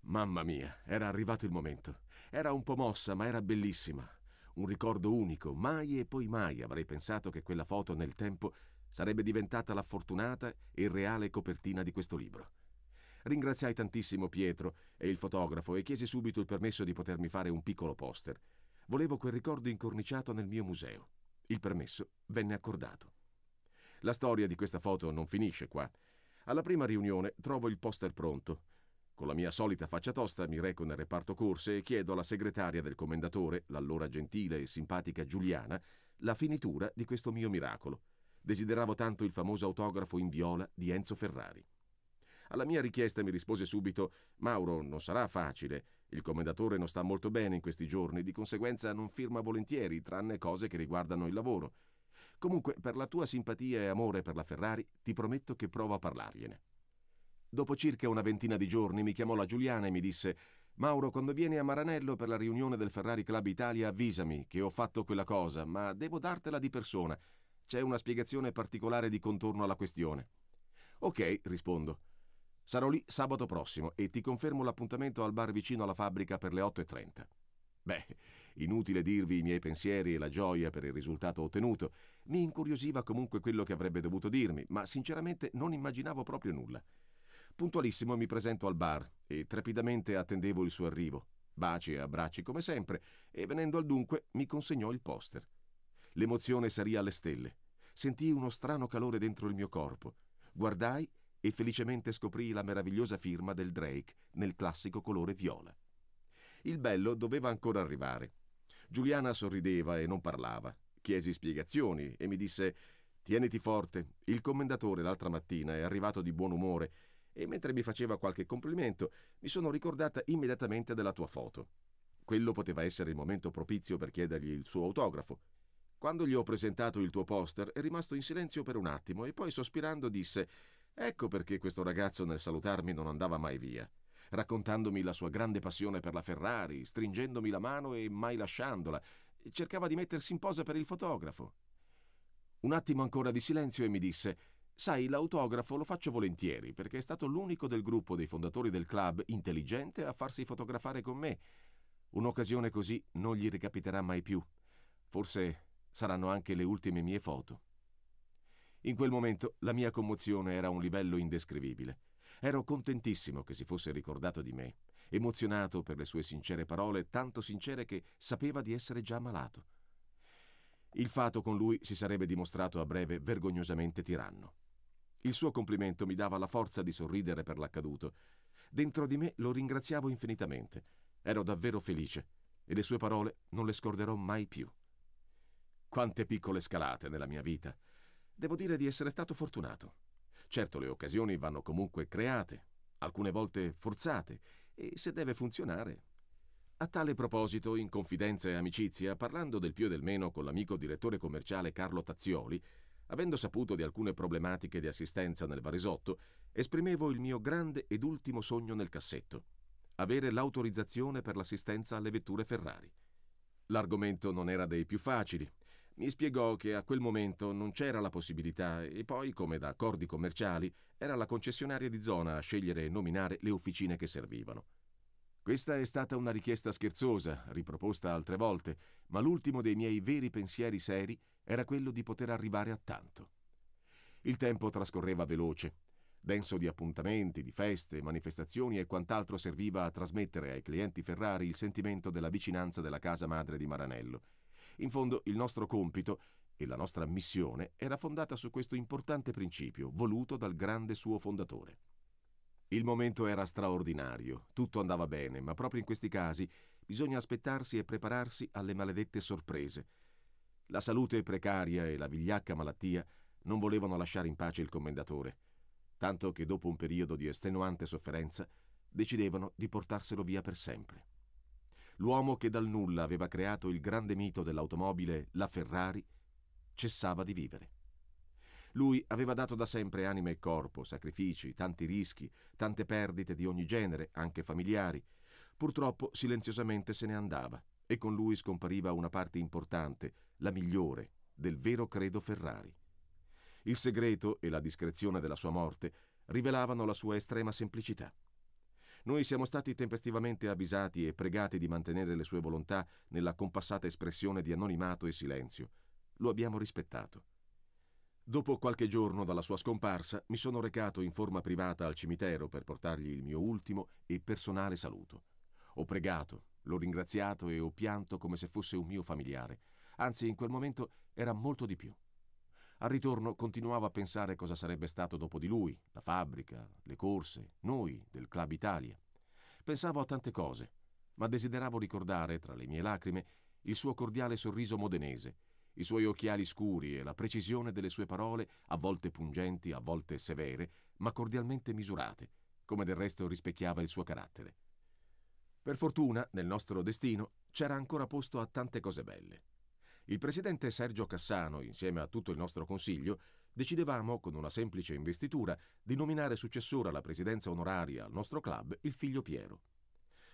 Mamma mia, era arrivato il momento. Era un po' mossa, ma era bellissima. Un ricordo unico, mai e poi mai avrei pensato che quella foto nel tempo sarebbe diventata la fortunata e reale copertina di questo libro. Ringraziai tantissimo Pietro e il fotografo e chiesi subito il permesso di potermi fare un piccolo poster. Volevo quel ricordo incorniciato nel mio museo. Il permesso venne accordato. La storia di questa foto non finisce qua. Alla prima riunione trovo il poster pronto. Con la mia solita faccia tosta mi reco nel reparto corse e chiedo alla segretaria del commendatore, l'allora gentile e simpatica Giuliana, la finitura di questo mio miracolo. Desideravo tanto il famoso autografo in viola di Enzo Ferrari. Alla mia richiesta mi rispose subito Mauro, non sarà facile. Il commendatore non sta molto bene in questi giorni, di conseguenza non firma volentieri, tranne cose che riguardano il lavoro. Comunque, per la tua simpatia e amore per la Ferrari, ti prometto che provo a parlargliene. Dopo circa una ventina di giorni mi chiamò la Giuliana e mi disse Mauro, quando vieni a Maranello per la riunione del Ferrari Club Italia, avvisami che ho fatto quella cosa, ma devo dartela di persona. C'è una spiegazione particolare di contorno alla questione. Ok, rispondo. Sarò lì sabato prossimo e ti confermo l'appuntamento al bar vicino alla fabbrica per le 8.30. Beh, Inutile dirvi i miei pensieri e la gioia per il risultato ottenuto. Mi incuriosiva comunque quello che avrebbe dovuto dirmi, ma sinceramente non immaginavo proprio nulla. Puntualissimo mi presento al bar e trepidamente attendevo il suo arrivo. Baci e abbracci come sempre, e venendo al dunque mi consegnò il poster. L'emozione salì alle stelle. Sentì uno strano calore dentro il mio corpo. Guardai e felicemente scoprì la meravigliosa firma del Drake nel classico colore viola. Il bello doveva ancora arrivare. Giuliana sorrideva e non parlava. Chiesi spiegazioni e mi disse Tieniti forte, il commendatore l'altra mattina è arrivato di buon umore e mentre mi faceva qualche complimento mi sono ricordata immediatamente della tua foto. Quello poteva essere il momento propizio per chiedergli il suo autografo. Quando gli ho presentato il tuo poster è rimasto in silenzio per un attimo e poi sospirando disse Ecco perché questo ragazzo nel salutarmi non andava mai via raccontandomi la sua grande passione per la Ferrari, stringendomi la mano e mai lasciandola. Cercava di mettersi in posa per il fotografo. Un attimo ancora di silenzio e mi disse Sai, l'autografo lo faccio volentieri perché è stato l'unico del gruppo dei fondatori del club intelligente a farsi fotografare con me. Un'occasione così non gli ricapiterà mai più. Forse saranno anche le ultime mie foto. In quel momento la mia commozione era a un livello indescrivibile. Ero contentissimo che si fosse ricordato di me, emozionato per le sue sincere parole, tanto sincere che sapeva di essere già malato. Il fatto con lui si sarebbe dimostrato a breve vergognosamente tiranno. Il suo complimento mi dava la forza di sorridere per l'accaduto. Dentro di me lo ringraziavo infinitamente. Ero davvero felice e le sue parole non le scorderò mai più. Quante piccole scalate nella mia vita. Devo dire di essere stato fortunato. Certo le occasioni vanno comunque create, alcune volte forzate, e se deve funzionare. A tale proposito, in confidenza e amicizia, parlando del più e del meno con l'amico direttore commerciale Carlo Tazzioli, avendo saputo di alcune problematiche di assistenza nel Varesotto, esprimevo il mio grande ed ultimo sogno nel cassetto. Avere l'autorizzazione per l'assistenza alle vetture Ferrari. L'argomento non era dei più facili mi spiegò che a quel momento non c'era la possibilità e poi, come da accordi commerciali, era la concessionaria di zona a scegliere e nominare le officine che servivano. Questa è stata una richiesta scherzosa, riproposta altre volte, ma l'ultimo dei miei veri pensieri seri era quello di poter arrivare a tanto. Il tempo trascorreva veloce, denso di appuntamenti, di feste, manifestazioni e quant'altro serviva a trasmettere ai clienti Ferrari il sentimento della vicinanza della casa madre di Maranello – in fondo il nostro compito e la nostra missione era fondata su questo importante principio, voluto dal grande suo fondatore. Il momento era straordinario, tutto andava bene, ma proprio in questi casi bisogna aspettarsi e prepararsi alle maledette sorprese. La salute precaria e la vigliacca malattia non volevano lasciare in pace il commendatore, tanto che dopo un periodo di estenuante sofferenza decidevano di portarselo via per sempre l'uomo che dal nulla aveva creato il grande mito dell'automobile, la Ferrari, cessava di vivere. Lui aveva dato da sempre anima e corpo, sacrifici, tanti rischi, tante perdite di ogni genere, anche familiari. Purtroppo silenziosamente se ne andava e con lui scompariva una parte importante, la migliore, del vero credo Ferrari. Il segreto e la discrezione della sua morte rivelavano la sua estrema semplicità. Noi siamo stati tempestivamente avvisati e pregati di mantenere le sue volontà nella compassata espressione di anonimato e silenzio. Lo abbiamo rispettato. Dopo qualche giorno dalla sua scomparsa, mi sono recato in forma privata al cimitero per portargli il mio ultimo e personale saluto. Ho pregato, l'ho ringraziato e ho pianto come se fosse un mio familiare. Anzi, in quel momento era molto di più. Al ritorno continuavo a pensare cosa sarebbe stato dopo di lui, la fabbrica, le corse, noi del Club Italia. Pensavo a tante cose, ma desideravo ricordare, tra le mie lacrime, il suo cordiale sorriso modenese, i suoi occhiali scuri e la precisione delle sue parole, a volte pungenti, a volte severe, ma cordialmente misurate, come del resto rispecchiava il suo carattere. Per fortuna, nel nostro destino, c'era ancora posto a tante cose belle il presidente Sergio Cassano, insieme a tutto il nostro Consiglio, decidevamo, con una semplice investitura, di nominare successore alla presidenza onoraria al nostro club il figlio Piero.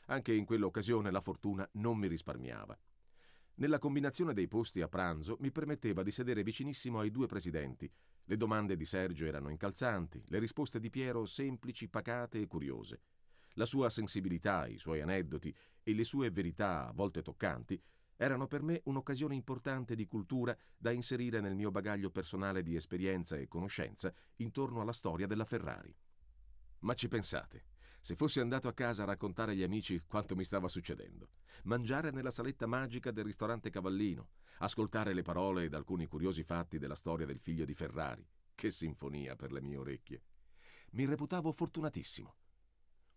Anche in quell'occasione la fortuna non mi risparmiava. Nella combinazione dei posti a pranzo mi permetteva di sedere vicinissimo ai due presidenti. Le domande di Sergio erano incalzanti, le risposte di Piero semplici, pacate e curiose. La sua sensibilità, i suoi aneddoti e le sue verità, a volte toccanti, erano per me un'occasione importante di cultura da inserire nel mio bagaglio personale di esperienza e conoscenza intorno alla storia della Ferrari. Ma ci pensate, se fossi andato a casa a raccontare agli amici quanto mi stava succedendo, mangiare nella saletta magica del ristorante Cavallino, ascoltare le parole ed alcuni curiosi fatti della storia del figlio di Ferrari, che sinfonia per le mie orecchie. Mi reputavo fortunatissimo.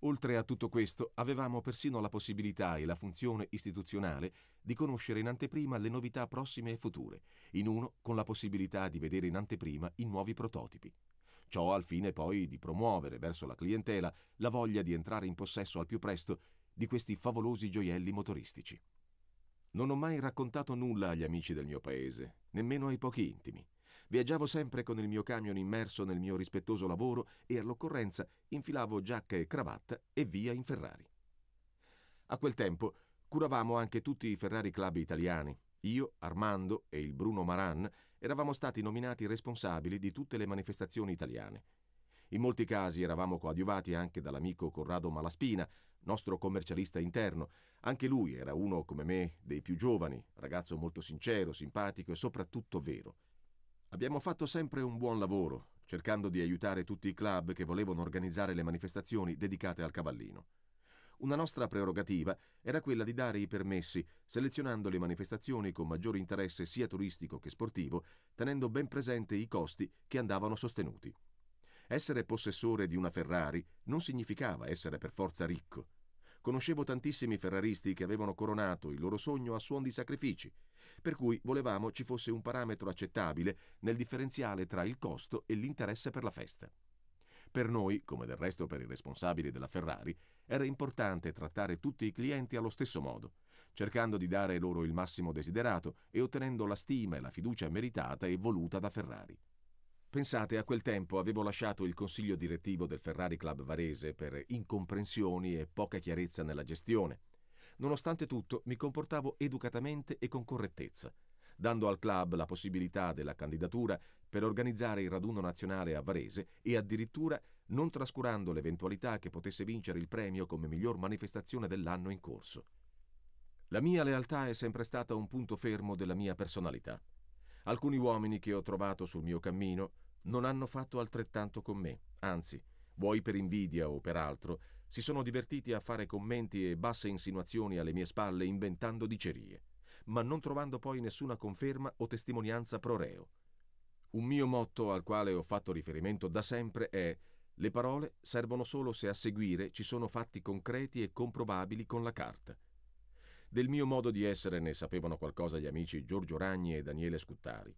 Oltre a tutto questo, avevamo persino la possibilità e la funzione istituzionale di conoscere in anteprima le novità prossime e future, in uno con la possibilità di vedere in anteprima i nuovi prototipi. Ciò al fine poi di promuovere verso la clientela la voglia di entrare in possesso al più presto di questi favolosi gioielli motoristici. Non ho mai raccontato nulla agli amici del mio paese, nemmeno ai pochi intimi. Viaggiavo sempre con il mio camion immerso nel mio rispettoso lavoro e all'occorrenza infilavo giacca e cravatta e via in Ferrari. A quel tempo curavamo anche tutti i Ferrari Club italiani. Io, Armando e il Bruno Maran eravamo stati nominati responsabili di tutte le manifestazioni italiane. In molti casi eravamo coadiuvati anche dall'amico Corrado Malaspina, nostro commercialista interno. Anche lui era uno, come me, dei più giovani, ragazzo molto sincero, simpatico e soprattutto vero. Abbiamo fatto sempre un buon lavoro, cercando di aiutare tutti i club che volevano organizzare le manifestazioni dedicate al cavallino. Una nostra prerogativa era quella di dare i permessi, selezionando le manifestazioni con maggior interesse sia turistico che sportivo, tenendo ben presente i costi che andavano sostenuti. Essere possessore di una Ferrari non significava essere per forza ricco. Conoscevo tantissimi ferraristi che avevano coronato il loro sogno a suon di sacrifici, per cui volevamo ci fosse un parametro accettabile nel differenziale tra il costo e l'interesse per la festa. Per noi, come del resto per i responsabili della Ferrari, era importante trattare tutti i clienti allo stesso modo, cercando di dare loro il massimo desiderato e ottenendo la stima e la fiducia meritata e voluta da Ferrari. Pensate, a quel tempo avevo lasciato il consiglio direttivo del Ferrari Club Varese per incomprensioni e poca chiarezza nella gestione. Nonostante tutto, mi comportavo educatamente e con correttezza, dando al club la possibilità della candidatura per organizzare il raduno nazionale a Varese e addirittura non trascurando l'eventualità che potesse vincere il premio come miglior manifestazione dell'anno in corso. La mia lealtà è sempre stata un punto fermo della mia personalità. Alcuni uomini che ho trovato sul mio cammino non hanno fatto altrettanto con me, anzi, vuoi per invidia o per altro, si sono divertiti a fare commenti e basse insinuazioni alle mie spalle inventando dicerie, ma non trovando poi nessuna conferma o testimonianza pro reo. Un mio motto al quale ho fatto riferimento da sempre è le parole servono solo se a seguire ci sono fatti concreti e comprobabili con la carta. Del mio modo di essere ne sapevano qualcosa gli amici Giorgio Ragni e Daniele Scuttari.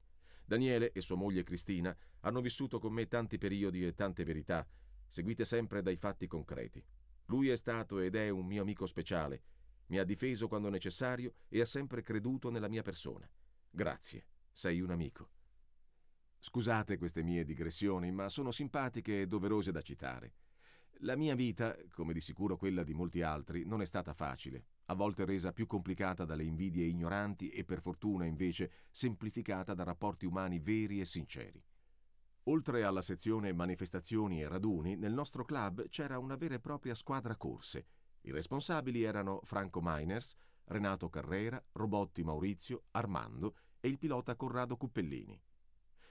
Daniele e sua moglie Cristina hanno vissuto con me tanti periodi e tante verità, seguite sempre dai fatti concreti. Lui è stato ed è un mio amico speciale, mi ha difeso quando necessario e ha sempre creduto nella mia persona. Grazie, sei un amico. Scusate queste mie digressioni, ma sono simpatiche e doverose da citare. La mia vita, come di sicuro quella di molti altri, non è stata facile, a volte resa più complicata dalle invidie ignoranti e per fortuna invece semplificata da rapporti umani veri e sinceri. Oltre alla sezione manifestazioni e raduni, nel nostro club c'era una vera e propria squadra corse. I responsabili erano Franco Miners, Renato Carrera, Robotti Maurizio, Armando e il pilota Corrado Cuppellini.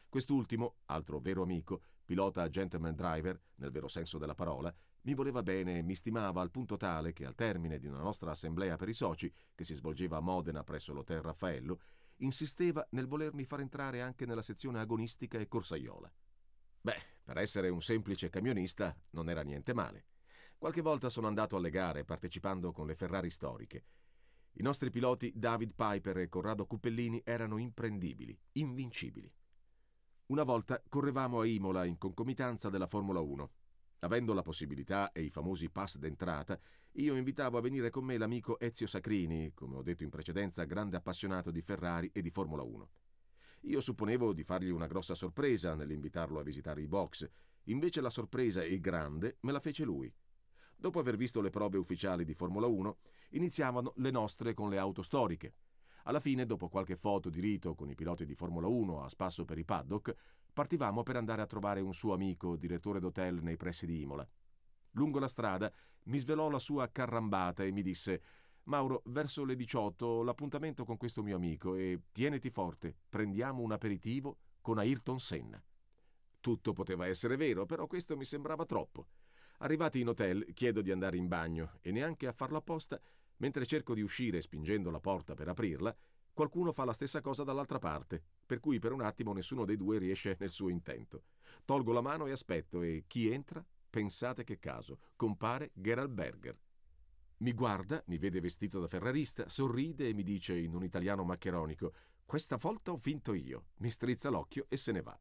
Quest'ultimo, altro vero amico, pilota gentleman driver, nel vero senso della parola, mi voleva bene e mi stimava al punto tale che al termine di una nostra assemblea per i soci, che si svolgeva a Modena presso l'Hotel Raffaello, insisteva nel volermi far entrare anche nella sezione agonistica e corsaiola. Beh, per essere un semplice camionista non era niente male. Qualche volta sono andato alle gare partecipando con le Ferrari storiche. I nostri piloti David Piper e Corrado Cuppellini erano imprendibili, invincibili. Una volta correvamo a Imola in concomitanza della Formula 1. Avendo la possibilità e i famosi pass d'entrata, io invitavo a venire con me l'amico Ezio Sacrini, come ho detto in precedenza, grande appassionato di Ferrari e di Formula 1. Io supponevo di fargli una grossa sorpresa nell'invitarlo a visitare i box, invece la sorpresa e grande me la fece lui. Dopo aver visto le prove ufficiali di Formula 1, iniziavano le nostre con le auto storiche. Alla fine, dopo qualche foto di rito con i piloti di Formula 1 a spasso per i paddock, partivamo per andare a trovare un suo amico, direttore d'hotel nei pressi di Imola. Lungo la strada mi svelò la sua carrambata e mi disse Mauro, verso le 18 ho l'appuntamento con questo mio amico e tieniti forte, prendiamo un aperitivo con Ayrton Senna. Tutto poteva essere vero, però questo mi sembrava troppo. Arrivati in hotel, chiedo di andare in bagno e neanche a farlo apposta Mentre cerco di uscire spingendo la porta per aprirla, qualcuno fa la stessa cosa dall'altra parte, per cui per un attimo nessuno dei due riesce nel suo intento. Tolgo la mano e aspetto e chi entra, pensate che caso, compare Gerald Berger. Mi guarda, mi vede vestito da ferrarista, sorride e mi dice in un italiano maccheronico «Questa volta ho vinto io», mi strizza l'occhio e se ne va.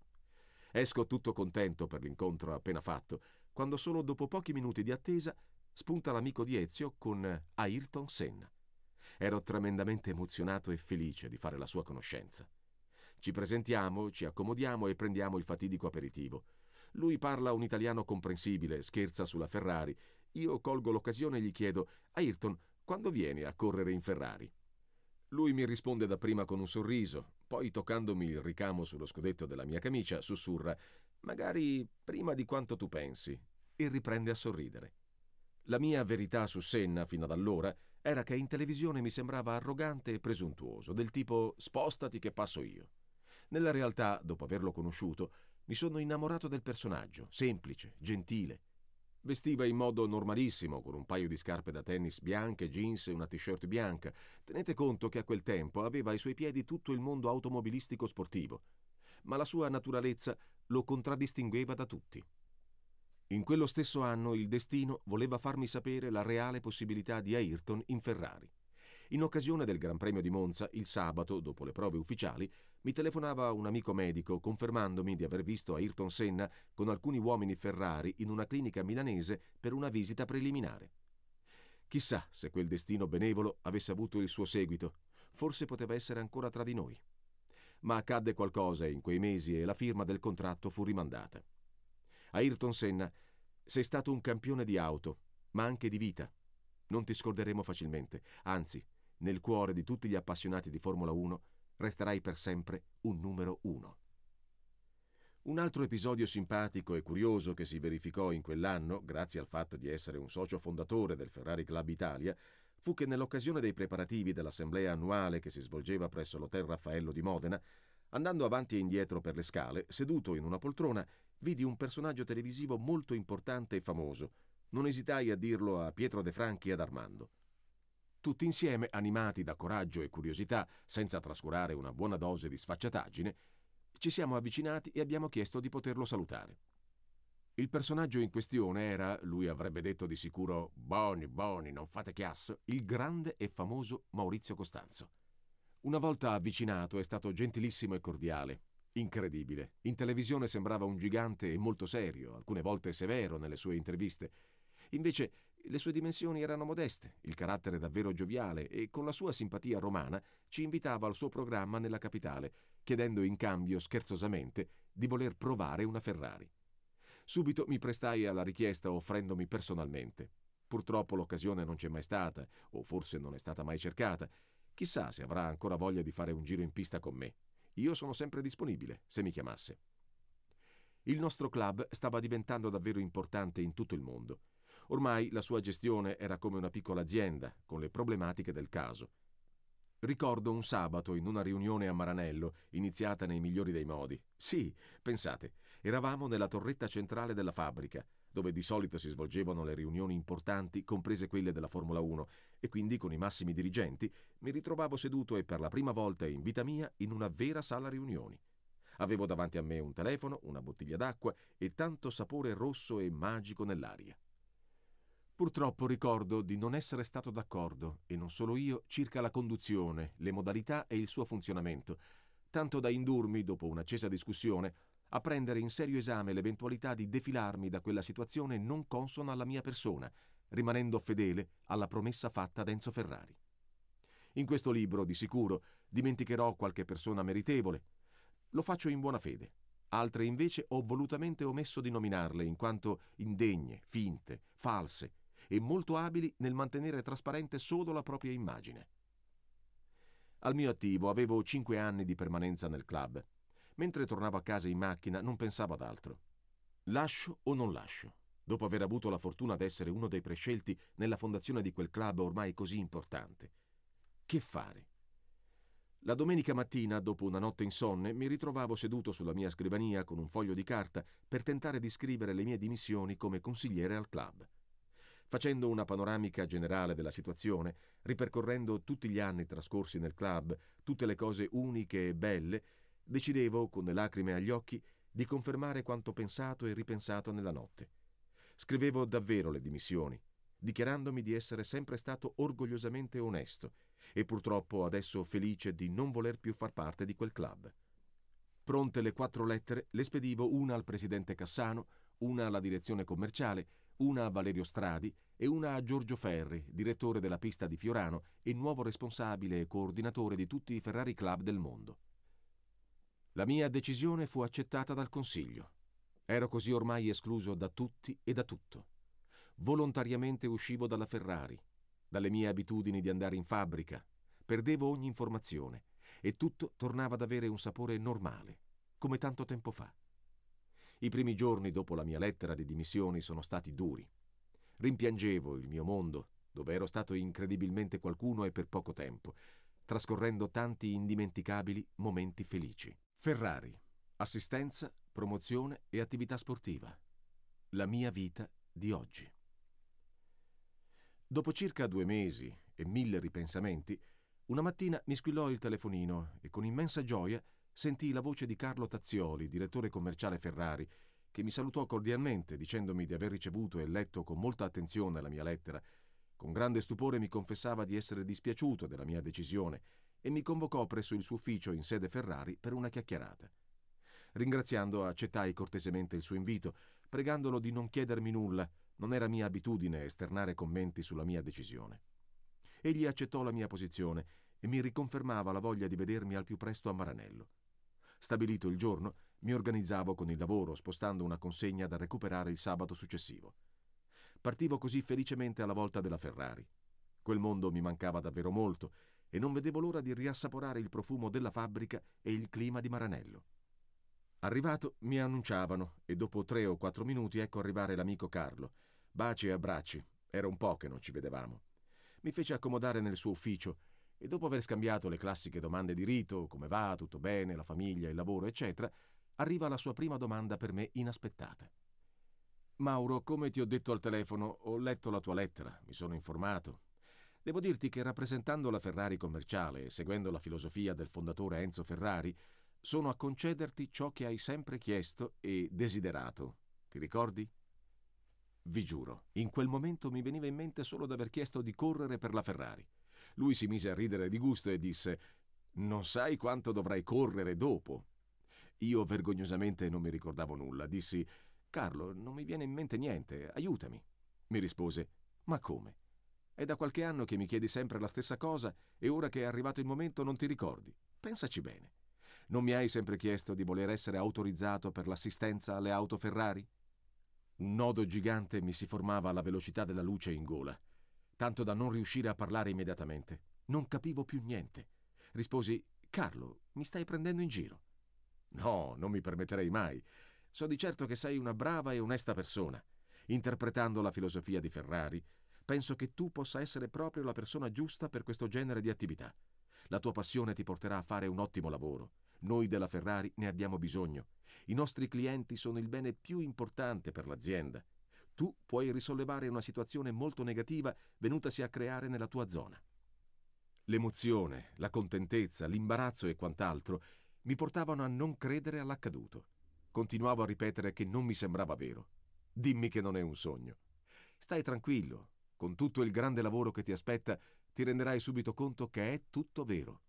Esco tutto contento per l'incontro appena fatto, quando solo dopo pochi minuti di attesa spunta l'amico di Ezio con Ayrton Senna. Ero tremendamente emozionato e felice di fare la sua conoscenza. Ci presentiamo, ci accomodiamo e prendiamo il fatidico aperitivo. Lui parla un italiano comprensibile, scherza sulla Ferrari. Io colgo l'occasione e gli chiedo: Ayrton, quando vieni a correre in Ferrari? Lui mi risponde dapprima con un sorriso, poi toccandomi il ricamo sullo scudetto della mia camicia, sussurra: Magari prima di quanto tu pensi, e riprende a sorridere. La mia verità su Senna fino ad allora era che in televisione mi sembrava arrogante e presuntuoso, del tipo spostati che passo io. Nella realtà, dopo averlo conosciuto, mi sono innamorato del personaggio, semplice, gentile. Vestiva in modo normalissimo, con un paio di scarpe da tennis bianche, jeans e una t-shirt bianca. Tenete conto che a quel tempo aveva ai suoi piedi tutto il mondo automobilistico sportivo, ma la sua naturalezza lo contraddistingueva da tutti. In quello stesso anno il destino voleva farmi sapere la reale possibilità di Ayrton in Ferrari. In occasione del Gran Premio di Monza, il sabato, dopo le prove ufficiali, mi telefonava un amico medico confermandomi di aver visto Ayrton Senna con alcuni uomini Ferrari in una clinica milanese per una visita preliminare. Chissà se quel destino benevolo avesse avuto il suo seguito, forse poteva essere ancora tra di noi. Ma accadde qualcosa in quei mesi e la firma del contratto fu rimandata. Ayrton Senna, sei stato un campione di auto, ma anche di vita. Non ti scorderemo facilmente, anzi, nel cuore di tutti gli appassionati di Formula 1 resterai per sempre un numero uno. Un altro episodio simpatico e curioso che si verificò in quell'anno, grazie al fatto di essere un socio fondatore del Ferrari Club Italia, fu che nell'occasione dei preparativi dell'assemblea annuale che si svolgeva presso l'Hotel Raffaello di Modena, andando avanti e indietro per le scale, seduto in una poltrona, vidi un personaggio televisivo molto importante e famoso. Non esitai a dirlo a Pietro De Franchi e ad Armando. Tutti insieme, animati da coraggio e curiosità, senza trascurare una buona dose di sfacciataggine, ci siamo avvicinati e abbiamo chiesto di poterlo salutare. Il personaggio in questione era, lui avrebbe detto di sicuro, Boni, Boni, non fate chiasso, il grande e famoso Maurizio Costanzo. Una volta avvicinato è stato gentilissimo e cordiale, Incredibile. In televisione sembrava un gigante e molto serio, alcune volte severo nelle sue interviste. Invece le sue dimensioni erano modeste, il carattere davvero gioviale e con la sua simpatia romana ci invitava al suo programma nella capitale, chiedendo in cambio scherzosamente di voler provare una Ferrari. Subito mi prestai alla richiesta offrendomi personalmente. Purtroppo l'occasione non c'è mai stata, o forse non è stata mai cercata. Chissà se avrà ancora voglia di fare un giro in pista con me. Io sono sempre disponibile, se mi chiamasse. Il nostro club stava diventando davvero importante in tutto il mondo. Ormai la sua gestione era come una piccola azienda, con le problematiche del caso. Ricordo un sabato in una riunione a Maranello, iniziata nei migliori dei modi. Sì, pensate, eravamo nella torretta centrale della fabbrica, dove di solito si svolgevano le riunioni importanti, comprese quelle della Formula 1, e quindi con i massimi dirigenti mi ritrovavo seduto e per la prima volta in vita mia in una vera sala riunioni. Avevo davanti a me un telefono, una bottiglia d'acqua e tanto sapore rosso e magico nell'aria. Purtroppo ricordo di non essere stato d'accordo, e non solo io, circa la conduzione, le modalità e il suo funzionamento, tanto da indurmi, dopo un'accesa discussione, a prendere in serio esame l'eventualità di defilarmi da quella situazione non consona alla mia persona, rimanendo fedele alla promessa fatta ad Enzo Ferrari. In questo libro, di sicuro, dimenticherò qualche persona meritevole. Lo faccio in buona fede. Altre invece ho volutamente omesso di nominarle in quanto indegne, finte, false e molto abili nel mantenere trasparente solo la propria immagine. Al mio attivo avevo cinque anni di permanenza nel club Mentre tornavo a casa in macchina non pensavo ad altro. Lascio o non lascio? Dopo aver avuto la fortuna d'essere uno dei prescelti nella fondazione di quel club ormai così importante. Che fare? La domenica mattina, dopo una notte insonne, mi ritrovavo seduto sulla mia scrivania con un foglio di carta per tentare di scrivere le mie dimissioni come consigliere al club. Facendo una panoramica generale della situazione, ripercorrendo tutti gli anni trascorsi nel club, tutte le cose uniche e belle, Decidevo, con le lacrime agli occhi, di confermare quanto pensato e ripensato nella notte. Scrivevo davvero le dimissioni, dichiarandomi di essere sempre stato orgogliosamente onesto e purtroppo adesso felice di non voler più far parte di quel club. Pronte le quattro lettere, le spedivo una al presidente Cassano, una alla direzione commerciale, una a Valerio Stradi e una a Giorgio Ferri, direttore della pista di Fiorano e nuovo responsabile e coordinatore di tutti i Ferrari Club del mondo. La mia decisione fu accettata dal Consiglio. Ero così ormai escluso da tutti e da tutto. Volontariamente uscivo dalla Ferrari, dalle mie abitudini di andare in fabbrica, perdevo ogni informazione e tutto tornava ad avere un sapore normale, come tanto tempo fa. I primi giorni dopo la mia lettera di dimissioni sono stati duri. Rimpiangevo il mio mondo, dove ero stato incredibilmente qualcuno e per poco tempo, trascorrendo tanti indimenticabili momenti felici. Ferrari, assistenza, promozione e attività sportiva. La mia vita di oggi. Dopo circa due mesi e mille ripensamenti, una mattina mi squillò il telefonino e con immensa gioia sentii la voce di Carlo Tazzioli, direttore commerciale Ferrari, che mi salutò cordialmente dicendomi di aver ricevuto e letto con molta attenzione la mia lettera. Con grande stupore mi confessava di essere dispiaciuto della mia decisione e mi convocò presso il suo ufficio in sede Ferrari per una chiacchierata. Ringraziando accettai cortesemente il suo invito, pregandolo di non chiedermi nulla, non era mia abitudine esternare commenti sulla mia decisione. Egli accettò la mia posizione e mi riconfermava la voglia di vedermi al più presto a Maranello. Stabilito il giorno, mi organizzavo con il lavoro spostando una consegna da recuperare il sabato successivo. Partivo così felicemente alla volta della Ferrari. Quel mondo mi mancava davvero molto e non vedevo l'ora di riassaporare il profumo della fabbrica e il clima di Maranello. Arrivato mi annunciavano e dopo tre o quattro minuti ecco arrivare l'amico Carlo. Baci e abbracci. Era un po' che non ci vedevamo. Mi fece accomodare nel suo ufficio e dopo aver scambiato le classiche domande di rito, come va, tutto bene, la famiglia, il lavoro, eccetera, arriva la sua prima domanda per me inaspettata. Mauro, come ti ho detto al telefono, ho letto la tua lettera, mi sono informato, Devo dirti che rappresentando la Ferrari commerciale e seguendo la filosofia del fondatore Enzo Ferrari, sono a concederti ciò che hai sempre chiesto e desiderato. Ti ricordi? Vi giuro, in quel momento mi veniva in mente solo d'aver chiesto di correre per la Ferrari. Lui si mise a ridere di gusto e disse Non sai quanto dovrai correre dopo. Io vergognosamente non mi ricordavo nulla. Dissi Carlo, non mi viene in mente niente, aiutami. Mi rispose Ma come? È da qualche anno che mi chiedi sempre la stessa cosa e ora che è arrivato il momento non ti ricordi. Pensaci bene. Non mi hai sempre chiesto di voler essere autorizzato per l'assistenza alle auto Ferrari? Un nodo gigante mi si formava alla velocità della luce in gola, tanto da non riuscire a parlare immediatamente. Non capivo più niente. Risposi, Carlo, mi stai prendendo in giro. No, non mi permetterei mai. So di certo che sei una brava e onesta persona. Interpretando la filosofia di Ferrari, penso che tu possa essere proprio la persona giusta per questo genere di attività. La tua passione ti porterà a fare un ottimo lavoro. Noi della Ferrari ne abbiamo bisogno. I nostri clienti sono il bene più importante per l'azienda. Tu puoi risollevare una situazione molto negativa venutasi a creare nella tua zona. L'emozione, la contentezza, l'imbarazzo e quant'altro mi portavano a non credere all'accaduto. Continuavo a ripetere che non mi sembrava vero. Dimmi che non è un sogno. Stai tranquillo, con tutto il grande lavoro che ti aspetta, ti renderai subito conto che è tutto vero.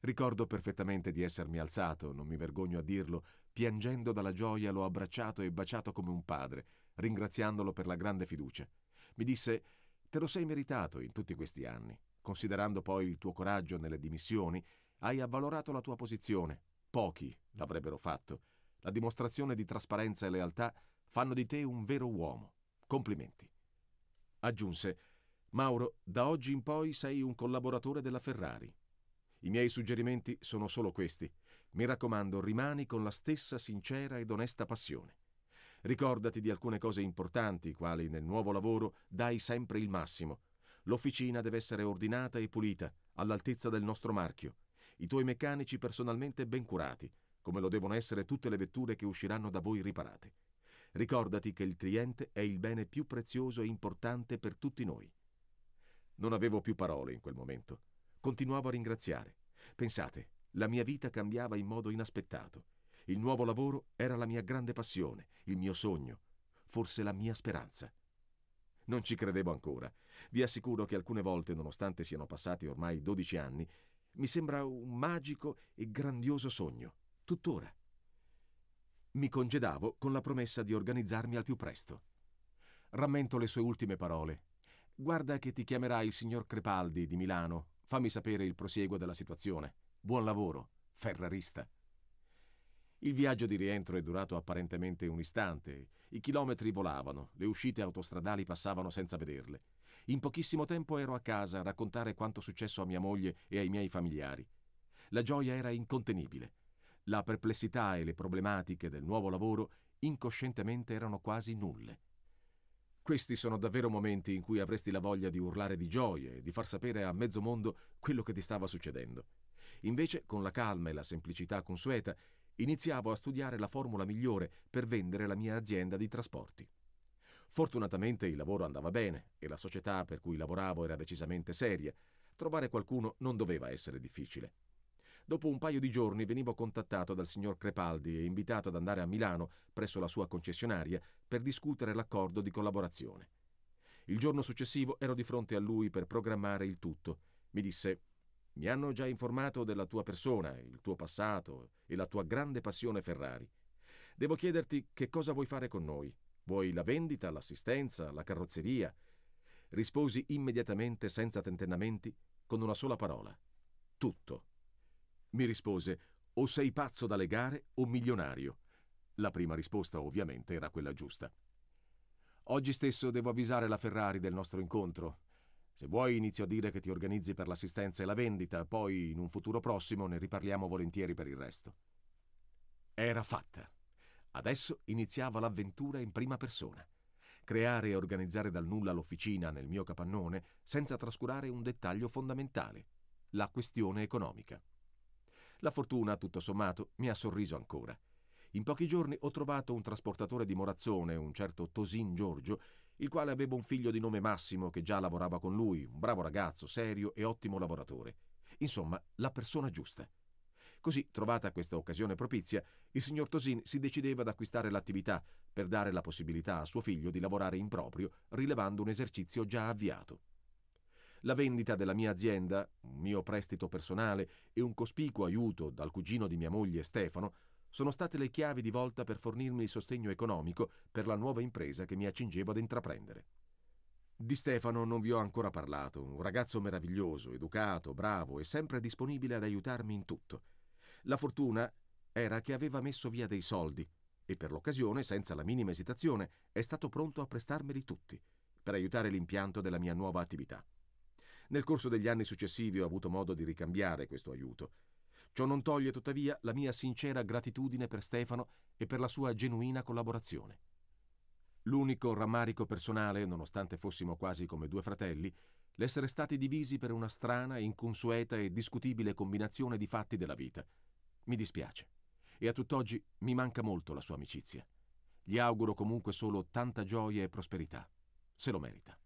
Ricordo perfettamente di essermi alzato, non mi vergogno a dirlo, piangendo dalla gioia l'ho abbracciato e baciato come un padre, ringraziandolo per la grande fiducia. Mi disse, te lo sei meritato in tutti questi anni. Considerando poi il tuo coraggio nelle dimissioni, hai avvalorato la tua posizione. Pochi l'avrebbero fatto. La dimostrazione di trasparenza e lealtà fanno di te un vero uomo. Complimenti. Aggiunse, Mauro, da oggi in poi sei un collaboratore della Ferrari. I miei suggerimenti sono solo questi. Mi raccomando, rimani con la stessa sincera ed onesta passione. Ricordati di alcune cose importanti, quali nel nuovo lavoro dai sempre il massimo. L'officina deve essere ordinata e pulita, all'altezza del nostro marchio. I tuoi meccanici personalmente ben curati, come lo devono essere tutte le vetture che usciranno da voi riparate. Ricordati che il cliente è il bene più prezioso e importante per tutti noi. Non avevo più parole in quel momento. Continuavo a ringraziare. Pensate, la mia vita cambiava in modo inaspettato. Il nuovo lavoro era la mia grande passione, il mio sogno, forse la mia speranza. Non ci credevo ancora. Vi assicuro che alcune volte, nonostante siano passati ormai 12 anni, mi sembra un magico e grandioso sogno, tuttora. Mi congedavo con la promessa di organizzarmi al più presto. Rammento le sue ultime parole. Guarda che ti chiamerà il signor Crepaldi di Milano. Fammi sapere il prosieguo della situazione. Buon lavoro, ferrarista. Il viaggio di rientro è durato apparentemente un istante. I chilometri volavano, le uscite autostradali passavano senza vederle. In pochissimo tempo ero a casa a raccontare quanto successo a mia moglie e ai miei familiari. La gioia era incontenibile. La perplessità e le problematiche del nuovo lavoro incoscientemente erano quasi nulle. Questi sono davvero momenti in cui avresti la voglia di urlare di gioie e di far sapere a mezzo mondo quello che ti stava succedendo. Invece, con la calma e la semplicità consueta, iniziavo a studiare la formula migliore per vendere la mia azienda di trasporti. Fortunatamente il lavoro andava bene e la società per cui lavoravo era decisamente seria. Trovare qualcuno non doveva essere difficile. Dopo un paio di giorni venivo contattato dal signor Crepaldi e invitato ad andare a Milano, presso la sua concessionaria, per discutere l'accordo di collaborazione. Il giorno successivo ero di fronte a lui per programmare il tutto. Mi disse mi hanno già informato della tua persona, il tuo passato e la tua grande passione Ferrari. Devo chiederti che cosa vuoi fare con noi. Vuoi la vendita, l'assistenza, la carrozzeria? Risposi immediatamente, senza tentennamenti, con una sola parola. Tutto. Mi rispose, o sei pazzo dalle gare o milionario. La prima risposta ovviamente era quella giusta. Oggi stesso devo avvisare la Ferrari del nostro incontro. Se vuoi inizio a dire che ti organizzi per l'assistenza e la vendita, poi in un futuro prossimo ne riparliamo volentieri per il resto. Era fatta. Adesso iniziava l'avventura in prima persona. Creare e organizzare dal nulla l'officina nel mio capannone senza trascurare un dettaglio fondamentale, la questione economica. La fortuna, tutto sommato, mi ha sorriso ancora. In pochi giorni ho trovato un trasportatore di Morazzone, un certo Tosin Giorgio, il quale aveva un figlio di nome Massimo che già lavorava con lui, un bravo ragazzo, serio e ottimo lavoratore. Insomma, la persona giusta. Così, trovata questa occasione propizia, il signor Tosin si decideva ad acquistare l'attività per dare la possibilità a suo figlio di lavorare in proprio, rilevando un esercizio già avviato. La vendita della mia azienda, un mio prestito personale e un cospicuo aiuto dal cugino di mia moglie Stefano sono state le chiavi di volta per fornirmi il sostegno economico per la nuova impresa che mi accingevo ad intraprendere. Di Stefano non vi ho ancora parlato, un ragazzo meraviglioso, educato, bravo e sempre disponibile ad aiutarmi in tutto. La fortuna era che aveva messo via dei soldi e per l'occasione, senza la minima esitazione, è stato pronto a prestarmeli tutti per aiutare l'impianto della mia nuova attività. Nel corso degli anni successivi ho avuto modo di ricambiare questo aiuto. Ciò non toglie tuttavia la mia sincera gratitudine per Stefano e per la sua genuina collaborazione. L'unico rammarico personale, nonostante fossimo quasi come due fratelli, l'essere stati divisi per una strana, inconsueta e discutibile combinazione di fatti della vita. Mi dispiace. E a tutt'oggi mi manca molto la sua amicizia. Gli auguro comunque solo tanta gioia e prosperità. Se lo merita.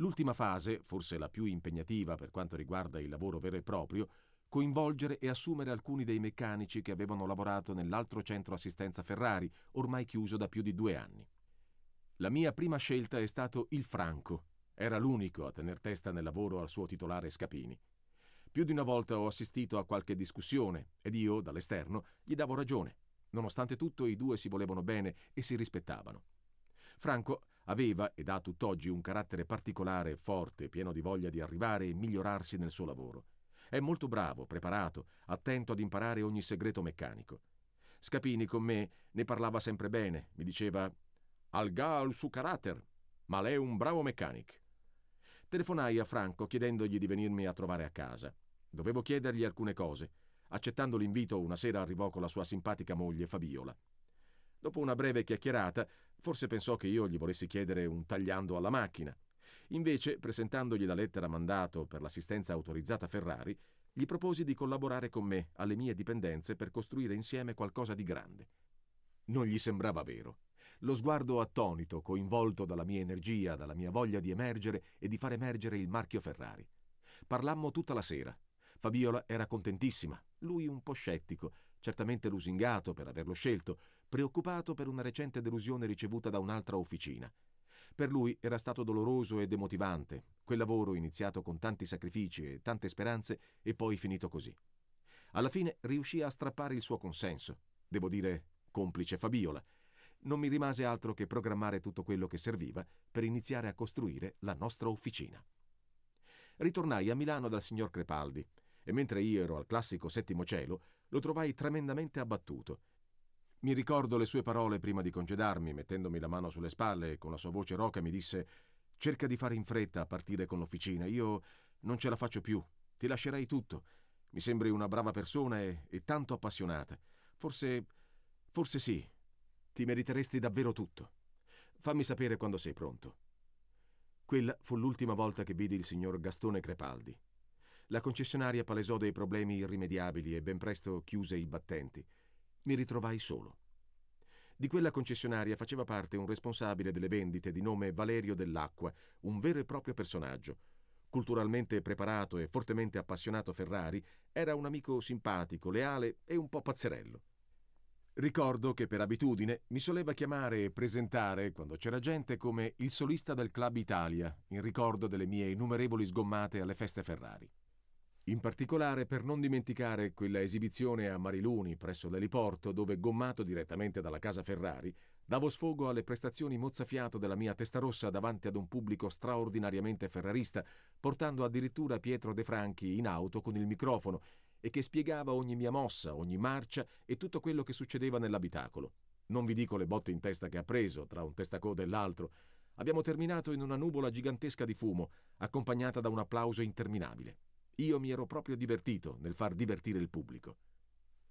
L'ultima fase, forse la più impegnativa per quanto riguarda il lavoro vero e proprio, coinvolgere e assumere alcuni dei meccanici che avevano lavorato nell'altro centro assistenza Ferrari, ormai chiuso da più di due anni. La mia prima scelta è stato il Franco. Era l'unico a tener testa nel lavoro al suo titolare Scapini. Più di una volta ho assistito a qualche discussione ed io, dall'esterno, gli davo ragione. Nonostante tutto, i due si volevano bene e si rispettavano. Franco Aveva ed ha tutt'oggi un carattere particolare, forte, pieno di voglia di arrivare e migliorarsi nel suo lavoro. È molto bravo, preparato, attento ad imparare ogni segreto meccanico. Scapini con me ne parlava sempre bene, mi diceva Alga al suo carattere, ma lei è un bravo meccanic». Telefonai a Franco chiedendogli di venirmi a trovare a casa. Dovevo chiedergli alcune cose. Accettando l'invito, una sera arrivò con la sua simpatica moglie Fabiola. Dopo una breve chiacchierata, forse pensò che io gli volessi chiedere un tagliando alla macchina. Invece, presentandogli la lettera mandato per l'assistenza autorizzata Ferrari, gli proposi di collaborare con me alle mie dipendenze per costruire insieme qualcosa di grande. Non gli sembrava vero. Lo sguardo attonito, coinvolto dalla mia energia, dalla mia voglia di emergere e di far emergere il marchio Ferrari. Parlammo tutta la sera. Fabiola era contentissima, lui un po' scettico, certamente lusingato per averlo scelto, preoccupato per una recente delusione ricevuta da un'altra officina. Per lui era stato doloroso e demotivante quel lavoro iniziato con tanti sacrifici e tante speranze e poi finito così. Alla fine riuscì a strappare il suo consenso, devo dire complice Fabiola. Non mi rimase altro che programmare tutto quello che serviva per iniziare a costruire la nostra officina. Ritornai a Milano dal signor Crepaldi e mentre io ero al classico settimo cielo, lo trovai tremendamente abbattuto mi ricordo le sue parole prima di congedarmi, mettendomi la mano sulle spalle e con la sua voce roca mi disse Cerca di fare in fretta a partire con l'officina, io non ce la faccio più, ti lascerei tutto. Mi sembri una brava persona e, e tanto appassionata. Forse... forse sì, ti meriteresti davvero tutto. Fammi sapere quando sei pronto. Quella fu l'ultima volta che vidi il signor Gastone Crepaldi. La concessionaria palesò dei problemi irrimediabili e ben presto chiuse i battenti mi ritrovai solo. Di quella concessionaria faceva parte un responsabile delle vendite di nome Valerio Dell'Acqua, un vero e proprio personaggio. Culturalmente preparato e fortemente appassionato Ferrari, era un amico simpatico, leale e un po' pazzerello. Ricordo che per abitudine mi soleva chiamare e presentare, quando c'era gente, come il solista del Club Italia, in ricordo delle mie innumerevoli sgommate alle feste Ferrari. In particolare per non dimenticare quella esibizione a Mariluni presso l'eliporto dove, gommato direttamente dalla casa Ferrari, davo sfogo alle prestazioni mozzafiato della mia testa rossa davanti ad un pubblico straordinariamente ferrarista, portando addirittura Pietro De Franchi in auto con il microfono e che spiegava ogni mia mossa, ogni marcia e tutto quello che succedeva nell'abitacolo. Non vi dico le botte in testa che ha preso tra un testacoda e l'altro. Abbiamo terminato in una nuvola gigantesca di fumo, accompagnata da un applauso interminabile. Io mi ero proprio divertito nel far divertire il pubblico.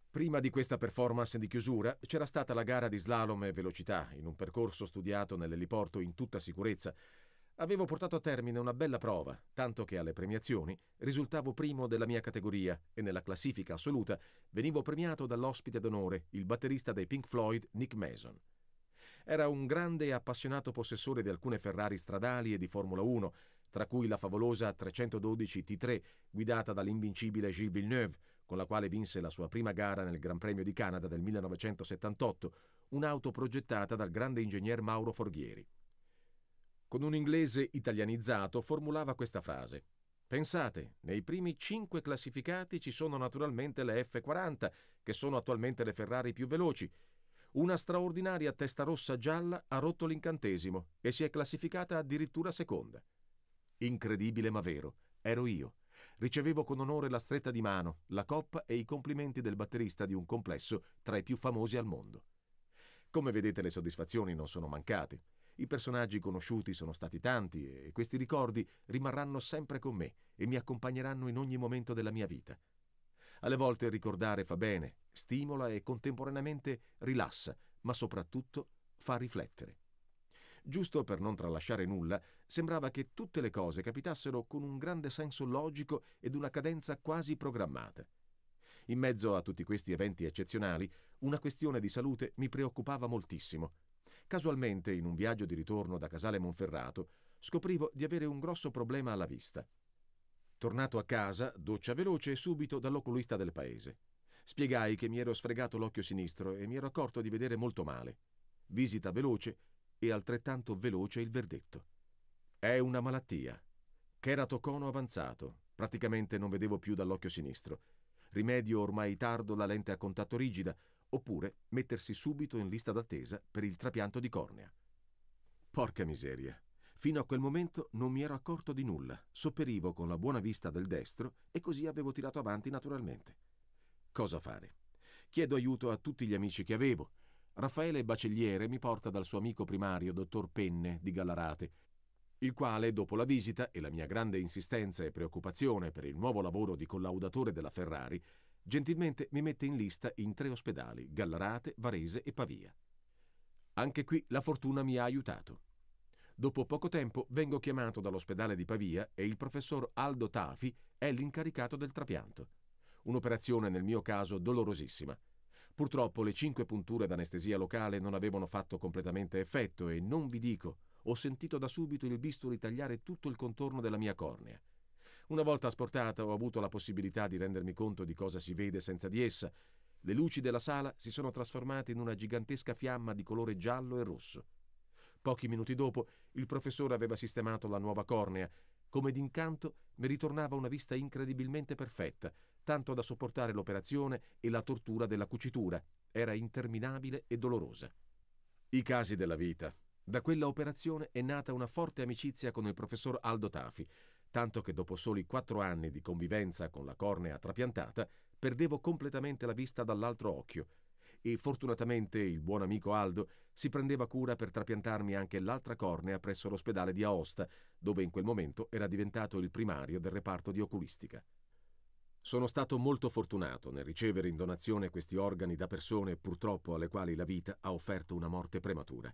Prima di questa performance di chiusura c'era stata la gara di slalom e velocità in un percorso studiato nell'eliporto in tutta sicurezza. Avevo portato a termine una bella prova, tanto che alle premiazioni risultavo primo della mia categoria e nella classifica assoluta venivo premiato dall'ospite d'onore, il batterista dei Pink Floyd Nick Mason. Era un grande e appassionato possessore di alcune Ferrari stradali e di Formula 1, tra cui la favolosa 312 T3 guidata dall'invincibile Gilles Villeneuve, con la quale vinse la sua prima gara nel Gran Premio di Canada del 1978, un'auto progettata dal grande ingegner Mauro Forghieri. Con un inglese italianizzato formulava questa frase. Pensate, nei primi cinque classificati ci sono naturalmente le F40, che sono attualmente le Ferrari più veloci. Una straordinaria testa rossa gialla ha rotto l'incantesimo e si è classificata addirittura seconda. Incredibile ma vero, ero io. Ricevevo con onore la stretta di mano, la coppa e i complimenti del batterista di un complesso tra i più famosi al mondo. Come vedete le soddisfazioni non sono mancate. I personaggi conosciuti sono stati tanti e questi ricordi rimarranno sempre con me e mi accompagneranno in ogni momento della mia vita. Alle volte ricordare fa bene, stimola e contemporaneamente rilassa, ma soprattutto fa riflettere. Giusto per non tralasciare nulla, sembrava che tutte le cose capitassero con un grande senso logico ed una cadenza quasi programmata. In mezzo a tutti questi eventi eccezionali, una questione di salute mi preoccupava moltissimo. Casualmente, in un viaggio di ritorno da Casale Monferrato, scoprivo di avere un grosso problema alla vista. Tornato a casa, doccia veloce e subito dall'oculista del paese. Spiegai che mi ero sfregato l'occhio sinistro e mi ero accorto di vedere molto male. Visita veloce, e altrettanto veloce il verdetto. È una malattia. Keratocono avanzato. Praticamente non vedevo più dall'occhio sinistro. Rimedio ormai tardo la lente a contatto rigida, oppure mettersi subito in lista d'attesa per il trapianto di cornea. Porca miseria. Fino a quel momento non mi ero accorto di nulla, sopperivo con la buona vista del destro e così avevo tirato avanti naturalmente. Cosa fare? Chiedo aiuto a tutti gli amici che avevo, Raffaele Bacelliere mi porta dal suo amico primario, dottor Penne, di Gallarate, il quale, dopo la visita e la mia grande insistenza e preoccupazione per il nuovo lavoro di collaudatore della Ferrari, gentilmente mi mette in lista in tre ospedali, Gallarate, Varese e Pavia. Anche qui la fortuna mi ha aiutato. Dopo poco tempo vengo chiamato dall'ospedale di Pavia e il professor Aldo Tafi è l'incaricato del trapianto. Un'operazione nel mio caso dolorosissima. Purtroppo le cinque punture d'anestesia locale non avevano fatto completamente effetto e non vi dico, ho sentito da subito il bisturi tagliare tutto il contorno della mia cornea. Una volta asportata ho avuto la possibilità di rendermi conto di cosa si vede senza di essa. Le luci della sala si sono trasformate in una gigantesca fiamma di colore giallo e rosso. Pochi minuti dopo il professore aveva sistemato la nuova cornea. Come d'incanto mi ritornava una vista incredibilmente perfetta, tanto da sopportare l'operazione e la tortura della cucitura. Era interminabile e dolorosa. I casi della vita. Da quella operazione è nata una forte amicizia con il professor Aldo Tafi, tanto che dopo soli quattro anni di convivenza con la cornea trapiantata, perdevo completamente la vista dall'altro occhio e fortunatamente il buon amico Aldo si prendeva cura per trapiantarmi anche l'altra cornea presso l'ospedale di Aosta, dove in quel momento era diventato il primario del reparto di oculistica. Sono stato molto fortunato nel ricevere in donazione questi organi da persone purtroppo alle quali la vita ha offerto una morte prematura.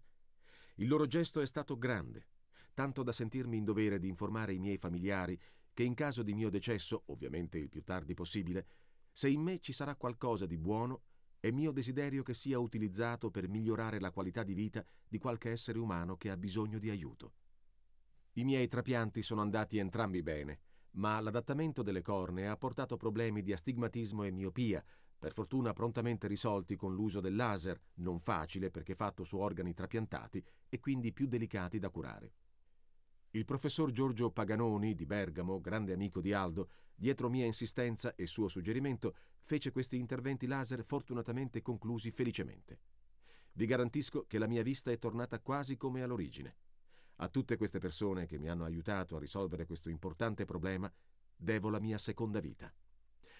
Il loro gesto è stato grande, tanto da sentirmi in dovere di informare i miei familiari che in caso di mio decesso, ovviamente il più tardi possibile, se in me ci sarà qualcosa di buono, è mio desiderio che sia utilizzato per migliorare la qualità di vita di qualche essere umano che ha bisogno di aiuto. I miei trapianti sono andati entrambi bene ma l'adattamento delle corne ha portato problemi di astigmatismo e miopia, per fortuna prontamente risolti con l'uso del laser, non facile perché fatto su organi trapiantati e quindi più delicati da curare. Il professor Giorgio Paganoni di Bergamo, grande amico di Aldo, dietro mia insistenza e suo suggerimento, fece questi interventi laser fortunatamente conclusi felicemente. Vi garantisco che la mia vista è tornata quasi come all'origine. A tutte queste persone che mi hanno aiutato a risolvere questo importante problema, devo la mia seconda vita.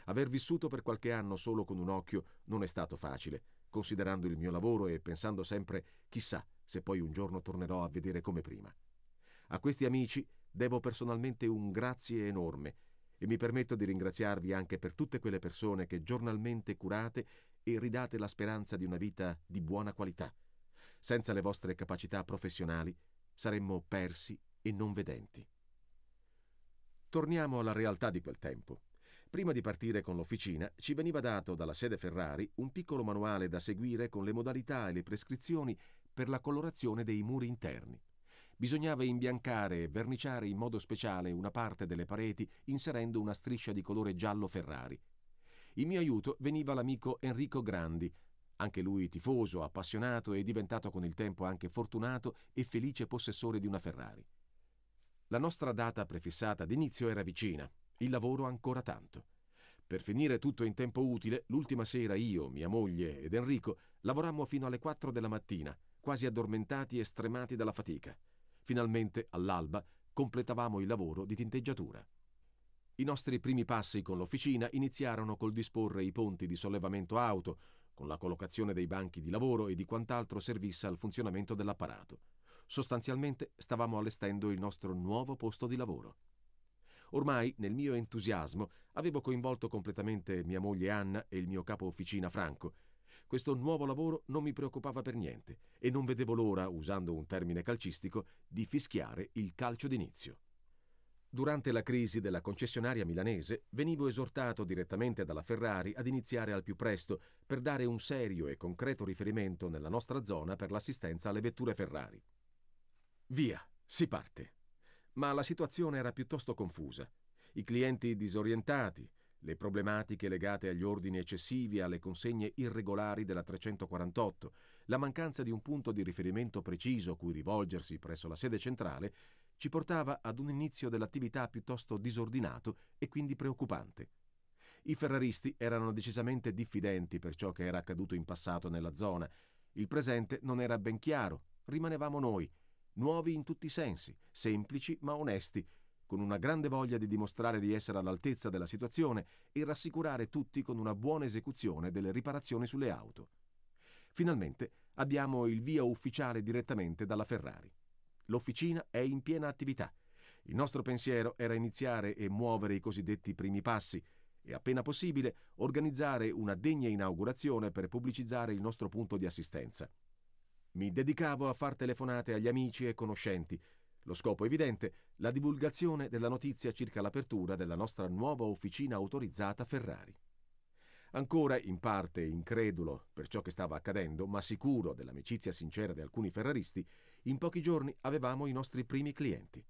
Aver vissuto per qualche anno solo con un occhio non è stato facile, considerando il mio lavoro e pensando sempre chissà se poi un giorno tornerò a vedere come prima. A questi amici devo personalmente un grazie enorme e mi permetto di ringraziarvi anche per tutte quelle persone che giornalmente curate e ridate la speranza di una vita di buona qualità. Senza le vostre capacità professionali saremmo persi e non vedenti. Torniamo alla realtà di quel tempo. Prima di partire con l'officina ci veniva dato dalla sede Ferrari un piccolo manuale da seguire con le modalità e le prescrizioni per la colorazione dei muri interni. Bisognava imbiancare e verniciare in modo speciale una parte delle pareti inserendo una striscia di colore giallo Ferrari. In mio aiuto veniva l'amico Enrico Grandi, anche lui tifoso, appassionato e diventato con il tempo anche fortunato e felice possessore di una Ferrari. La nostra data prefissata d'inizio era vicina, il lavoro ancora tanto. Per finire tutto in tempo utile, l'ultima sera io, mia moglie ed Enrico lavorammo fino alle 4 della mattina, quasi addormentati e stremati dalla fatica. Finalmente, all'alba, completavamo il lavoro di tinteggiatura. I nostri primi passi con l'officina iniziarono col disporre i ponti di sollevamento auto, con la collocazione dei banchi di lavoro e di quant'altro servisse al funzionamento dell'apparato. Sostanzialmente stavamo allestendo il nostro nuovo posto di lavoro. Ormai, nel mio entusiasmo, avevo coinvolto completamente mia moglie Anna e il mio capo officina Franco. Questo nuovo lavoro non mi preoccupava per niente e non vedevo l'ora, usando un termine calcistico, di fischiare il calcio d'inizio. Durante la crisi della concessionaria milanese venivo esortato direttamente dalla Ferrari ad iniziare al più presto per dare un serio e concreto riferimento nella nostra zona per l'assistenza alle vetture Ferrari. Via, si parte. Ma la situazione era piuttosto confusa. I clienti disorientati, le problematiche legate agli ordini eccessivi e alle consegne irregolari della 348, la mancanza di un punto di riferimento preciso a cui rivolgersi presso la sede centrale ci portava ad un inizio dell'attività piuttosto disordinato e quindi preoccupante. I ferraristi erano decisamente diffidenti per ciò che era accaduto in passato nella zona. Il presente non era ben chiaro, rimanevamo noi, nuovi in tutti i sensi, semplici ma onesti, con una grande voglia di dimostrare di essere all'altezza della situazione e rassicurare tutti con una buona esecuzione delle riparazioni sulle auto. Finalmente abbiamo il via ufficiale direttamente dalla Ferrari. L'officina è in piena attività. Il nostro pensiero era iniziare e muovere i cosiddetti primi passi e appena possibile organizzare una degna inaugurazione per pubblicizzare il nostro punto di assistenza. Mi dedicavo a far telefonate agli amici e conoscenti. Lo scopo evidente, la divulgazione della notizia circa l'apertura della nostra nuova officina autorizzata Ferrari. Ancora in parte incredulo per ciò che stava accadendo, ma sicuro dell'amicizia sincera di alcuni ferraristi, in pochi giorni avevamo i nostri primi clienti.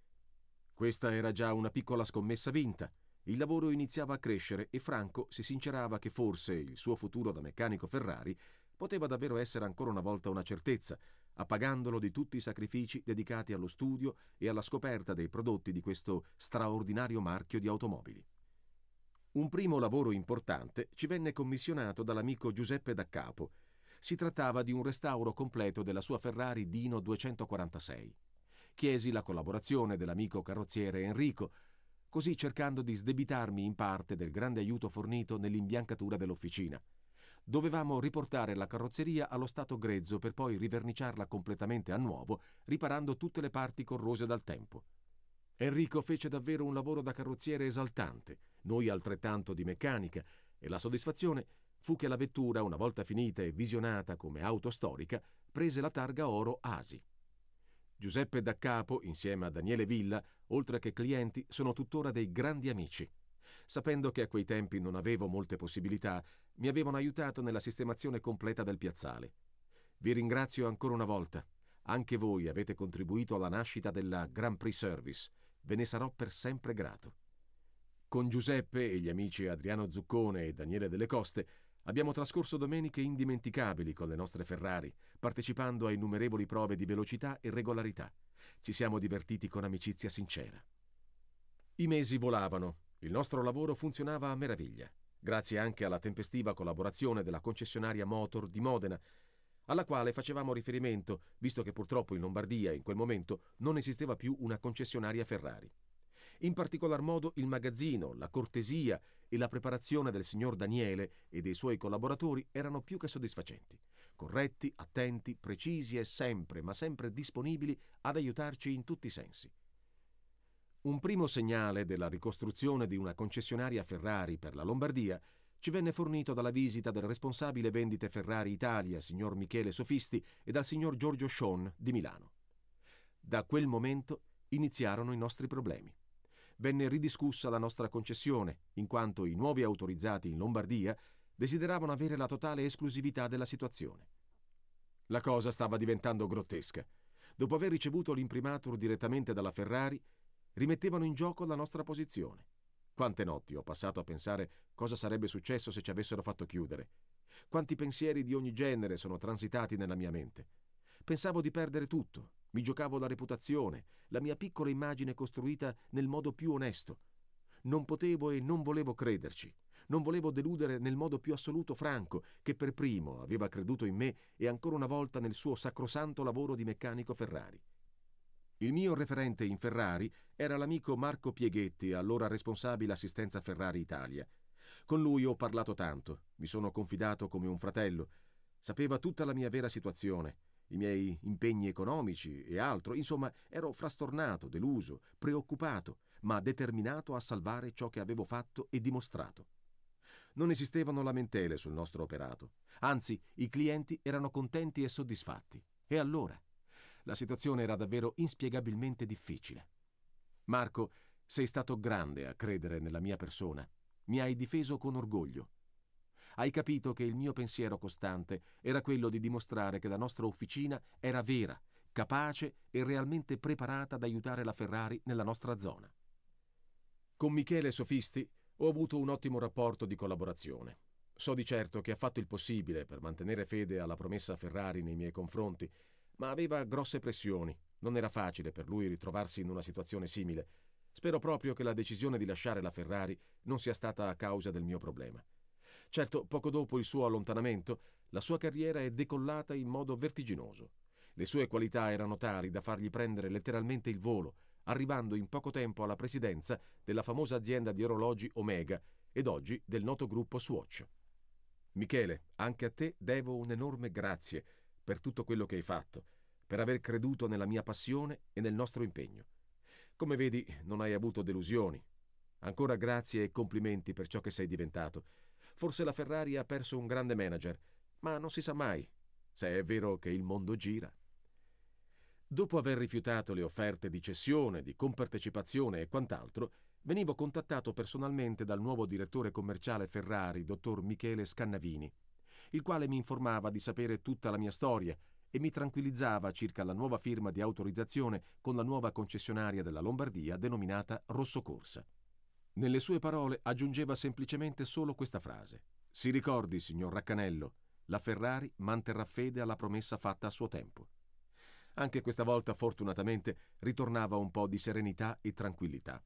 Questa era già una piccola scommessa vinta. Il lavoro iniziava a crescere e Franco si sincerava che forse il suo futuro da meccanico Ferrari poteva davvero essere ancora una volta una certezza, appagandolo di tutti i sacrifici dedicati allo studio e alla scoperta dei prodotti di questo straordinario marchio di automobili. Un primo lavoro importante ci venne commissionato dall'amico Giuseppe Daccapo. Si trattava di un restauro completo della sua Ferrari Dino 246. Chiesi la collaborazione dell'amico carrozziere Enrico, così cercando di sdebitarmi in parte del grande aiuto fornito nell'imbiancatura dell'officina. Dovevamo riportare la carrozzeria allo stato grezzo per poi riverniciarla completamente a nuovo, riparando tutte le parti corrose dal tempo. Enrico fece davvero un lavoro da carrozziere esaltante, noi altrettanto di meccanica, e la soddisfazione fu che la vettura, una volta finita e visionata come auto storica, prese la targa oro ASI. Giuseppe Daccapo, insieme a Daniele Villa, oltre che clienti, sono tuttora dei grandi amici. Sapendo che a quei tempi non avevo molte possibilità, mi avevano aiutato nella sistemazione completa del piazzale. Vi ringrazio ancora una volta. Anche voi avete contribuito alla nascita della Grand Prix Service, Ve ne sarò per sempre grato. Con Giuseppe e gli amici Adriano Zuccone e Daniele Delle Coste abbiamo trascorso domeniche indimenticabili con le nostre Ferrari, partecipando a innumerevoli prove di velocità e regolarità. Ci siamo divertiti con amicizia sincera. I mesi volavano, il nostro lavoro funzionava a meraviglia, grazie anche alla tempestiva collaborazione della concessionaria Motor di Modena, alla quale facevamo riferimento, visto che purtroppo in Lombardia in quel momento non esisteva più una concessionaria Ferrari. In particolar modo il magazzino, la cortesia e la preparazione del signor Daniele e dei suoi collaboratori erano più che soddisfacenti. Corretti, attenti, precisi e sempre, ma sempre disponibili ad aiutarci in tutti i sensi. Un primo segnale della ricostruzione di una concessionaria Ferrari per la Lombardia ci venne fornito dalla visita del responsabile vendite Ferrari Italia, signor Michele Sofisti, e dal signor Giorgio Schon di Milano. Da quel momento iniziarono i nostri problemi. Venne ridiscussa la nostra concessione, in quanto i nuovi autorizzati in Lombardia desideravano avere la totale esclusività della situazione. La cosa stava diventando grottesca. Dopo aver ricevuto l'imprimatur direttamente dalla Ferrari, rimettevano in gioco la nostra posizione. Quante notti ho passato a pensare cosa sarebbe successo se ci avessero fatto chiudere. Quanti pensieri di ogni genere sono transitati nella mia mente. Pensavo di perdere tutto, mi giocavo la reputazione, la mia piccola immagine costruita nel modo più onesto. Non potevo e non volevo crederci. Non volevo deludere nel modo più assoluto Franco, che per primo aveva creduto in me e ancora una volta nel suo sacrosanto lavoro di meccanico Ferrari. Il mio referente in Ferrari era l'amico Marco Pieghetti, allora responsabile assistenza Ferrari Italia. Con lui ho parlato tanto, mi sono confidato come un fratello. Sapeva tutta la mia vera situazione, i miei impegni economici e altro, insomma ero frastornato, deluso, preoccupato, ma determinato a salvare ciò che avevo fatto e dimostrato. Non esistevano lamentele sul nostro operato, anzi i clienti erano contenti e soddisfatti. E allora? La situazione era davvero inspiegabilmente difficile. Marco, sei stato grande a credere nella mia persona. Mi hai difeso con orgoglio. Hai capito che il mio pensiero costante era quello di dimostrare che la nostra officina era vera, capace e realmente preparata ad aiutare la Ferrari nella nostra zona. Con Michele Sofisti ho avuto un ottimo rapporto di collaborazione. So di certo che ha fatto il possibile per mantenere fede alla promessa Ferrari nei miei confronti ma aveva grosse pressioni. Non era facile per lui ritrovarsi in una situazione simile. Spero proprio che la decisione di lasciare la Ferrari non sia stata a causa del mio problema. Certo, poco dopo il suo allontanamento, la sua carriera è decollata in modo vertiginoso. Le sue qualità erano tali da fargli prendere letteralmente il volo, arrivando in poco tempo alla presidenza della famosa azienda di orologi Omega ed oggi del noto gruppo Swatch. Michele, anche a te devo un enorme grazie per tutto quello che hai fatto, per aver creduto nella mia passione e nel nostro impegno. Come vedi, non hai avuto delusioni. Ancora grazie e complimenti per ciò che sei diventato. Forse la Ferrari ha perso un grande manager, ma non si sa mai, se è vero che il mondo gira. Dopo aver rifiutato le offerte di cessione, di compartecipazione e quant'altro, venivo contattato personalmente dal nuovo direttore commerciale Ferrari, dottor Michele Scannavini, il quale mi informava di sapere tutta la mia storia e mi tranquillizzava circa la nuova firma di autorizzazione con la nuova concessionaria della Lombardia denominata Rosso Corsa. Nelle sue parole aggiungeva semplicemente solo questa frase. Si ricordi, signor Raccanello, la Ferrari manterrà fede alla promessa fatta a suo tempo. Anche questa volta, fortunatamente, ritornava un po' di serenità e tranquillità.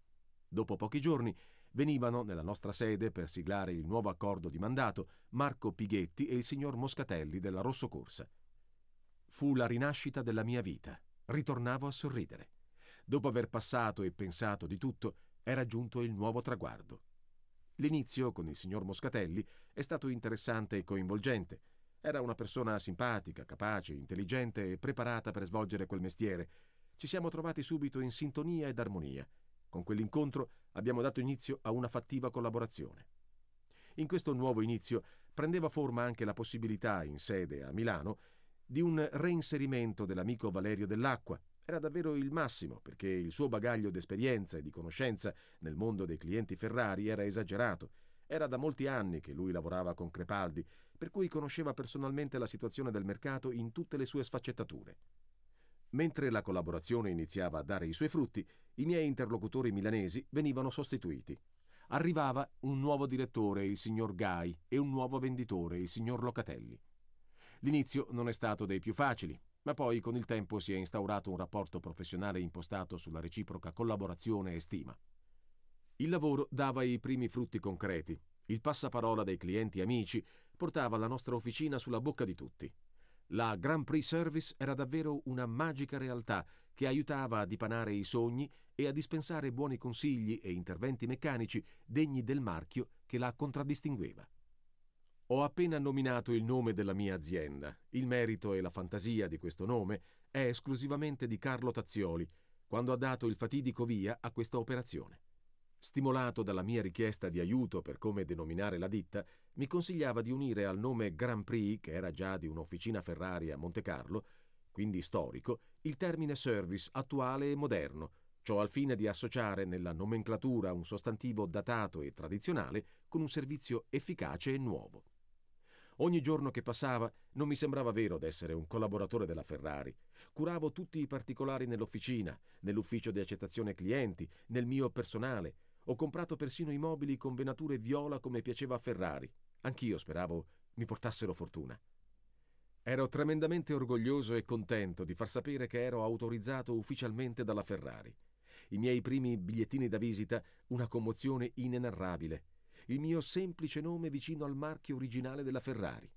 Dopo pochi giorni Venivano nella nostra sede per siglare il nuovo accordo di mandato Marco Pighetti e il signor Moscatelli della Rosso Corsa. Fu la rinascita della mia vita. Ritornavo a sorridere. Dopo aver passato e pensato di tutto, era giunto il nuovo traguardo. L'inizio con il signor Moscatelli è stato interessante e coinvolgente. Era una persona simpatica, capace, intelligente e preparata per svolgere quel mestiere. Ci siamo trovati subito in sintonia ed armonia. Con quell'incontro abbiamo dato inizio a una fattiva collaborazione. In questo nuovo inizio prendeva forma anche la possibilità, in sede a Milano, di un reinserimento dell'amico Valerio Dell'Acqua. Era davvero il massimo, perché il suo bagaglio d'esperienza e di conoscenza nel mondo dei clienti Ferrari era esagerato. Era da molti anni che lui lavorava con Crepaldi, per cui conosceva personalmente la situazione del mercato in tutte le sue sfaccettature. Mentre la collaborazione iniziava a dare i suoi frutti, i miei interlocutori milanesi venivano sostituiti. Arrivava un nuovo direttore, il signor Gai, e un nuovo venditore, il signor Locatelli. L'inizio non è stato dei più facili, ma poi con il tempo si è instaurato un rapporto professionale impostato sulla reciproca collaborazione e stima. Il lavoro dava i primi frutti concreti. Il passaparola dei clienti amici portava la nostra officina sulla bocca di tutti. La Grand Prix Service era davvero una magica realtà che aiutava a dipanare i sogni e a dispensare buoni consigli e interventi meccanici degni del marchio che la contraddistingueva. Ho appena nominato il nome della mia azienda. Il merito e la fantasia di questo nome è esclusivamente di Carlo Tazzioli, quando ha dato il fatidico via a questa operazione stimolato dalla mia richiesta di aiuto per come denominare la ditta, mi consigliava di unire al nome Grand Prix, che era già di un'officina Ferrari a Monte Carlo, quindi storico, il termine service attuale e moderno, ciò al fine di associare nella nomenclatura un sostantivo datato e tradizionale con un servizio efficace e nuovo. Ogni giorno che passava non mi sembrava vero d'essere un collaboratore della Ferrari. Curavo tutti i particolari nell'officina, nell'ufficio di accettazione clienti, nel mio personale, ho comprato persino i mobili con venature viola come piaceva a Ferrari. Anch'io speravo mi portassero fortuna. Ero tremendamente orgoglioso e contento di far sapere che ero autorizzato ufficialmente dalla Ferrari. I miei primi bigliettini da visita, una commozione inenarrabile. Il mio semplice nome vicino al marchio originale della Ferrari.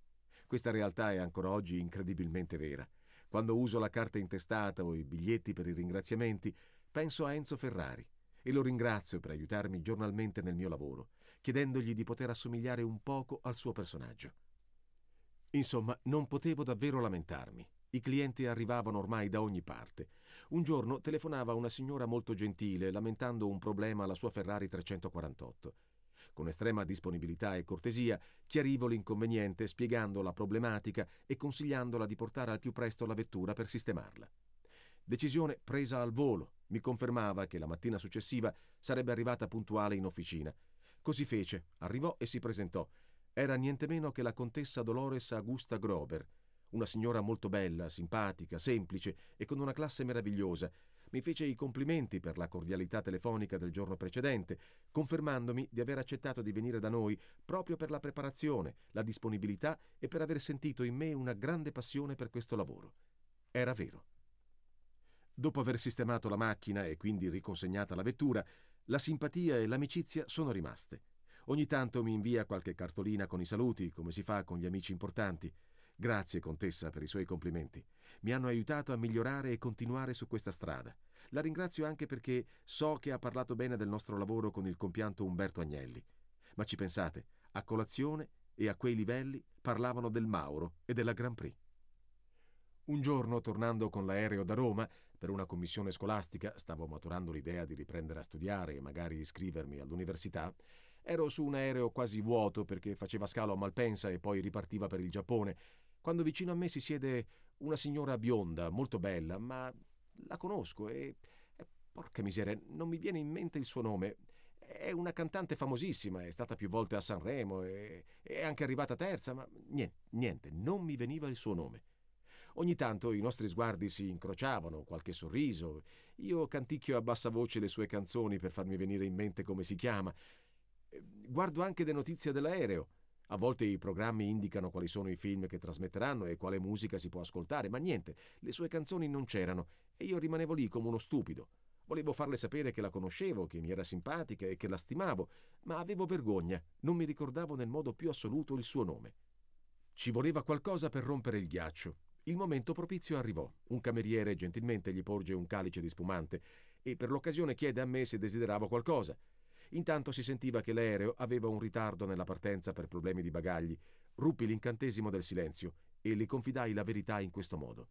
Questa realtà è ancora oggi incredibilmente vera. Quando uso la carta intestata o i biglietti per i ringraziamenti, penso a Enzo Ferrari e lo ringrazio per aiutarmi giornalmente nel mio lavoro, chiedendogli di poter assomigliare un poco al suo personaggio. Insomma, non potevo davvero lamentarmi. I clienti arrivavano ormai da ogni parte. Un giorno telefonava una signora molto gentile lamentando un problema alla sua Ferrari 348. Con estrema disponibilità e cortesia chiarivo l'inconveniente spiegando la problematica e consigliandola di portare al più presto la vettura per sistemarla. Decisione presa al volo. Mi confermava che la mattina successiva sarebbe arrivata puntuale in officina. Così fece, arrivò e si presentò. Era niente meno che la contessa Dolores Augusta Grober, una signora molto bella, simpatica, semplice e con una classe meravigliosa. Mi fece i complimenti per la cordialità telefonica del giorno precedente, confermandomi di aver accettato di venire da noi proprio per la preparazione, la disponibilità e per aver sentito in me una grande passione per questo lavoro. Era vero. Dopo aver sistemato la macchina e quindi riconsegnata la vettura, la simpatia e l'amicizia sono rimaste. Ogni tanto mi invia qualche cartolina con i saluti, come si fa con gli amici importanti. Grazie contessa per i suoi complimenti. Mi hanno aiutato a migliorare e continuare su questa strada. La ringrazio anche perché so che ha parlato bene del nostro lavoro con il compianto Umberto Agnelli. Ma ci pensate, a colazione e a quei livelli parlavano del Mauro e della Grand Prix. Un giorno, tornando con l'aereo da Roma, per una commissione scolastica, stavo maturando l'idea di riprendere a studiare e magari iscrivermi all'università, ero su un aereo quasi vuoto perché faceva scalo a Malpensa e poi ripartiva per il Giappone, quando vicino a me si siede una signora bionda, molto bella, ma la conosco e... Porca miseria, non mi viene in mente il suo nome. È una cantante famosissima, è stata più volte a Sanremo e è anche arrivata terza, ma niente, niente, non mi veniva il suo nome. Ogni tanto i nostri sguardi si incrociavano, qualche sorriso. Io canticchio a bassa voce le sue canzoni per farmi venire in mente come si chiama. Guardo anche le notizie dell'aereo. A volte i programmi indicano quali sono i film che trasmetteranno e quale musica si può ascoltare, ma niente, le sue canzoni non c'erano e io rimanevo lì come uno stupido. Volevo farle sapere che la conoscevo, che mi era simpatica e che la stimavo, ma avevo vergogna, non mi ricordavo nel modo più assoluto il suo nome. Ci voleva qualcosa per rompere il ghiaccio. Il momento propizio arrivò. Un cameriere gentilmente gli porge un calice di spumante e per l'occasione chiede a me se desideravo qualcosa. Intanto si sentiva che l'aereo aveva un ritardo nella partenza per problemi di bagagli. Ruppi l'incantesimo del silenzio e le confidai la verità in questo modo.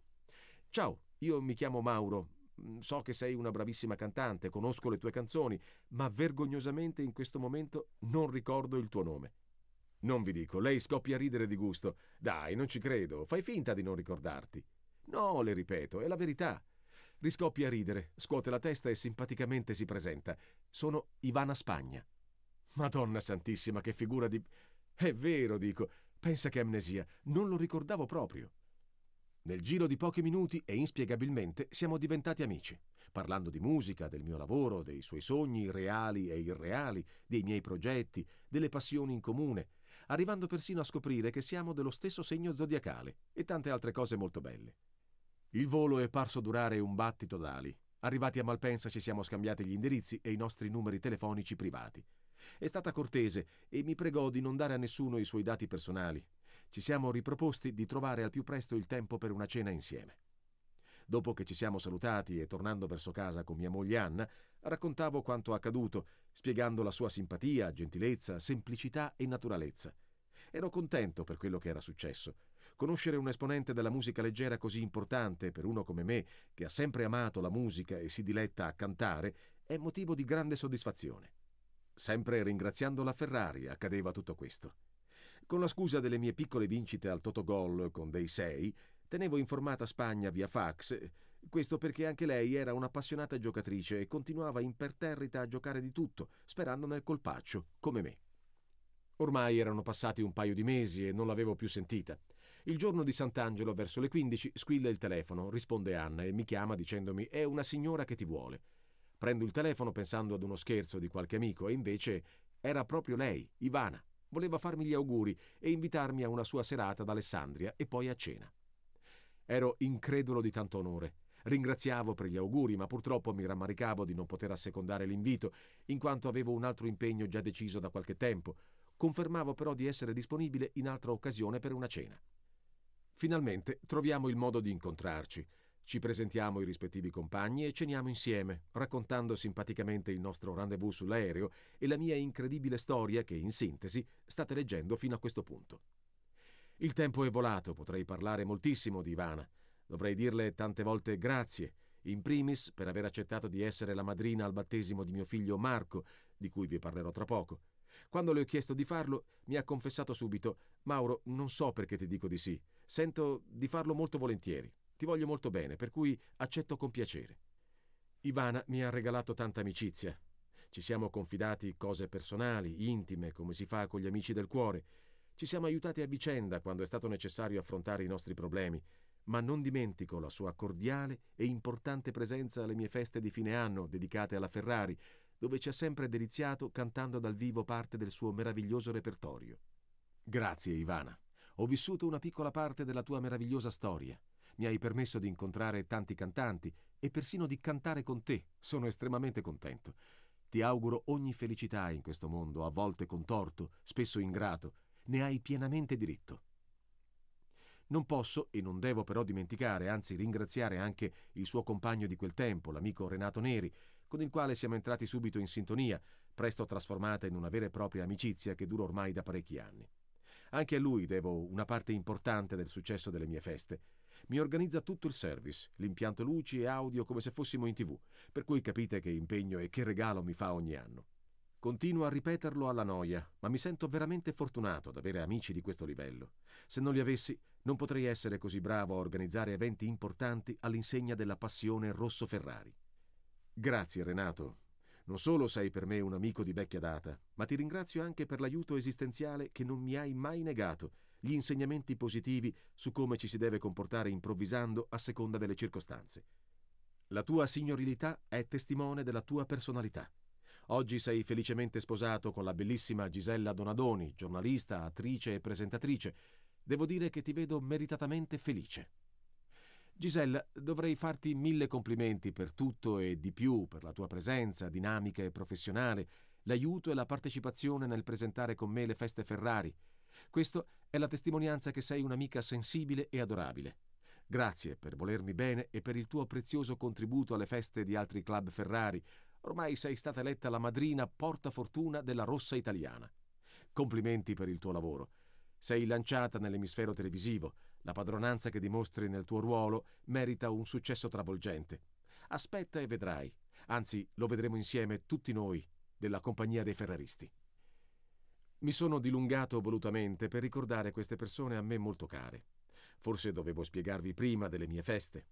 Ciao, io mi chiamo Mauro. Mm, so che sei una bravissima cantante, conosco le tue canzoni, ma vergognosamente in questo momento non ricordo il tuo nome. Non vi dico, lei scoppia a ridere di gusto. Dai, non ci credo, fai finta di non ricordarti. No, le ripeto, è la verità. Riscoppia a ridere, scuote la testa e simpaticamente si presenta. Sono Ivana Spagna. Madonna santissima, che figura di... È vero, dico. Pensa che amnesia, non lo ricordavo proprio. Nel giro di pochi minuti e inspiegabilmente siamo diventati amici, parlando di musica, del mio lavoro, dei suoi sogni reali e irreali, dei miei progetti, delle passioni in comune, arrivando persino a scoprire che siamo dello stesso segno zodiacale e tante altre cose molto belle. Il volo è parso durare un battito d'ali. Arrivati a Malpensa ci siamo scambiati gli indirizzi e i nostri numeri telefonici privati. È stata cortese e mi pregò di non dare a nessuno i suoi dati personali. Ci siamo riproposti di trovare al più presto il tempo per una cena insieme. Dopo che ci siamo salutati e tornando verso casa con mia moglie Anna, Raccontavo quanto accaduto, spiegando la sua simpatia, gentilezza, semplicità e naturalezza. Ero contento per quello che era successo. Conoscere un esponente della musica leggera così importante per uno come me, che ha sempre amato la musica e si diletta a cantare, è motivo di grande soddisfazione. Sempre ringraziando la Ferrari accadeva tutto questo. Con la scusa delle mie piccole vincite al Totogol con dei sei, tenevo informata Spagna via fax questo perché anche lei era un'appassionata giocatrice e continuava imperterrita a giocare di tutto, sperando nel colpaccio, come me. Ormai erano passati un paio di mesi e non l'avevo più sentita. Il giorno di Sant'Angelo, verso le 15, squilla il telefono, risponde Anna e mi chiama dicendomi è una signora che ti vuole. Prendo il telefono pensando ad uno scherzo di qualche amico e invece era proprio lei, Ivana. Voleva farmi gli auguri e invitarmi a una sua serata ad Alessandria e poi a cena. Ero incredulo di tanto onore. Ringraziavo per gli auguri, ma purtroppo mi rammaricavo di non poter assecondare l'invito, in quanto avevo un altro impegno già deciso da qualche tempo. Confermavo però di essere disponibile in altra occasione per una cena. Finalmente troviamo il modo di incontrarci. Ci presentiamo i rispettivi compagni e ceniamo insieme, raccontando simpaticamente il nostro rendezvous sull'aereo e la mia incredibile storia che, in sintesi, state leggendo fino a questo punto. Il tempo è volato, potrei parlare moltissimo di Ivana. Dovrei dirle tante volte grazie, in primis per aver accettato di essere la madrina al battesimo di mio figlio Marco, di cui vi parlerò tra poco. Quando le ho chiesto di farlo, mi ha confessato subito, Mauro, non so perché ti dico di sì, sento di farlo molto volentieri, ti voglio molto bene, per cui accetto con piacere. Ivana mi ha regalato tanta amicizia. Ci siamo confidati cose personali, intime, come si fa con gli amici del cuore. Ci siamo aiutati a vicenda quando è stato necessario affrontare i nostri problemi ma non dimentico la sua cordiale e importante presenza alle mie feste di fine anno dedicate alla Ferrari, dove ci ha sempre deliziato cantando dal vivo parte del suo meraviglioso repertorio. Grazie Ivana, ho vissuto una piccola parte della tua meravigliosa storia. Mi hai permesso di incontrare tanti cantanti e persino di cantare con te. Sono estremamente contento. Ti auguro ogni felicità in questo mondo, a volte contorto, spesso ingrato. Ne hai pienamente diritto. Non posso e non devo però dimenticare, anzi ringraziare anche il suo compagno di quel tempo, l'amico Renato Neri, con il quale siamo entrati subito in sintonia, presto trasformata in una vera e propria amicizia che dura ormai da parecchi anni. Anche a lui devo una parte importante del successo delle mie feste. Mi organizza tutto il service, l'impianto luci e audio come se fossimo in tv, per cui capite che impegno e che regalo mi fa ogni anno. Continuo a ripeterlo alla noia, ma mi sento veramente fortunato ad avere amici di questo livello. Se non li avessi, non potrei essere così bravo a organizzare eventi importanti all'insegna della passione Rosso Ferrari. Grazie Renato. Non solo sei per me un amico di vecchia data, ma ti ringrazio anche per l'aiuto esistenziale che non mi hai mai negato, gli insegnamenti positivi su come ci si deve comportare improvvisando a seconda delle circostanze. La tua signorilità è testimone della tua personalità. Oggi sei felicemente sposato con la bellissima Gisella Donadoni, giornalista, attrice e presentatrice. Devo dire che ti vedo meritatamente felice. Gisella, dovrei farti mille complimenti per tutto e di più, per la tua presenza dinamica e professionale, l'aiuto e la partecipazione nel presentare con me le feste Ferrari. Questo è la testimonianza che sei un'amica sensibile e adorabile. Grazie per volermi bene e per il tuo prezioso contributo alle feste di altri club Ferrari, Ormai sei stata eletta la madrina portafortuna della rossa italiana. Complimenti per il tuo lavoro. Sei lanciata nell'emisfero televisivo. La padronanza che dimostri nel tuo ruolo merita un successo travolgente. Aspetta e vedrai. Anzi, lo vedremo insieme tutti noi della compagnia dei ferraristi. Mi sono dilungato volutamente per ricordare queste persone a me molto care. Forse dovevo spiegarvi prima delle mie feste.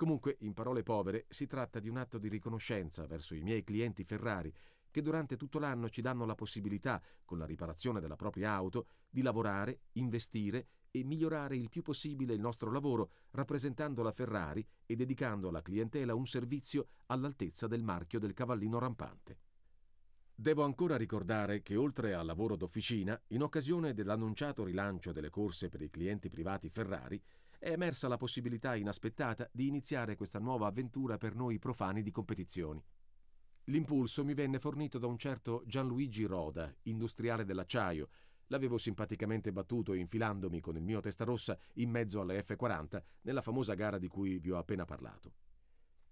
Comunque, in parole povere, si tratta di un atto di riconoscenza verso i miei clienti Ferrari, che durante tutto l'anno ci danno la possibilità, con la riparazione della propria auto, di lavorare, investire e migliorare il più possibile il nostro lavoro, rappresentando la Ferrari e dedicando alla clientela un servizio all'altezza del marchio del cavallino rampante. Devo ancora ricordare che oltre al lavoro d'officina, in occasione dell'annunciato rilancio delle corse per i clienti privati Ferrari, è emersa la possibilità inaspettata di iniziare questa nuova avventura per noi profani di competizioni. L'impulso mi venne fornito da un certo Gianluigi Roda, industriale dell'acciaio. L'avevo simpaticamente battuto infilandomi con il mio testa rossa in mezzo alle F40 nella famosa gara di cui vi ho appena parlato.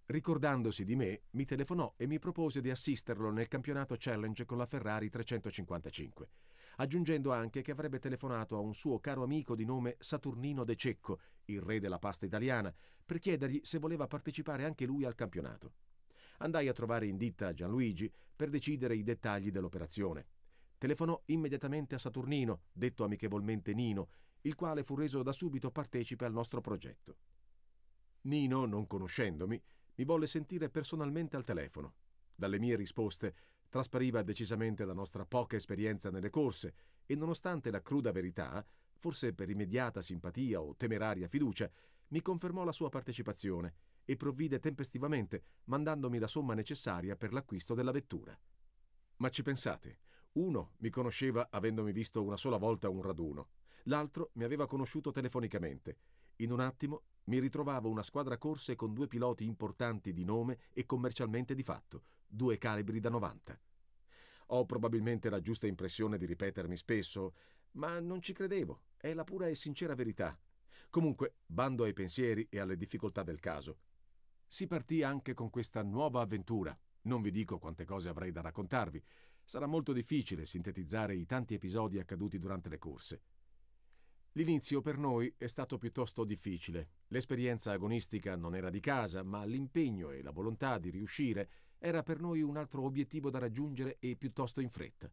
Ricordandosi di me, mi telefonò e mi propose di assisterlo nel campionato challenge con la Ferrari 355 aggiungendo anche che avrebbe telefonato a un suo caro amico di nome Saturnino De Cecco, il re della pasta italiana, per chiedergli se voleva partecipare anche lui al campionato. Andai a trovare in ditta Gianluigi per decidere i dettagli dell'operazione. Telefonò immediatamente a Saturnino, detto amichevolmente Nino, il quale fu reso da subito partecipe al nostro progetto. Nino, non conoscendomi, mi volle sentire personalmente al telefono. Dalle mie risposte Traspariva decisamente la nostra poca esperienza nelle corse e nonostante la cruda verità, forse per immediata simpatia o temeraria fiducia, mi confermò la sua partecipazione e provvide tempestivamente mandandomi la somma necessaria per l'acquisto della vettura. Ma ci pensate, uno mi conosceva avendomi visto una sola volta un raduno, l'altro mi aveva conosciuto telefonicamente. In un attimo mi ritrovavo una squadra corse con due piloti importanti di nome e commercialmente di fatto, due calibri da 90. Ho probabilmente la giusta impressione di ripetermi spesso, ma non ci credevo, è la pura e sincera verità. Comunque, bando ai pensieri e alle difficoltà del caso. Si partì anche con questa nuova avventura. Non vi dico quante cose avrei da raccontarvi. Sarà molto difficile sintetizzare i tanti episodi accaduti durante le corse. L'inizio per noi è stato piuttosto difficile. L'esperienza agonistica non era di casa, ma l'impegno e la volontà di riuscire era per noi un altro obiettivo da raggiungere e piuttosto in fretta.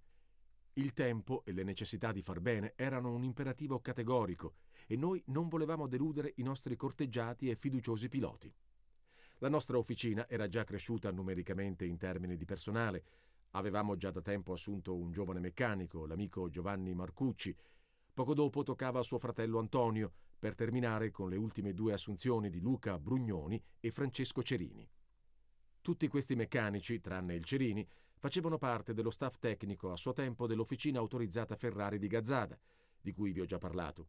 Il tempo e le necessità di far bene erano un imperativo categorico e noi non volevamo deludere i nostri corteggiati e fiduciosi piloti. La nostra officina era già cresciuta numericamente in termini di personale, avevamo già da tempo assunto un giovane meccanico, l'amico Giovanni Marcucci, poco dopo toccava a suo fratello Antonio, per terminare con le ultime due assunzioni di Luca Brugnoni e Francesco Cerini. Tutti questi meccanici, tranne il Cerini, facevano parte dello staff tecnico a suo tempo dell'officina autorizzata Ferrari di Gazzada, di cui vi ho già parlato.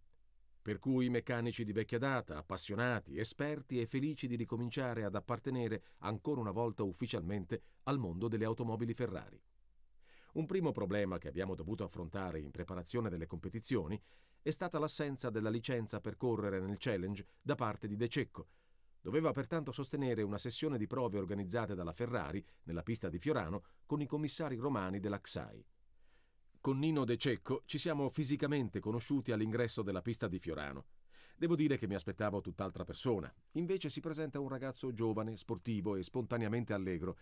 Per cui meccanici di vecchia data, appassionati, esperti e felici di ricominciare ad appartenere ancora una volta ufficialmente al mondo delle automobili Ferrari. Un primo problema che abbiamo dovuto affrontare in preparazione delle competizioni è stata l'assenza della licenza per correre nel challenge da parte di De Cecco, Doveva pertanto sostenere una sessione di prove organizzate dalla Ferrari nella pista di Fiorano con i commissari romani della XAI. Con Nino De Cecco ci siamo fisicamente conosciuti all'ingresso della pista di Fiorano. Devo dire che mi aspettavo tutt'altra persona. Invece si presenta un ragazzo giovane, sportivo e spontaneamente allegro.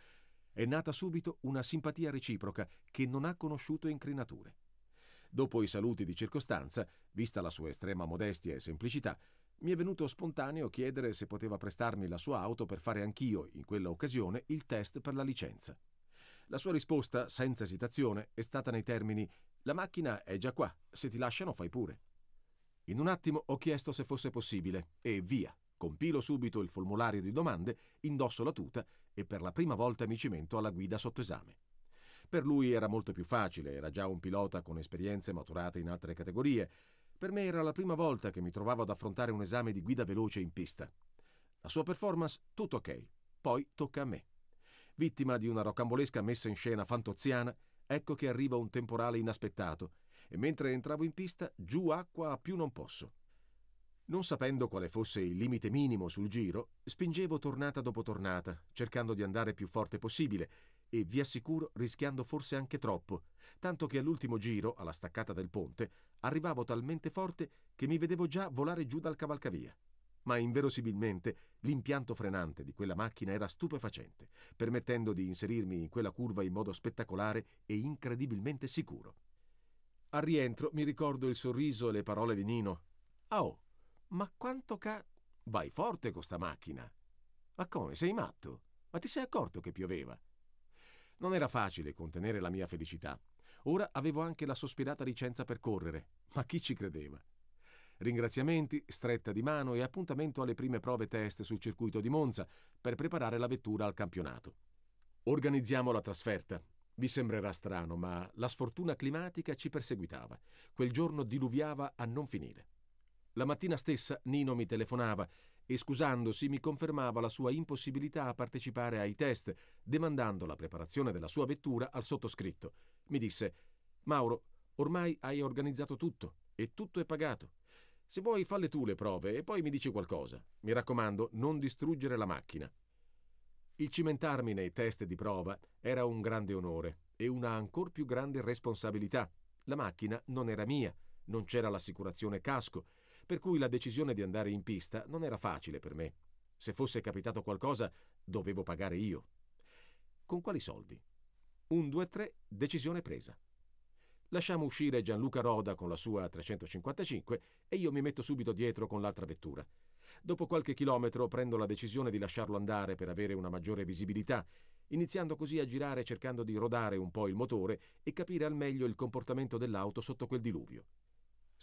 È nata subito una simpatia reciproca che non ha conosciuto incrinature. Dopo i saluti di circostanza, vista la sua estrema modestia e semplicità, mi è venuto spontaneo chiedere se poteva prestarmi la sua auto per fare anch'io, in quella occasione, il test per la licenza. La sua risposta, senza esitazione, è stata nei termini La macchina è già qua, se ti lasciano fai pure. In un attimo ho chiesto se fosse possibile e via. Compilo subito il formulario di domande, indosso la tuta e per la prima volta mi cimento alla guida sotto esame. Per lui era molto più facile, era già un pilota con esperienze maturate in altre categorie, per me era la prima volta che mi trovavo ad affrontare un esame di guida veloce in pista. La sua performance, tutto ok. Poi tocca a me. Vittima di una rocambolesca messa in scena fantoziana, ecco che arriva un temporale inaspettato e mentre entravo in pista giù acqua a più non posso. Non sapendo quale fosse il limite minimo sul giro, spingevo tornata dopo tornata, cercando di andare più forte possibile e vi assicuro rischiando forse anche troppo, tanto che all'ultimo giro, alla staccata del ponte, arrivavo talmente forte che mi vedevo già volare giù dal cavalcavia. Ma inverosimilmente l'impianto frenante di quella macchina era stupefacente, permettendo di inserirmi in quella curva in modo spettacolare e incredibilmente sicuro. Al rientro mi ricordo il sorriso e le parole di Nino. Ah oh, ma quanto ca... Vai forte con sta macchina! Ma come, sei matto? Ma ti sei accorto che pioveva? Non era facile contenere la mia felicità. Ora avevo anche la sospirata licenza per correre, ma chi ci credeva? Ringraziamenti, stretta di mano e appuntamento alle prime prove test sul circuito di Monza per preparare la vettura al campionato. Organizziamo la trasferta. Vi sembrerà strano, ma la sfortuna climatica ci perseguitava. Quel giorno diluviava a non finire. La mattina stessa Nino mi telefonava e scusandosi mi confermava la sua impossibilità a partecipare ai test, demandando la preparazione della sua vettura al sottoscritto. Mi disse Mauro, ormai hai organizzato tutto e tutto è pagato. Se vuoi falle tu le prove e poi mi dici qualcosa. Mi raccomando, non distruggere la macchina. Il cimentarmi nei test di prova era un grande onore e una ancor più grande responsabilità. La macchina non era mia, non c'era l'assicurazione casco per cui la decisione di andare in pista non era facile per me. Se fosse capitato qualcosa, dovevo pagare io. Con quali soldi? Un 2-3, decisione presa. Lasciamo uscire Gianluca Roda con la sua 355 e io mi metto subito dietro con l'altra vettura. Dopo qualche chilometro prendo la decisione di lasciarlo andare per avere una maggiore visibilità, iniziando così a girare cercando di rodare un po' il motore e capire al meglio il comportamento dell'auto sotto quel diluvio.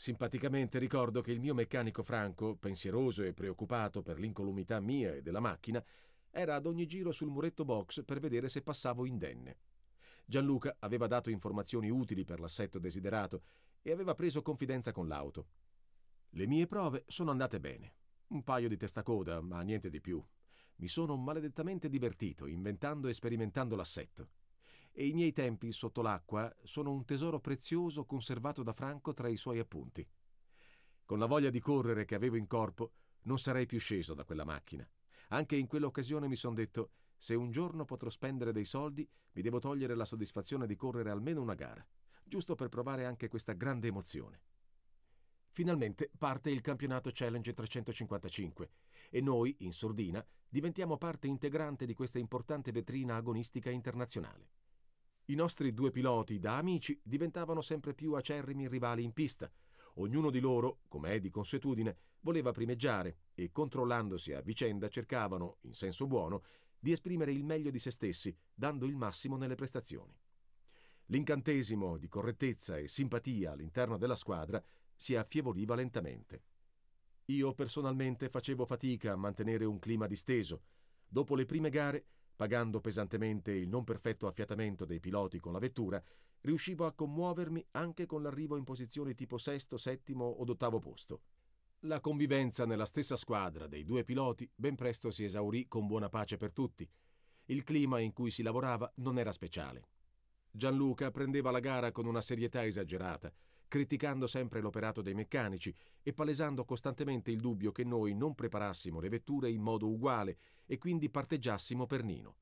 Simpaticamente ricordo che il mio meccanico Franco, pensieroso e preoccupato per l'incolumità mia e della macchina, era ad ogni giro sul muretto box per vedere se passavo indenne. Gianluca aveva dato informazioni utili per l'assetto desiderato e aveva preso confidenza con l'auto. Le mie prove sono andate bene. Un paio di testacoda, ma niente di più. Mi sono maledettamente divertito inventando e sperimentando l'assetto e i miei tempi sotto l'acqua sono un tesoro prezioso conservato da Franco tra i suoi appunti. Con la voglia di correre che avevo in corpo, non sarei più sceso da quella macchina. Anche in quell'occasione mi sono detto, se un giorno potrò spendere dei soldi, mi devo togliere la soddisfazione di correre almeno una gara, giusto per provare anche questa grande emozione. Finalmente parte il campionato Challenge 355 e noi, in sordina, diventiamo parte integrante di questa importante vetrina agonistica internazionale. I nostri due piloti, da amici, diventavano sempre più acerrimi rivali in pista. Ognuno di loro, come è di consuetudine, voleva primeggiare e, controllandosi a vicenda, cercavano, in senso buono, di esprimere il meglio di se stessi, dando il massimo nelle prestazioni. L'incantesimo di correttezza e simpatia all'interno della squadra si affievoliva lentamente. Io personalmente facevo fatica a mantenere un clima disteso. Dopo le prime gare pagando pesantemente il non perfetto affiatamento dei piloti con la vettura, riuscivo a commuovermi anche con l'arrivo in posizioni tipo sesto, settimo od ottavo posto. La convivenza nella stessa squadra dei due piloti ben presto si esaurì con buona pace per tutti. Il clima in cui si lavorava non era speciale. Gianluca prendeva la gara con una serietà esagerata, criticando sempre l'operato dei meccanici e palesando costantemente il dubbio che noi non preparassimo le vetture in modo uguale e quindi parteggiassimo per Nino.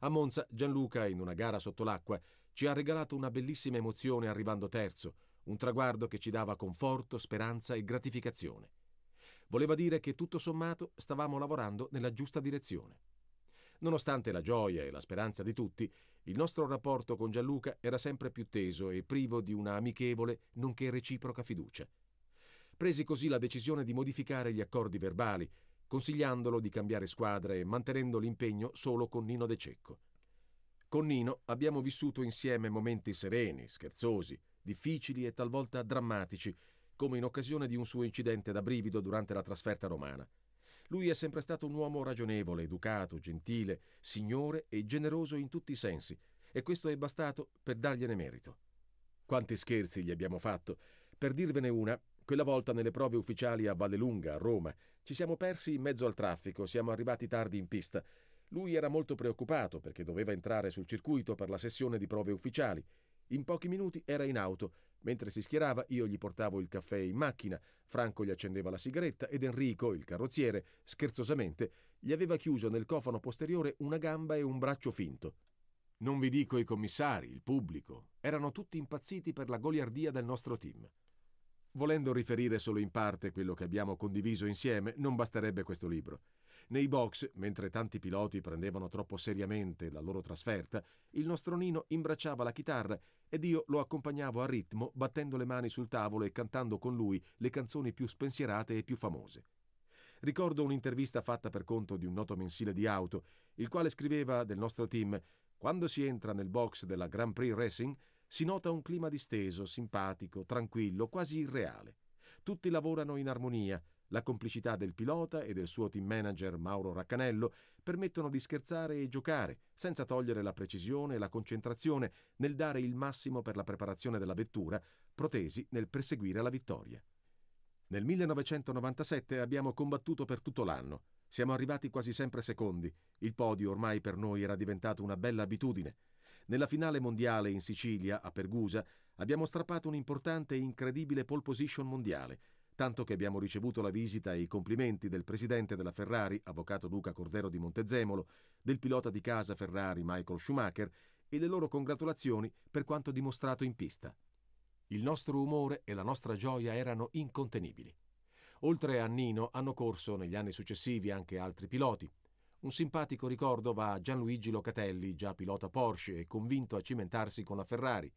A Monza Gianluca, in una gara sotto l'acqua, ci ha regalato una bellissima emozione arrivando terzo, un traguardo che ci dava conforto, speranza e gratificazione. Voleva dire che tutto sommato stavamo lavorando nella giusta direzione. Nonostante la gioia e la speranza di tutti, il nostro rapporto con Gianluca era sempre più teso e privo di una amichevole nonché reciproca fiducia. Presi così la decisione di modificare gli accordi verbali, consigliandolo di cambiare squadra e mantenendo l'impegno solo con Nino De Cecco. Con Nino abbiamo vissuto insieme momenti sereni, scherzosi, difficili e talvolta drammatici, come in occasione di un suo incidente da brivido durante la trasferta romana. Lui è sempre stato un uomo ragionevole, educato, gentile, signore e generoso in tutti i sensi, e questo è bastato per dargliene merito. Quanti scherzi gli abbiamo fatto. Per dirvene una, quella volta nelle prove ufficiali a Vallelunga, a Roma, ci siamo persi in mezzo al traffico, siamo arrivati tardi in pista. Lui era molto preoccupato perché doveva entrare sul circuito per la sessione di prove ufficiali. In pochi minuti era in auto Mentre si schierava io gli portavo il caffè in macchina, Franco gli accendeva la sigaretta ed Enrico, il carrozziere, scherzosamente, gli aveva chiuso nel cofano posteriore una gamba e un braccio finto. Non vi dico i commissari, il pubblico, erano tutti impazziti per la goliardia del nostro team. Volendo riferire solo in parte quello che abbiamo condiviso insieme, non basterebbe questo libro. Nei box, mentre tanti piloti prendevano troppo seriamente la loro trasferta, il nostro Nino imbracciava la chitarra ed io lo accompagnavo a ritmo battendo le mani sul tavolo e cantando con lui le canzoni più spensierate e più famose. Ricordo un'intervista fatta per conto di un noto mensile di auto, il quale scriveva del nostro team quando si entra nel box della Grand Prix Racing si nota un clima disteso, simpatico, tranquillo, quasi irreale. Tutti lavorano in armonia, la complicità del pilota e del suo team manager Mauro Raccanello permettono di scherzare e giocare, senza togliere la precisione e la concentrazione nel dare il massimo per la preparazione della vettura, protesi nel perseguire la vittoria. Nel 1997 abbiamo combattuto per tutto l'anno. Siamo arrivati quasi sempre secondi. Il podio ormai per noi era diventato una bella abitudine. Nella finale mondiale in Sicilia, a Pergusa, abbiamo strappato importante e incredibile pole position mondiale tanto che abbiamo ricevuto la visita e i complimenti del presidente della Ferrari, avvocato Luca Cordero di Montezemolo, del pilota di casa Ferrari Michael Schumacher e le loro congratulazioni per quanto dimostrato in pista. Il nostro umore e la nostra gioia erano incontenibili. Oltre a Nino hanno corso negli anni successivi anche altri piloti. Un simpatico ricordo va a Gianluigi Locatelli, già pilota Porsche e convinto a cimentarsi con la Ferrari,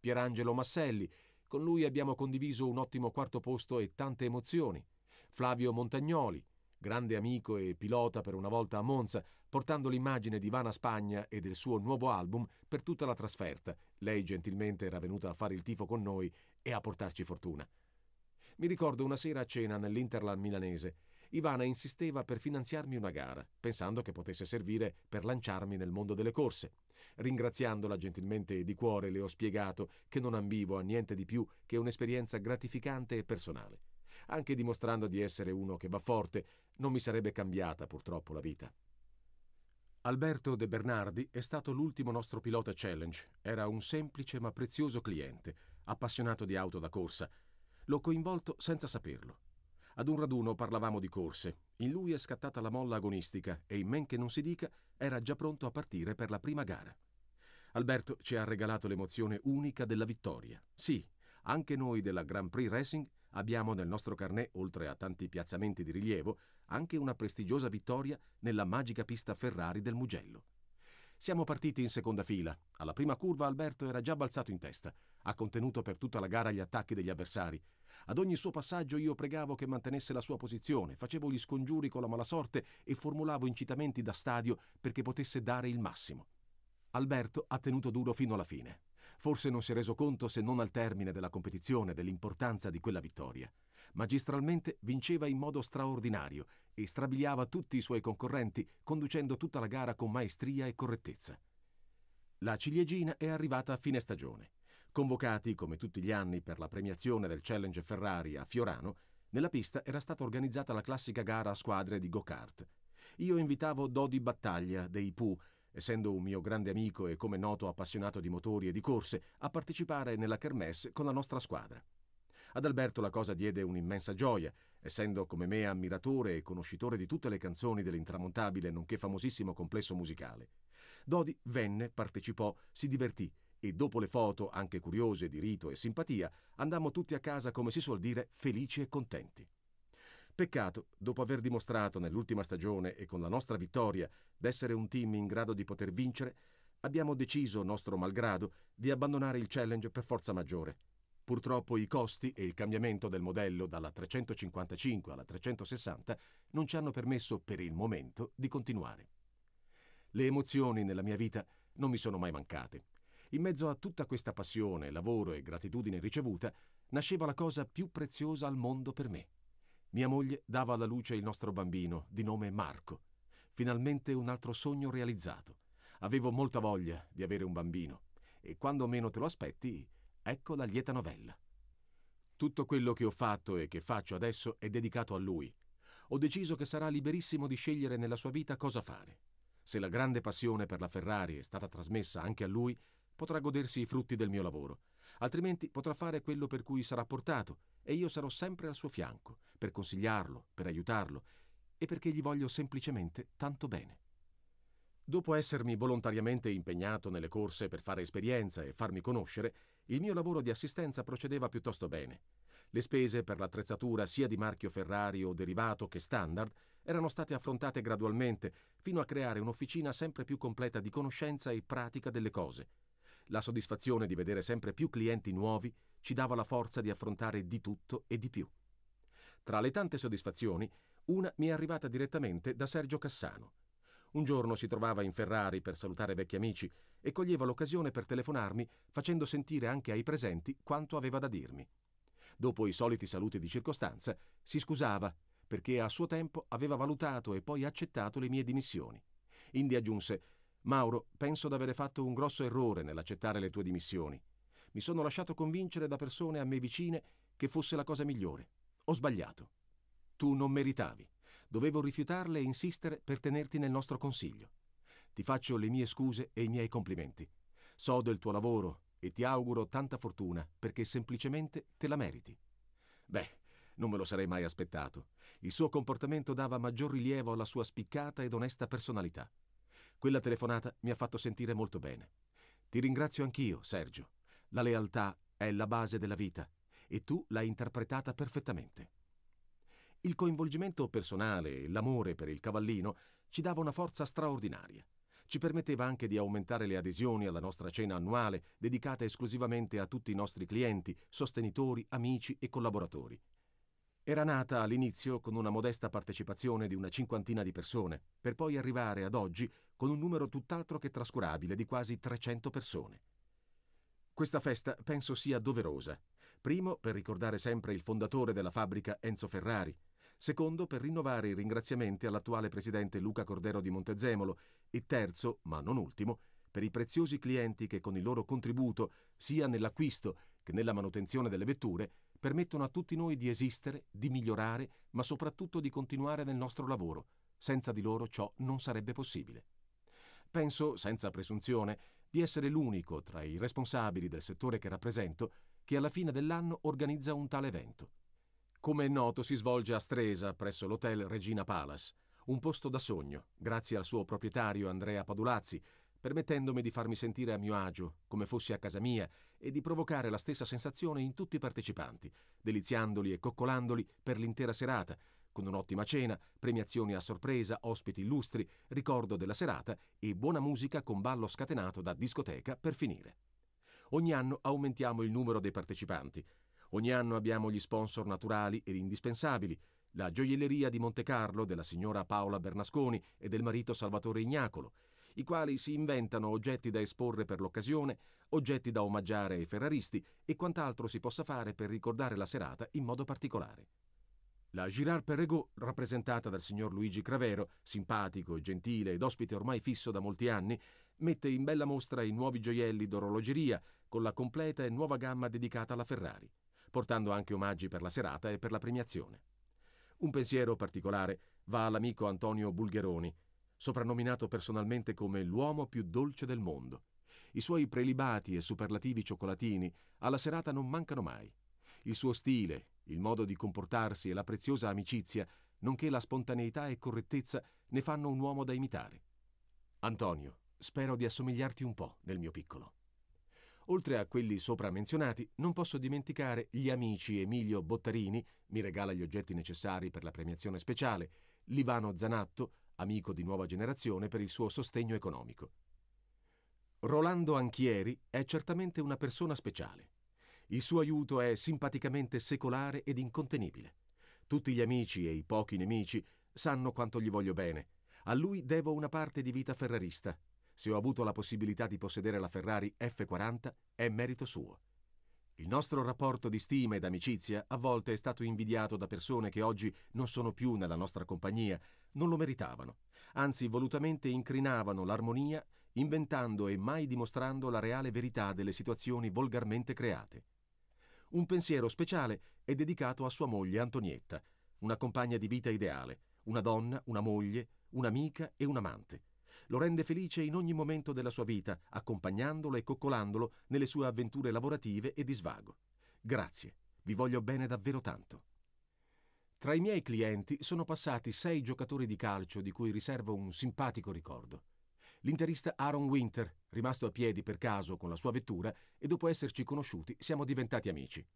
Pierangelo Masselli, con lui abbiamo condiviso un ottimo quarto posto e tante emozioni. Flavio Montagnoli, grande amico e pilota per una volta a Monza, portando l'immagine di Vana Spagna e del suo nuovo album per tutta la trasferta. Lei gentilmente era venuta a fare il tifo con noi e a portarci fortuna. Mi ricordo una sera a cena nell'Interland milanese. Ivana insisteva per finanziarmi una gara, pensando che potesse servire per lanciarmi nel mondo delle corse. Ringraziandola gentilmente di cuore le ho spiegato che non ambivo a niente di più che un'esperienza gratificante e personale. Anche dimostrando di essere uno che va forte, non mi sarebbe cambiata purtroppo la vita. Alberto De Bernardi è stato l'ultimo nostro pilota challenge. Era un semplice ma prezioso cliente, appassionato di auto da corsa. L'ho coinvolto senza saperlo. Ad un raduno parlavamo di corse. In lui è scattata la molla agonistica e, in men che non si dica, era già pronto a partire per la prima gara. Alberto ci ha regalato l'emozione unica della vittoria. Sì, anche noi della Grand Prix Racing abbiamo nel nostro carnet, oltre a tanti piazzamenti di rilievo, anche una prestigiosa vittoria nella magica pista Ferrari del Mugello. Siamo partiti in seconda fila. Alla prima curva Alberto era già balzato in testa. Ha contenuto per tutta la gara gli attacchi degli avversari ad ogni suo passaggio io pregavo che mantenesse la sua posizione, facevo gli scongiuri con la malasorte e formulavo incitamenti da stadio perché potesse dare il massimo. Alberto ha tenuto duro fino alla fine. Forse non si è reso conto se non al termine della competizione dell'importanza di quella vittoria. Magistralmente vinceva in modo straordinario e strabiliava tutti i suoi concorrenti, conducendo tutta la gara con maestria e correttezza. La ciliegina è arrivata a fine stagione. Convocati, come tutti gli anni, per la premiazione del Challenge Ferrari a Fiorano, nella pista era stata organizzata la classica gara a squadre di go-kart. Io invitavo Dodi Battaglia, dei Pooh, essendo un mio grande amico e come noto appassionato di motori e di corse, a partecipare nella kermesse con la nostra squadra. Ad Alberto la cosa diede un'immensa gioia, essendo come me ammiratore e conoscitore di tutte le canzoni dell'intramontabile nonché famosissimo complesso musicale. Dodi venne, partecipò, si divertì e dopo le foto, anche curiose di rito e simpatia, andammo tutti a casa, come si suol dire, felici e contenti. Peccato, dopo aver dimostrato nell'ultima stagione e con la nostra vittoria d'essere un team in grado di poter vincere, abbiamo deciso, nostro malgrado, di abbandonare il challenge per forza maggiore. Purtroppo i costi e il cambiamento del modello dalla 355 alla 360 non ci hanno permesso per il momento di continuare. Le emozioni nella mia vita non mi sono mai mancate. In mezzo a tutta questa passione, lavoro e gratitudine ricevuta, nasceva la cosa più preziosa al mondo per me. Mia moglie dava alla luce il nostro bambino, di nome Marco. Finalmente un altro sogno realizzato. Avevo molta voglia di avere un bambino e quando meno te lo aspetti, ecco la lieta novella. Tutto quello che ho fatto e che faccio adesso è dedicato a lui. Ho deciso che sarà liberissimo di scegliere nella sua vita cosa fare. Se la grande passione per la Ferrari è stata trasmessa anche a lui, potrà godersi i frutti del mio lavoro, altrimenti potrà fare quello per cui sarà portato e io sarò sempre al suo fianco, per consigliarlo, per aiutarlo e perché gli voglio semplicemente tanto bene. Dopo essermi volontariamente impegnato nelle corse per fare esperienza e farmi conoscere, il mio lavoro di assistenza procedeva piuttosto bene. Le spese per l'attrezzatura sia di marchio Ferrari o derivato che standard erano state affrontate gradualmente fino a creare un'officina sempre più completa di conoscenza e pratica delle cose, la soddisfazione di vedere sempre più clienti nuovi ci dava la forza di affrontare di tutto e di più. Tra le tante soddisfazioni, una mi è arrivata direttamente da Sergio Cassano. Un giorno si trovava in Ferrari per salutare vecchi amici e coglieva l'occasione per telefonarmi facendo sentire anche ai presenti quanto aveva da dirmi. Dopo i soliti saluti di circostanza, si scusava perché a suo tempo aveva valutato e poi accettato le mie dimissioni. Indi aggiunse Mauro, penso d'avere fatto un grosso errore nell'accettare le tue dimissioni. Mi sono lasciato convincere da persone a me vicine che fosse la cosa migliore. Ho sbagliato. Tu non meritavi. Dovevo rifiutarle e insistere per tenerti nel nostro consiglio. Ti faccio le mie scuse e i miei complimenti. So del tuo lavoro e ti auguro tanta fortuna perché semplicemente te la meriti. Beh, non me lo sarei mai aspettato. Il suo comportamento dava maggior rilievo alla sua spiccata ed onesta personalità. Quella telefonata mi ha fatto sentire molto bene. Ti ringrazio anch'io, Sergio. La lealtà è la base della vita e tu l'hai interpretata perfettamente. Il coinvolgimento personale e l'amore per il cavallino ci dava una forza straordinaria. Ci permetteva anche di aumentare le adesioni alla nostra cena annuale dedicata esclusivamente a tutti i nostri clienti, sostenitori, amici e collaboratori. Era nata all'inizio con una modesta partecipazione di una cinquantina di persone, per poi arrivare ad oggi con un numero tutt'altro che trascurabile di quasi 300 persone. Questa festa penso sia doverosa. Primo, per ricordare sempre il fondatore della fabbrica Enzo Ferrari. Secondo, per rinnovare i ringraziamenti all'attuale presidente Luca Cordero di Montezemolo. E terzo, ma non ultimo, per i preziosi clienti che con il loro contributo, sia nell'acquisto che nella manutenzione delle vetture, permettono a tutti noi di esistere, di migliorare, ma soprattutto di continuare nel nostro lavoro. Senza di loro ciò non sarebbe possibile. Penso, senza presunzione, di essere l'unico tra i responsabili del settore che rappresento che alla fine dell'anno organizza un tale evento. Come è noto, si svolge a Stresa, presso l'hotel Regina Palace, un posto da sogno, grazie al suo proprietario Andrea Padulazzi, permettendomi di farmi sentire a mio agio, come fossi a casa mia, e di provocare la stessa sensazione in tutti i partecipanti, deliziandoli e coccolandoli per l'intera serata, con un'ottima cena, premiazioni a sorpresa, ospiti illustri, ricordo della serata e buona musica con ballo scatenato da discoteca per finire. Ogni anno aumentiamo il numero dei partecipanti. Ogni anno abbiamo gli sponsor naturali ed indispensabili, la gioielleria di Monte Carlo della signora Paola Bernasconi e del marito Salvatore Ignacolo, i quali si inventano oggetti da esporre per l'occasione, oggetti da omaggiare ai ferraristi e quant'altro si possa fare per ricordare la serata in modo particolare. La Girard Perregaux, rappresentata dal signor Luigi Cravero, simpatico gentile ed ospite ormai fisso da molti anni, mette in bella mostra i nuovi gioielli d'orologeria con la completa e nuova gamma dedicata alla Ferrari, portando anche omaggi per la serata e per la premiazione. Un pensiero particolare va all'amico Antonio Bulgheroni, soprannominato personalmente come l'uomo più dolce del mondo. I suoi prelibati e superlativi cioccolatini alla serata non mancano mai. Il suo stile, il modo di comportarsi e la preziosa amicizia, nonché la spontaneità e correttezza, ne fanno un uomo da imitare. Antonio, spero di assomigliarti un po' nel mio piccolo. Oltre a quelli sopra menzionati, non posso dimenticare gli amici Emilio Bottarini, mi regala gli oggetti necessari per la premiazione speciale, Livano Zanatto, amico di nuova generazione, per il suo sostegno economico. Rolando Anchieri è certamente una persona speciale. Il suo aiuto è simpaticamente secolare ed incontenibile. Tutti gli amici e i pochi nemici sanno quanto gli voglio bene. A lui devo una parte di vita ferrarista. Se ho avuto la possibilità di possedere la Ferrari F40 è merito suo. Il nostro rapporto di stima ed amicizia a volte è stato invidiato da persone che oggi non sono più nella nostra compagnia, non lo meritavano, anzi volutamente incrinavano l'armonia, inventando e mai dimostrando la reale verità delle situazioni volgarmente create. Un pensiero speciale è dedicato a sua moglie Antonietta, una compagna di vita ideale, una donna, una moglie, un'amica e un amante lo rende felice in ogni momento della sua vita, accompagnandolo e coccolandolo nelle sue avventure lavorative e di svago. Grazie, vi voglio bene davvero tanto. Tra i miei clienti sono passati sei giocatori di calcio di cui riservo un simpatico ricordo. L'interista Aaron Winter, rimasto a piedi per caso con la sua vettura e dopo esserci conosciuti siamo diventati amici.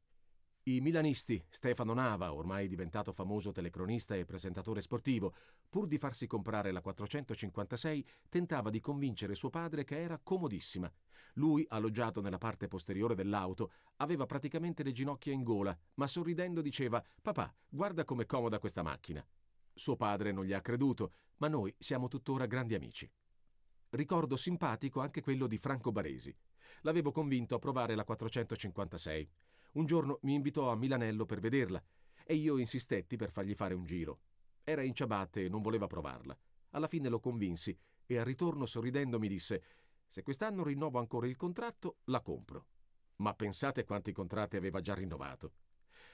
I milanisti, Stefano Nava, ormai diventato famoso telecronista e presentatore sportivo, pur di farsi comprare la 456, tentava di convincere suo padre che era comodissima. Lui, alloggiato nella parte posteriore dell'auto, aveva praticamente le ginocchia in gola, ma sorridendo diceva «Papà, guarda com'è comoda questa macchina». Suo padre non gli ha creduto, ma noi siamo tuttora grandi amici. Ricordo simpatico anche quello di Franco Baresi. L'avevo convinto a provare la 456. Un giorno mi invitò a Milanello per vederla e io insistetti per fargli fare un giro. Era in ciabatte e non voleva provarla. Alla fine lo convinsi e al ritorno sorridendo mi disse «Se quest'anno rinnovo ancora il contratto, la compro». Ma pensate quanti contratti aveva già rinnovato.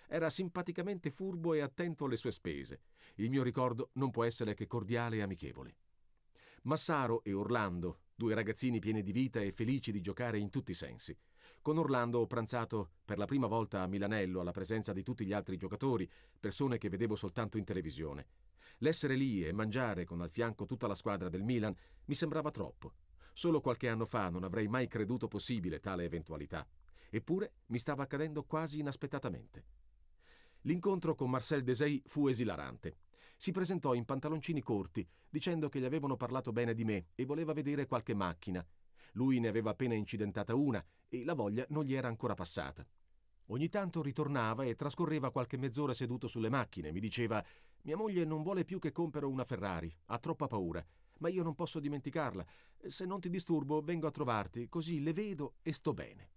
Era simpaticamente furbo e attento alle sue spese. Il mio ricordo non può essere che cordiale e amichevole. Massaro e Orlando, due ragazzini pieni di vita e felici di giocare in tutti i sensi. Con Orlando ho pranzato per la prima volta a Milanello alla presenza di tutti gli altri giocatori, persone che vedevo soltanto in televisione. L'essere lì e mangiare con al fianco tutta la squadra del Milan mi sembrava troppo. Solo qualche anno fa non avrei mai creduto possibile tale eventualità. Eppure mi stava accadendo quasi inaspettatamente. L'incontro con Marcel Desey fu esilarante. Si presentò in pantaloncini corti, dicendo che gli avevano parlato bene di me e voleva vedere qualche macchina. Lui ne aveva appena incidentata una e la voglia non gli era ancora passata. Ogni tanto ritornava e trascorreva qualche mezz'ora seduto sulle macchine. Mi diceva: Mia moglie non vuole più che compero una Ferrari, ha troppa paura, ma io non posso dimenticarla. Se non ti disturbo, vengo a trovarti, così le vedo e sto bene.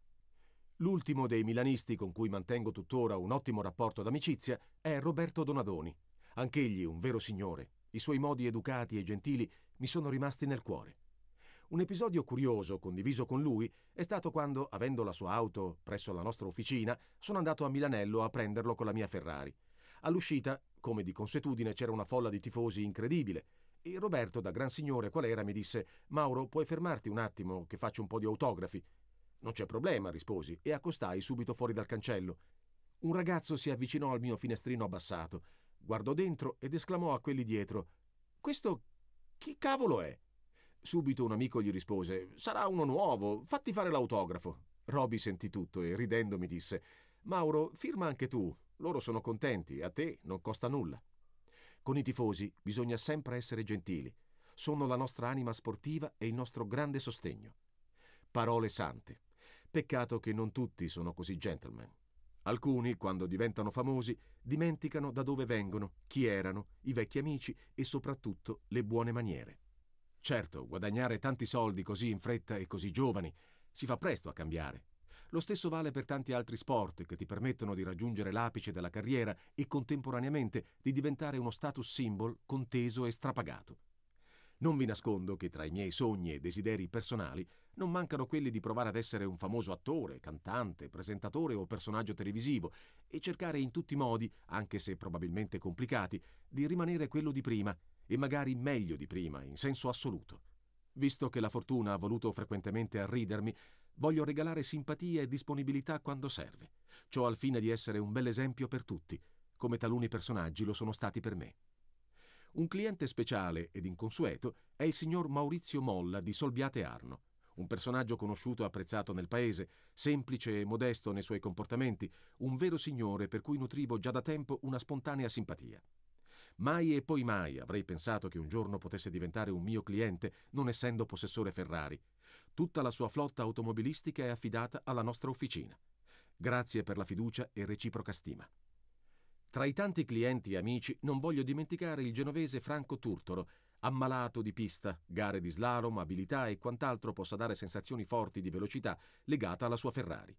L'ultimo dei milanisti con cui mantengo tuttora un ottimo rapporto d'amicizia è Roberto Donadoni. Anch'egli un vero signore. I suoi modi educati e gentili mi sono rimasti nel cuore. Un episodio curioso condiviso con lui è stato quando, avendo la sua auto presso la nostra officina, sono andato a Milanello a prenderlo con la mia Ferrari. All'uscita, come di consuetudine, c'era una folla di tifosi incredibile. E Roberto, da gran signore qual era, mi disse: Mauro, puoi fermarti un attimo che faccio un po' di autografi? Non c'è problema, risposi, e accostai subito fuori dal cancello. Un ragazzo si avvicinò al mio finestrino abbassato, guardò dentro ed esclamò a quelli dietro: Questo chi cavolo è? Subito un amico gli rispose: Sarà uno nuovo, fatti fare l'autografo. Roby sentì tutto e ridendo mi disse: Mauro, firma anche tu. Loro sono contenti, a te non costa nulla. Con i tifosi bisogna sempre essere gentili. Sono la nostra anima sportiva e il nostro grande sostegno. Parole sante. Peccato che non tutti sono così gentleman. Alcuni, quando diventano famosi, dimenticano da dove vengono, chi erano, i vecchi amici e soprattutto le buone maniere. Certo, guadagnare tanti soldi così in fretta e così giovani si fa presto a cambiare. Lo stesso vale per tanti altri sport che ti permettono di raggiungere l'apice della carriera e contemporaneamente di diventare uno status symbol conteso e strapagato. Non vi nascondo che tra i miei sogni e desideri personali non mancano quelli di provare ad essere un famoso attore, cantante, presentatore o personaggio televisivo e cercare in tutti i modi, anche se probabilmente complicati, di rimanere quello di prima e magari meglio di prima, in senso assoluto. Visto che la fortuna ha voluto frequentemente arridermi, voglio regalare simpatia e disponibilità quando serve, ciò al fine di essere un bel esempio per tutti, come taluni personaggi lo sono stati per me. Un cliente speciale ed inconsueto è il signor Maurizio Molla di Solbiate Arno, un personaggio conosciuto e apprezzato nel paese, semplice e modesto nei suoi comportamenti, un vero signore per cui nutrivo già da tempo una spontanea simpatia. Mai e poi mai avrei pensato che un giorno potesse diventare un mio cliente, non essendo possessore Ferrari. Tutta la sua flotta automobilistica è affidata alla nostra officina. Grazie per la fiducia e reciproca stima. Tra i tanti clienti e amici non voglio dimenticare il genovese Franco Turtoro, ammalato di pista, gare di slalom, abilità e quant'altro possa dare sensazioni forti di velocità legata alla sua Ferrari.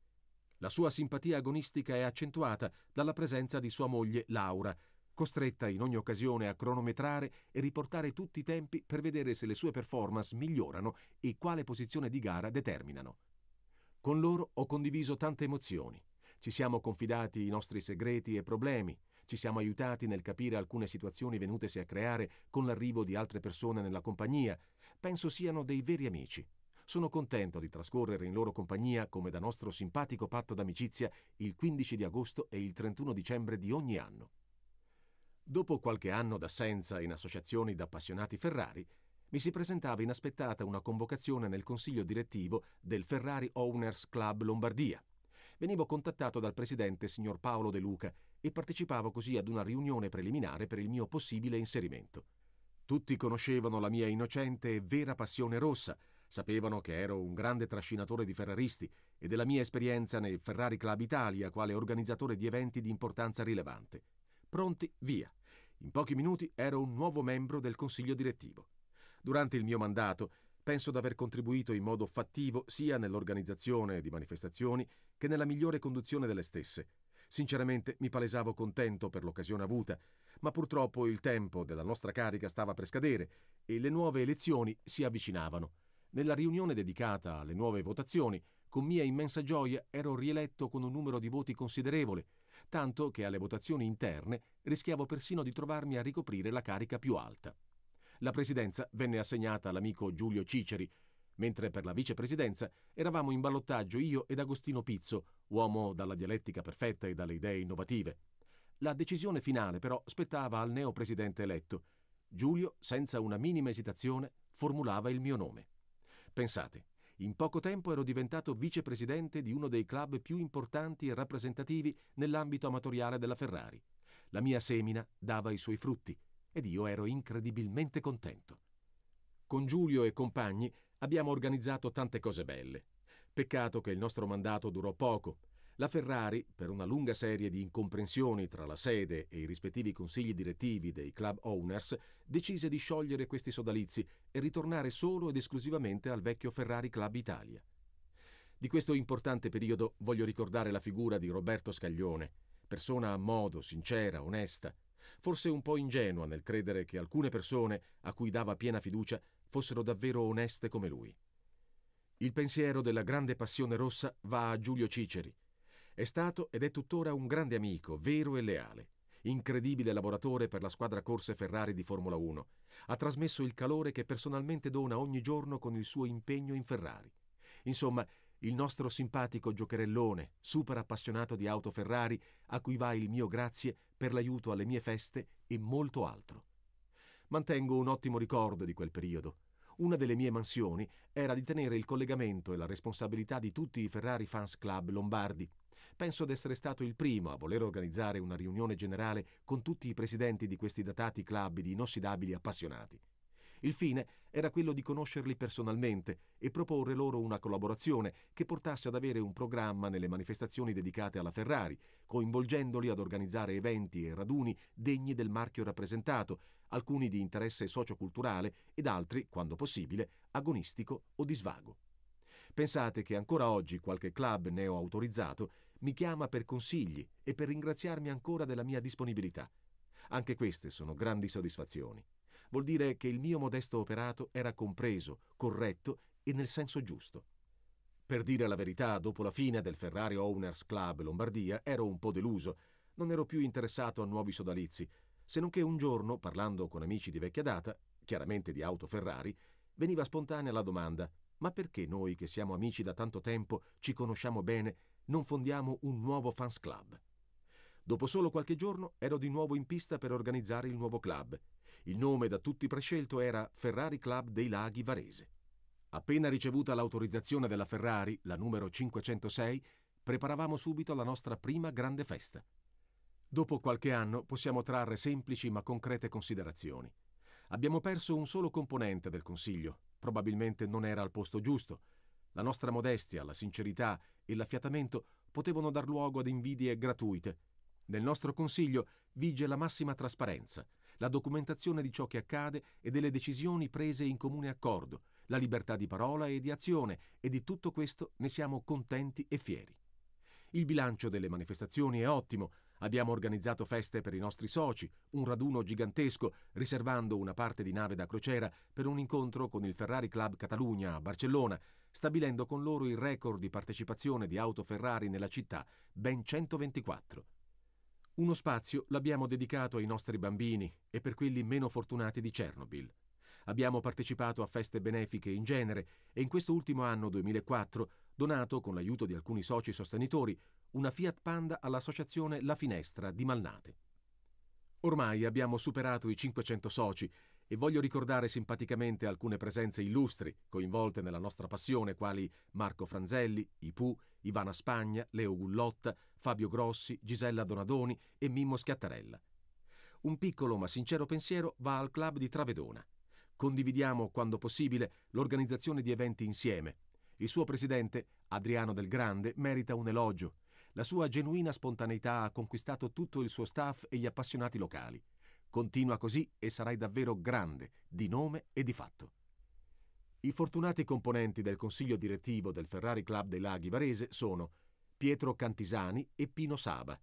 La sua simpatia agonistica è accentuata dalla presenza di sua moglie Laura, costretta in ogni occasione a cronometrare e riportare tutti i tempi per vedere se le sue performance migliorano e quale posizione di gara determinano. Con loro ho condiviso tante emozioni. Ci siamo confidati i nostri segreti e problemi, ci siamo aiutati nel capire alcune situazioni venutesi a creare con l'arrivo di altre persone nella compagnia. Penso siano dei veri amici. Sono contento di trascorrere in loro compagnia, come da nostro simpatico patto d'amicizia, il 15 di agosto e il 31 dicembre di ogni anno. Dopo qualche anno d'assenza in associazioni d'appassionati Ferrari, mi si presentava inaspettata una convocazione nel consiglio direttivo del Ferrari Owners Club Lombardia. Venivo contattato dal presidente signor Paolo De Luca e partecipavo così ad una riunione preliminare per il mio possibile inserimento. Tutti conoscevano la mia innocente e vera passione rossa, sapevano che ero un grande trascinatore di ferraristi e della mia esperienza nel Ferrari Club Italia quale organizzatore di eventi di importanza rilevante. Pronti, via. In pochi minuti ero un nuovo membro del consiglio direttivo. Durante il mio mandato penso di aver contribuito in modo fattivo sia nell'organizzazione di manifestazioni che nella migliore conduzione delle stesse. Sinceramente mi palesavo contento per l'occasione avuta, ma purtroppo il tempo della nostra carica stava per scadere e le nuove elezioni si avvicinavano. Nella riunione dedicata alle nuove votazioni, con mia immensa gioia ero rieletto con un numero di voti considerevole, tanto che alle votazioni interne rischiavo persino di trovarmi a ricoprire la carica più alta. La presidenza venne assegnata all'amico Giulio Ciceri, mentre per la vicepresidenza eravamo in ballottaggio io ed Agostino Pizzo, uomo dalla dialettica perfetta e dalle idee innovative. La decisione finale però spettava al neopresidente eletto. Giulio, senza una minima esitazione, formulava il mio nome. Pensate, in poco tempo ero diventato vicepresidente di uno dei club più importanti e rappresentativi nell'ambito amatoriale della Ferrari. La mia semina dava i suoi frutti ed io ero incredibilmente contento. Con Giulio e compagni abbiamo organizzato tante cose belle. Peccato che il nostro mandato durò poco la Ferrari, per una lunga serie di incomprensioni tra la sede e i rispettivi consigli direttivi dei club owners, decise di sciogliere questi sodalizi e ritornare solo ed esclusivamente al vecchio Ferrari Club Italia. Di questo importante periodo voglio ricordare la figura di Roberto Scaglione, persona a modo, sincera, onesta, forse un po' ingenua nel credere che alcune persone a cui dava piena fiducia fossero davvero oneste come lui. Il pensiero della grande passione rossa va a Giulio Ciceri, è stato ed è tuttora un grande amico, vero e leale. Incredibile lavoratore per la squadra corse Ferrari di Formula 1, ha trasmesso il calore che personalmente dona ogni giorno con il suo impegno in Ferrari. Insomma, il nostro simpatico giocherellone, super appassionato di auto Ferrari, a cui va il mio grazie per l'aiuto alle mie feste e molto altro. Mantengo un ottimo ricordo di quel periodo, una delle mie mansioni era di tenere il collegamento e la responsabilità di tutti i Ferrari Fans Club lombardi. Penso d'essere stato il primo a voler organizzare una riunione generale con tutti i presidenti di questi datati club di inossidabili appassionati. Il fine era quello di conoscerli personalmente e proporre loro una collaborazione che portasse ad avere un programma nelle manifestazioni dedicate alla Ferrari, coinvolgendoli ad organizzare eventi e raduni degni del marchio rappresentato, alcuni di interesse socioculturale ed altri, quando possibile, agonistico o di svago. Pensate che ancora oggi qualche club neoautorizzato mi chiama per consigli e per ringraziarmi ancora della mia disponibilità. Anche queste sono grandi soddisfazioni vuol dire che il mio modesto operato era compreso, corretto e nel senso giusto. Per dire la verità, dopo la fine del Ferrari Owners Club Lombardia ero un po' deluso, non ero più interessato a nuovi sodalizi, se non che un giorno, parlando con amici di vecchia data, chiaramente di auto Ferrari, veniva spontanea la domanda ma perché noi che siamo amici da tanto tempo, ci conosciamo bene, non fondiamo un nuovo fans club? Dopo solo qualche giorno ero di nuovo in pista per organizzare il nuovo club. Il nome da tutti prescelto era Ferrari Club dei Laghi Varese. Appena ricevuta l'autorizzazione della Ferrari, la numero 506, preparavamo subito la nostra prima grande festa. Dopo qualche anno possiamo trarre semplici ma concrete considerazioni. Abbiamo perso un solo componente del Consiglio, probabilmente non era al posto giusto. La nostra modestia, la sincerità e l'affiatamento potevano dar luogo ad invidie gratuite, nel nostro Consiglio vige la massima trasparenza, la documentazione di ciò che accade e delle decisioni prese in comune accordo, la libertà di parola e di azione e di tutto questo ne siamo contenti e fieri. Il bilancio delle manifestazioni è ottimo, abbiamo organizzato feste per i nostri soci, un raduno gigantesco, riservando una parte di nave da crociera per un incontro con il Ferrari Club Catalunya a Barcellona, stabilendo con loro il record di partecipazione di auto Ferrari nella città, ben 124. Uno spazio l'abbiamo dedicato ai nostri bambini e per quelli meno fortunati di Chernobyl. Abbiamo partecipato a feste benefiche in genere e in questo ultimo anno 2004 donato, con l'aiuto di alcuni soci sostenitori, una Fiat Panda all'associazione La Finestra di Malnate. Ormai abbiamo superato i 500 soci e voglio ricordare simpaticamente alcune presenze illustri coinvolte nella nostra passione, quali Marco Franzelli, Ipù, Ivana Spagna, Leo Gullotta, Fabio Grossi, Gisella Donadoni e Mimmo Schiattarella. Un piccolo ma sincero pensiero va al club di Travedona. Condividiamo, quando possibile, l'organizzazione di eventi insieme. Il suo presidente, Adriano Del Grande, merita un elogio. La sua genuina spontaneità ha conquistato tutto il suo staff e gli appassionati locali. Continua così e sarai davvero grande, di nome e di fatto. I fortunati componenti del consiglio direttivo del Ferrari Club dei Laghi Varese sono Pietro Cantisani e Pino Saba.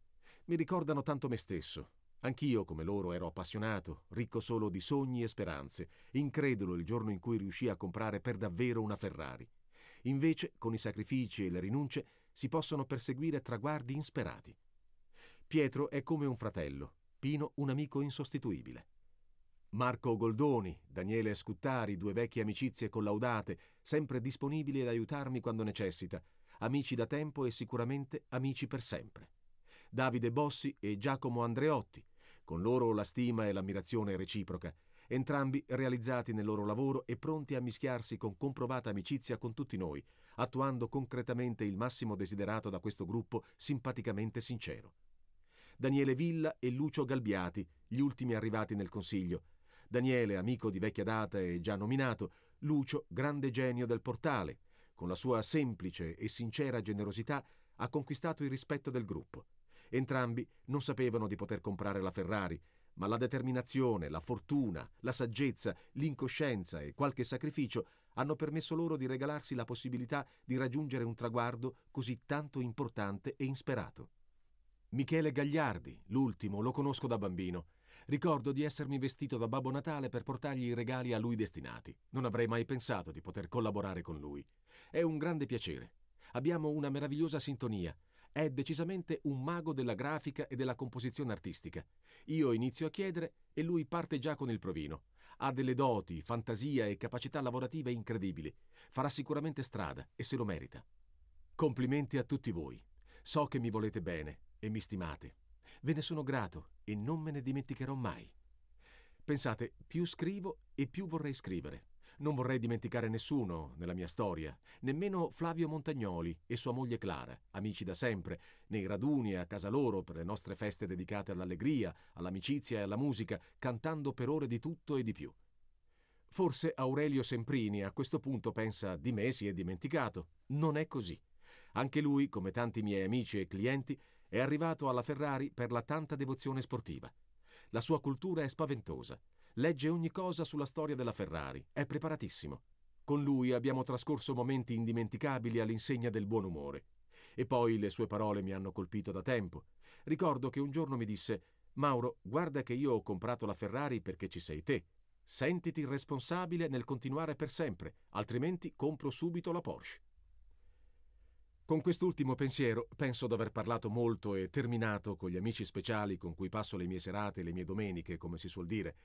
Mi ricordano tanto me stesso. Anch'io, come loro, ero appassionato, ricco solo di sogni e speranze, incredulo il giorno in cui riuscì a comprare per davvero una Ferrari. Invece, con i sacrifici e le rinunce, si possono perseguire traguardi insperati. Pietro è come un fratello, Pino un amico insostituibile. Marco Goldoni, Daniele Scuttari, due vecchie amicizie collaudate, sempre disponibili ad aiutarmi quando necessita, amici da tempo e sicuramente amici per sempre. Davide Bossi e Giacomo Andreotti, con loro la stima e l'ammirazione reciproca, entrambi realizzati nel loro lavoro e pronti a mischiarsi con comprovata amicizia con tutti noi, attuando concretamente il massimo desiderato da questo gruppo simpaticamente sincero. Daniele Villa e Lucio Galbiati, gli ultimi arrivati nel Consiglio. Daniele, amico di vecchia data e già nominato, Lucio, grande genio del portale, con la sua semplice e sincera generosità, ha conquistato il rispetto del gruppo. Entrambi non sapevano di poter comprare la Ferrari, ma la determinazione, la fortuna, la saggezza, l'incoscienza e qualche sacrificio hanno permesso loro di regalarsi la possibilità di raggiungere un traguardo così tanto importante e insperato. Michele Gagliardi, l'ultimo, lo conosco da bambino Ricordo di essermi vestito da Babbo Natale per portargli i regali a lui destinati. Non avrei mai pensato di poter collaborare con lui. È un grande piacere. Abbiamo una meravigliosa sintonia. È decisamente un mago della grafica e della composizione artistica. Io inizio a chiedere e lui parte già con il provino. Ha delle doti, fantasia e capacità lavorative incredibili. Farà sicuramente strada e se lo merita. Complimenti a tutti voi. So che mi volete bene e mi stimate. Ve ne sono grato e non me ne dimenticherò mai. Pensate, più scrivo e più vorrei scrivere. Non vorrei dimenticare nessuno nella mia storia, nemmeno Flavio Montagnoli e sua moglie Clara, amici da sempre, nei raduni a casa loro per le nostre feste dedicate all'allegria, all'amicizia e alla musica, cantando per ore di tutto e di più. Forse Aurelio Semprini a questo punto pensa di me si è dimenticato. Non è così. Anche lui, come tanti miei amici e clienti, è arrivato alla Ferrari per la tanta devozione sportiva. La sua cultura è spaventosa. Legge ogni cosa sulla storia della Ferrari, è preparatissimo. Con lui abbiamo trascorso momenti indimenticabili all'insegna del buon umore. E poi le sue parole mi hanno colpito da tempo. Ricordo che un giorno mi disse: Mauro, guarda che io ho comprato la Ferrari perché ci sei te. Sentiti responsabile nel continuare per sempre, altrimenti compro subito la Porsche. Con quest'ultimo pensiero penso d'aver parlato molto e terminato con gli amici speciali con cui passo le mie serate e le mie domeniche, come si suol dire.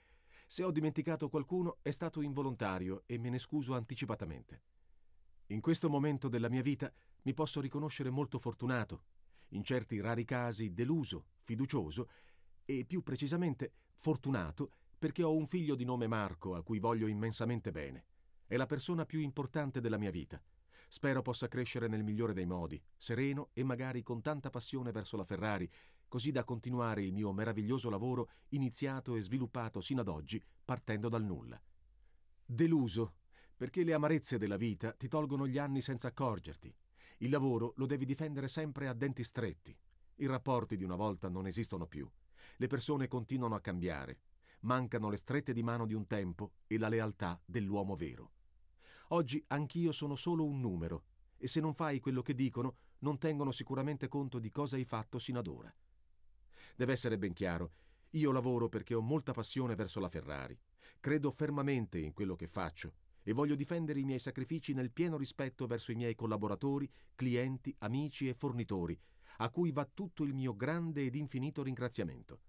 Se ho dimenticato qualcuno è stato involontario e me ne scuso anticipatamente. In questo momento della mia vita mi posso riconoscere molto fortunato, in certi rari casi deluso, fiducioso e più precisamente fortunato perché ho un figlio di nome Marco a cui voglio immensamente bene. È la persona più importante della mia vita. Spero possa crescere nel migliore dei modi, sereno e magari con tanta passione verso la Ferrari, così da continuare il mio meraviglioso lavoro iniziato e sviluppato sino ad oggi partendo dal nulla. Deluso, perché le amarezze della vita ti tolgono gli anni senza accorgerti. Il lavoro lo devi difendere sempre a denti stretti. I rapporti di una volta non esistono più. Le persone continuano a cambiare. Mancano le strette di mano di un tempo e la lealtà dell'uomo vero. Oggi anch'io sono solo un numero e se non fai quello che dicono non tengono sicuramente conto di cosa hai fatto sino ad ora. Deve essere ben chiaro, io lavoro perché ho molta passione verso la Ferrari, credo fermamente in quello che faccio e voglio difendere i miei sacrifici nel pieno rispetto verso i miei collaboratori, clienti, amici e fornitori, a cui va tutto il mio grande ed infinito ringraziamento.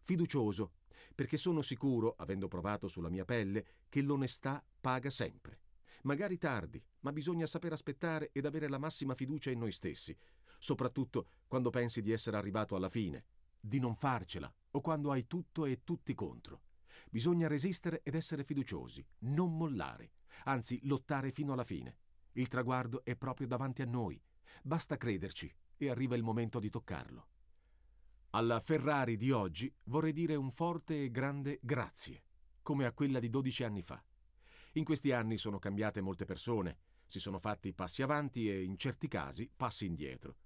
Fiducioso, perché sono sicuro, avendo provato sulla mia pelle, che l'onestà paga sempre magari tardi, ma bisogna saper aspettare ed avere la massima fiducia in noi stessi, soprattutto quando pensi di essere arrivato alla fine, di non farcela o quando hai tutto e tutti contro. Bisogna resistere ed essere fiduciosi, non mollare, anzi lottare fino alla fine. Il traguardo è proprio davanti a noi, basta crederci e arriva il momento di toccarlo. Alla Ferrari di oggi vorrei dire un forte e grande grazie, come a quella di 12 anni fa. In questi anni sono cambiate molte persone, si sono fatti passi avanti e in certi casi passi indietro.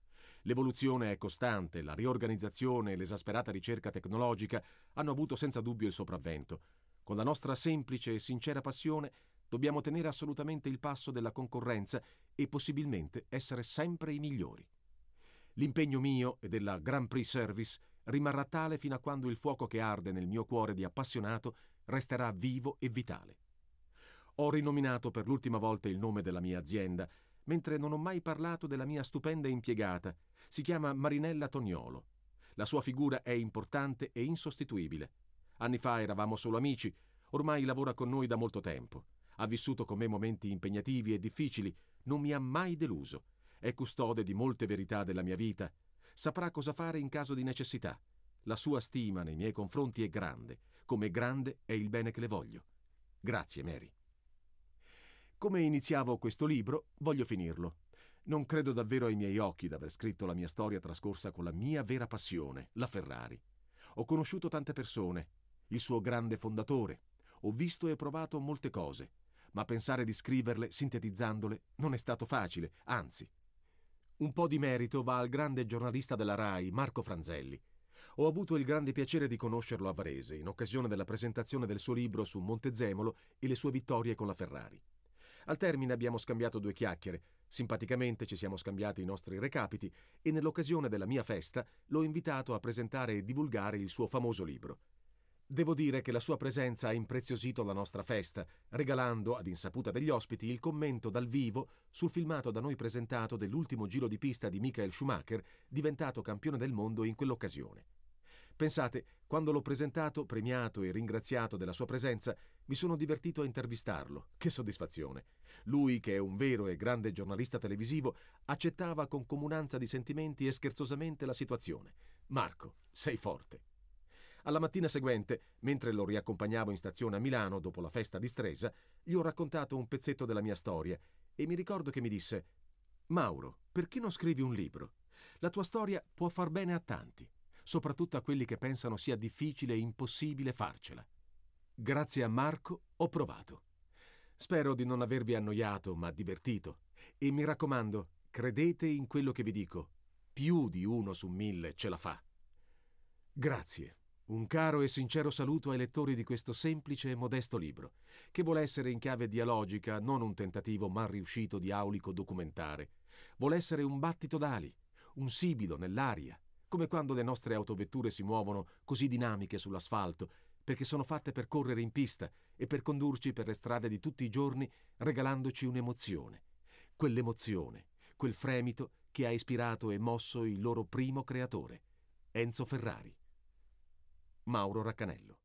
L'evoluzione è costante, la riorganizzazione e l'esasperata ricerca tecnologica hanno avuto senza dubbio il sopravvento. Con la nostra semplice e sincera passione dobbiamo tenere assolutamente il passo della concorrenza e possibilmente essere sempre i migliori. L'impegno mio e della Grand Prix Service rimarrà tale fino a quando il fuoco che arde nel mio cuore di appassionato resterà vivo e vitale. Ho rinominato per l'ultima volta il nome della mia azienda, mentre non ho mai parlato della mia stupenda impiegata. Si chiama Marinella Tognolo. La sua figura è importante e insostituibile. Anni fa eravamo solo amici, ormai lavora con noi da molto tempo. Ha vissuto con me momenti impegnativi e difficili, non mi ha mai deluso. È custode di molte verità della mia vita. Saprà cosa fare in caso di necessità. La sua stima nei miei confronti è grande, come grande è il bene che le voglio. Grazie, Mary. Come iniziavo questo libro, voglio finirlo. Non credo davvero ai miei occhi d'aver scritto la mia storia trascorsa con la mia vera passione, la Ferrari. Ho conosciuto tante persone, il suo grande fondatore. Ho visto e provato molte cose, ma pensare di scriverle sintetizzandole non è stato facile, anzi. Un po' di merito va al grande giornalista della RAI, Marco Franzelli. Ho avuto il grande piacere di conoscerlo a Varese in occasione della presentazione del suo libro su Montezemolo e le sue vittorie con la Ferrari. Al termine abbiamo scambiato due chiacchiere, simpaticamente ci siamo scambiati i nostri recapiti e nell'occasione della mia festa l'ho invitato a presentare e divulgare il suo famoso libro. Devo dire che la sua presenza ha impreziosito la nostra festa, regalando, ad insaputa degli ospiti, il commento dal vivo sul filmato da noi presentato dell'ultimo giro di pista di Michael Schumacher, diventato campione del mondo in quell'occasione. Pensate, quando l'ho presentato, premiato e ringraziato della sua presenza, mi sono divertito a intervistarlo. Che soddisfazione. Lui, che è un vero e grande giornalista televisivo, accettava con comunanza di sentimenti e scherzosamente la situazione. Marco, sei forte. Alla mattina seguente, mentre lo riaccompagnavo in stazione a Milano dopo la festa di Stresa, gli ho raccontato un pezzetto della mia storia e mi ricordo che mi disse Mauro, perché non scrivi un libro? La tua storia può far bene a tanti, soprattutto a quelli che pensano sia difficile e impossibile farcela. Grazie a Marco ho provato. Spero di non avervi annoiato, ma divertito. E mi raccomando, credete in quello che vi dico. Più di uno su mille ce la fa. Grazie. Un caro e sincero saluto ai lettori di questo semplice e modesto libro, che vuole essere in chiave dialogica, non un tentativo mal riuscito di aulico documentare. Vuole essere un battito d'ali, un sibilo nell'aria, come quando le nostre autovetture si muovono così dinamiche sull'asfalto perché sono fatte per correre in pista e per condurci per le strade di tutti i giorni regalandoci un'emozione. Quell'emozione, quel fremito che ha ispirato e mosso il loro primo creatore, Enzo Ferrari. Mauro Raccanello.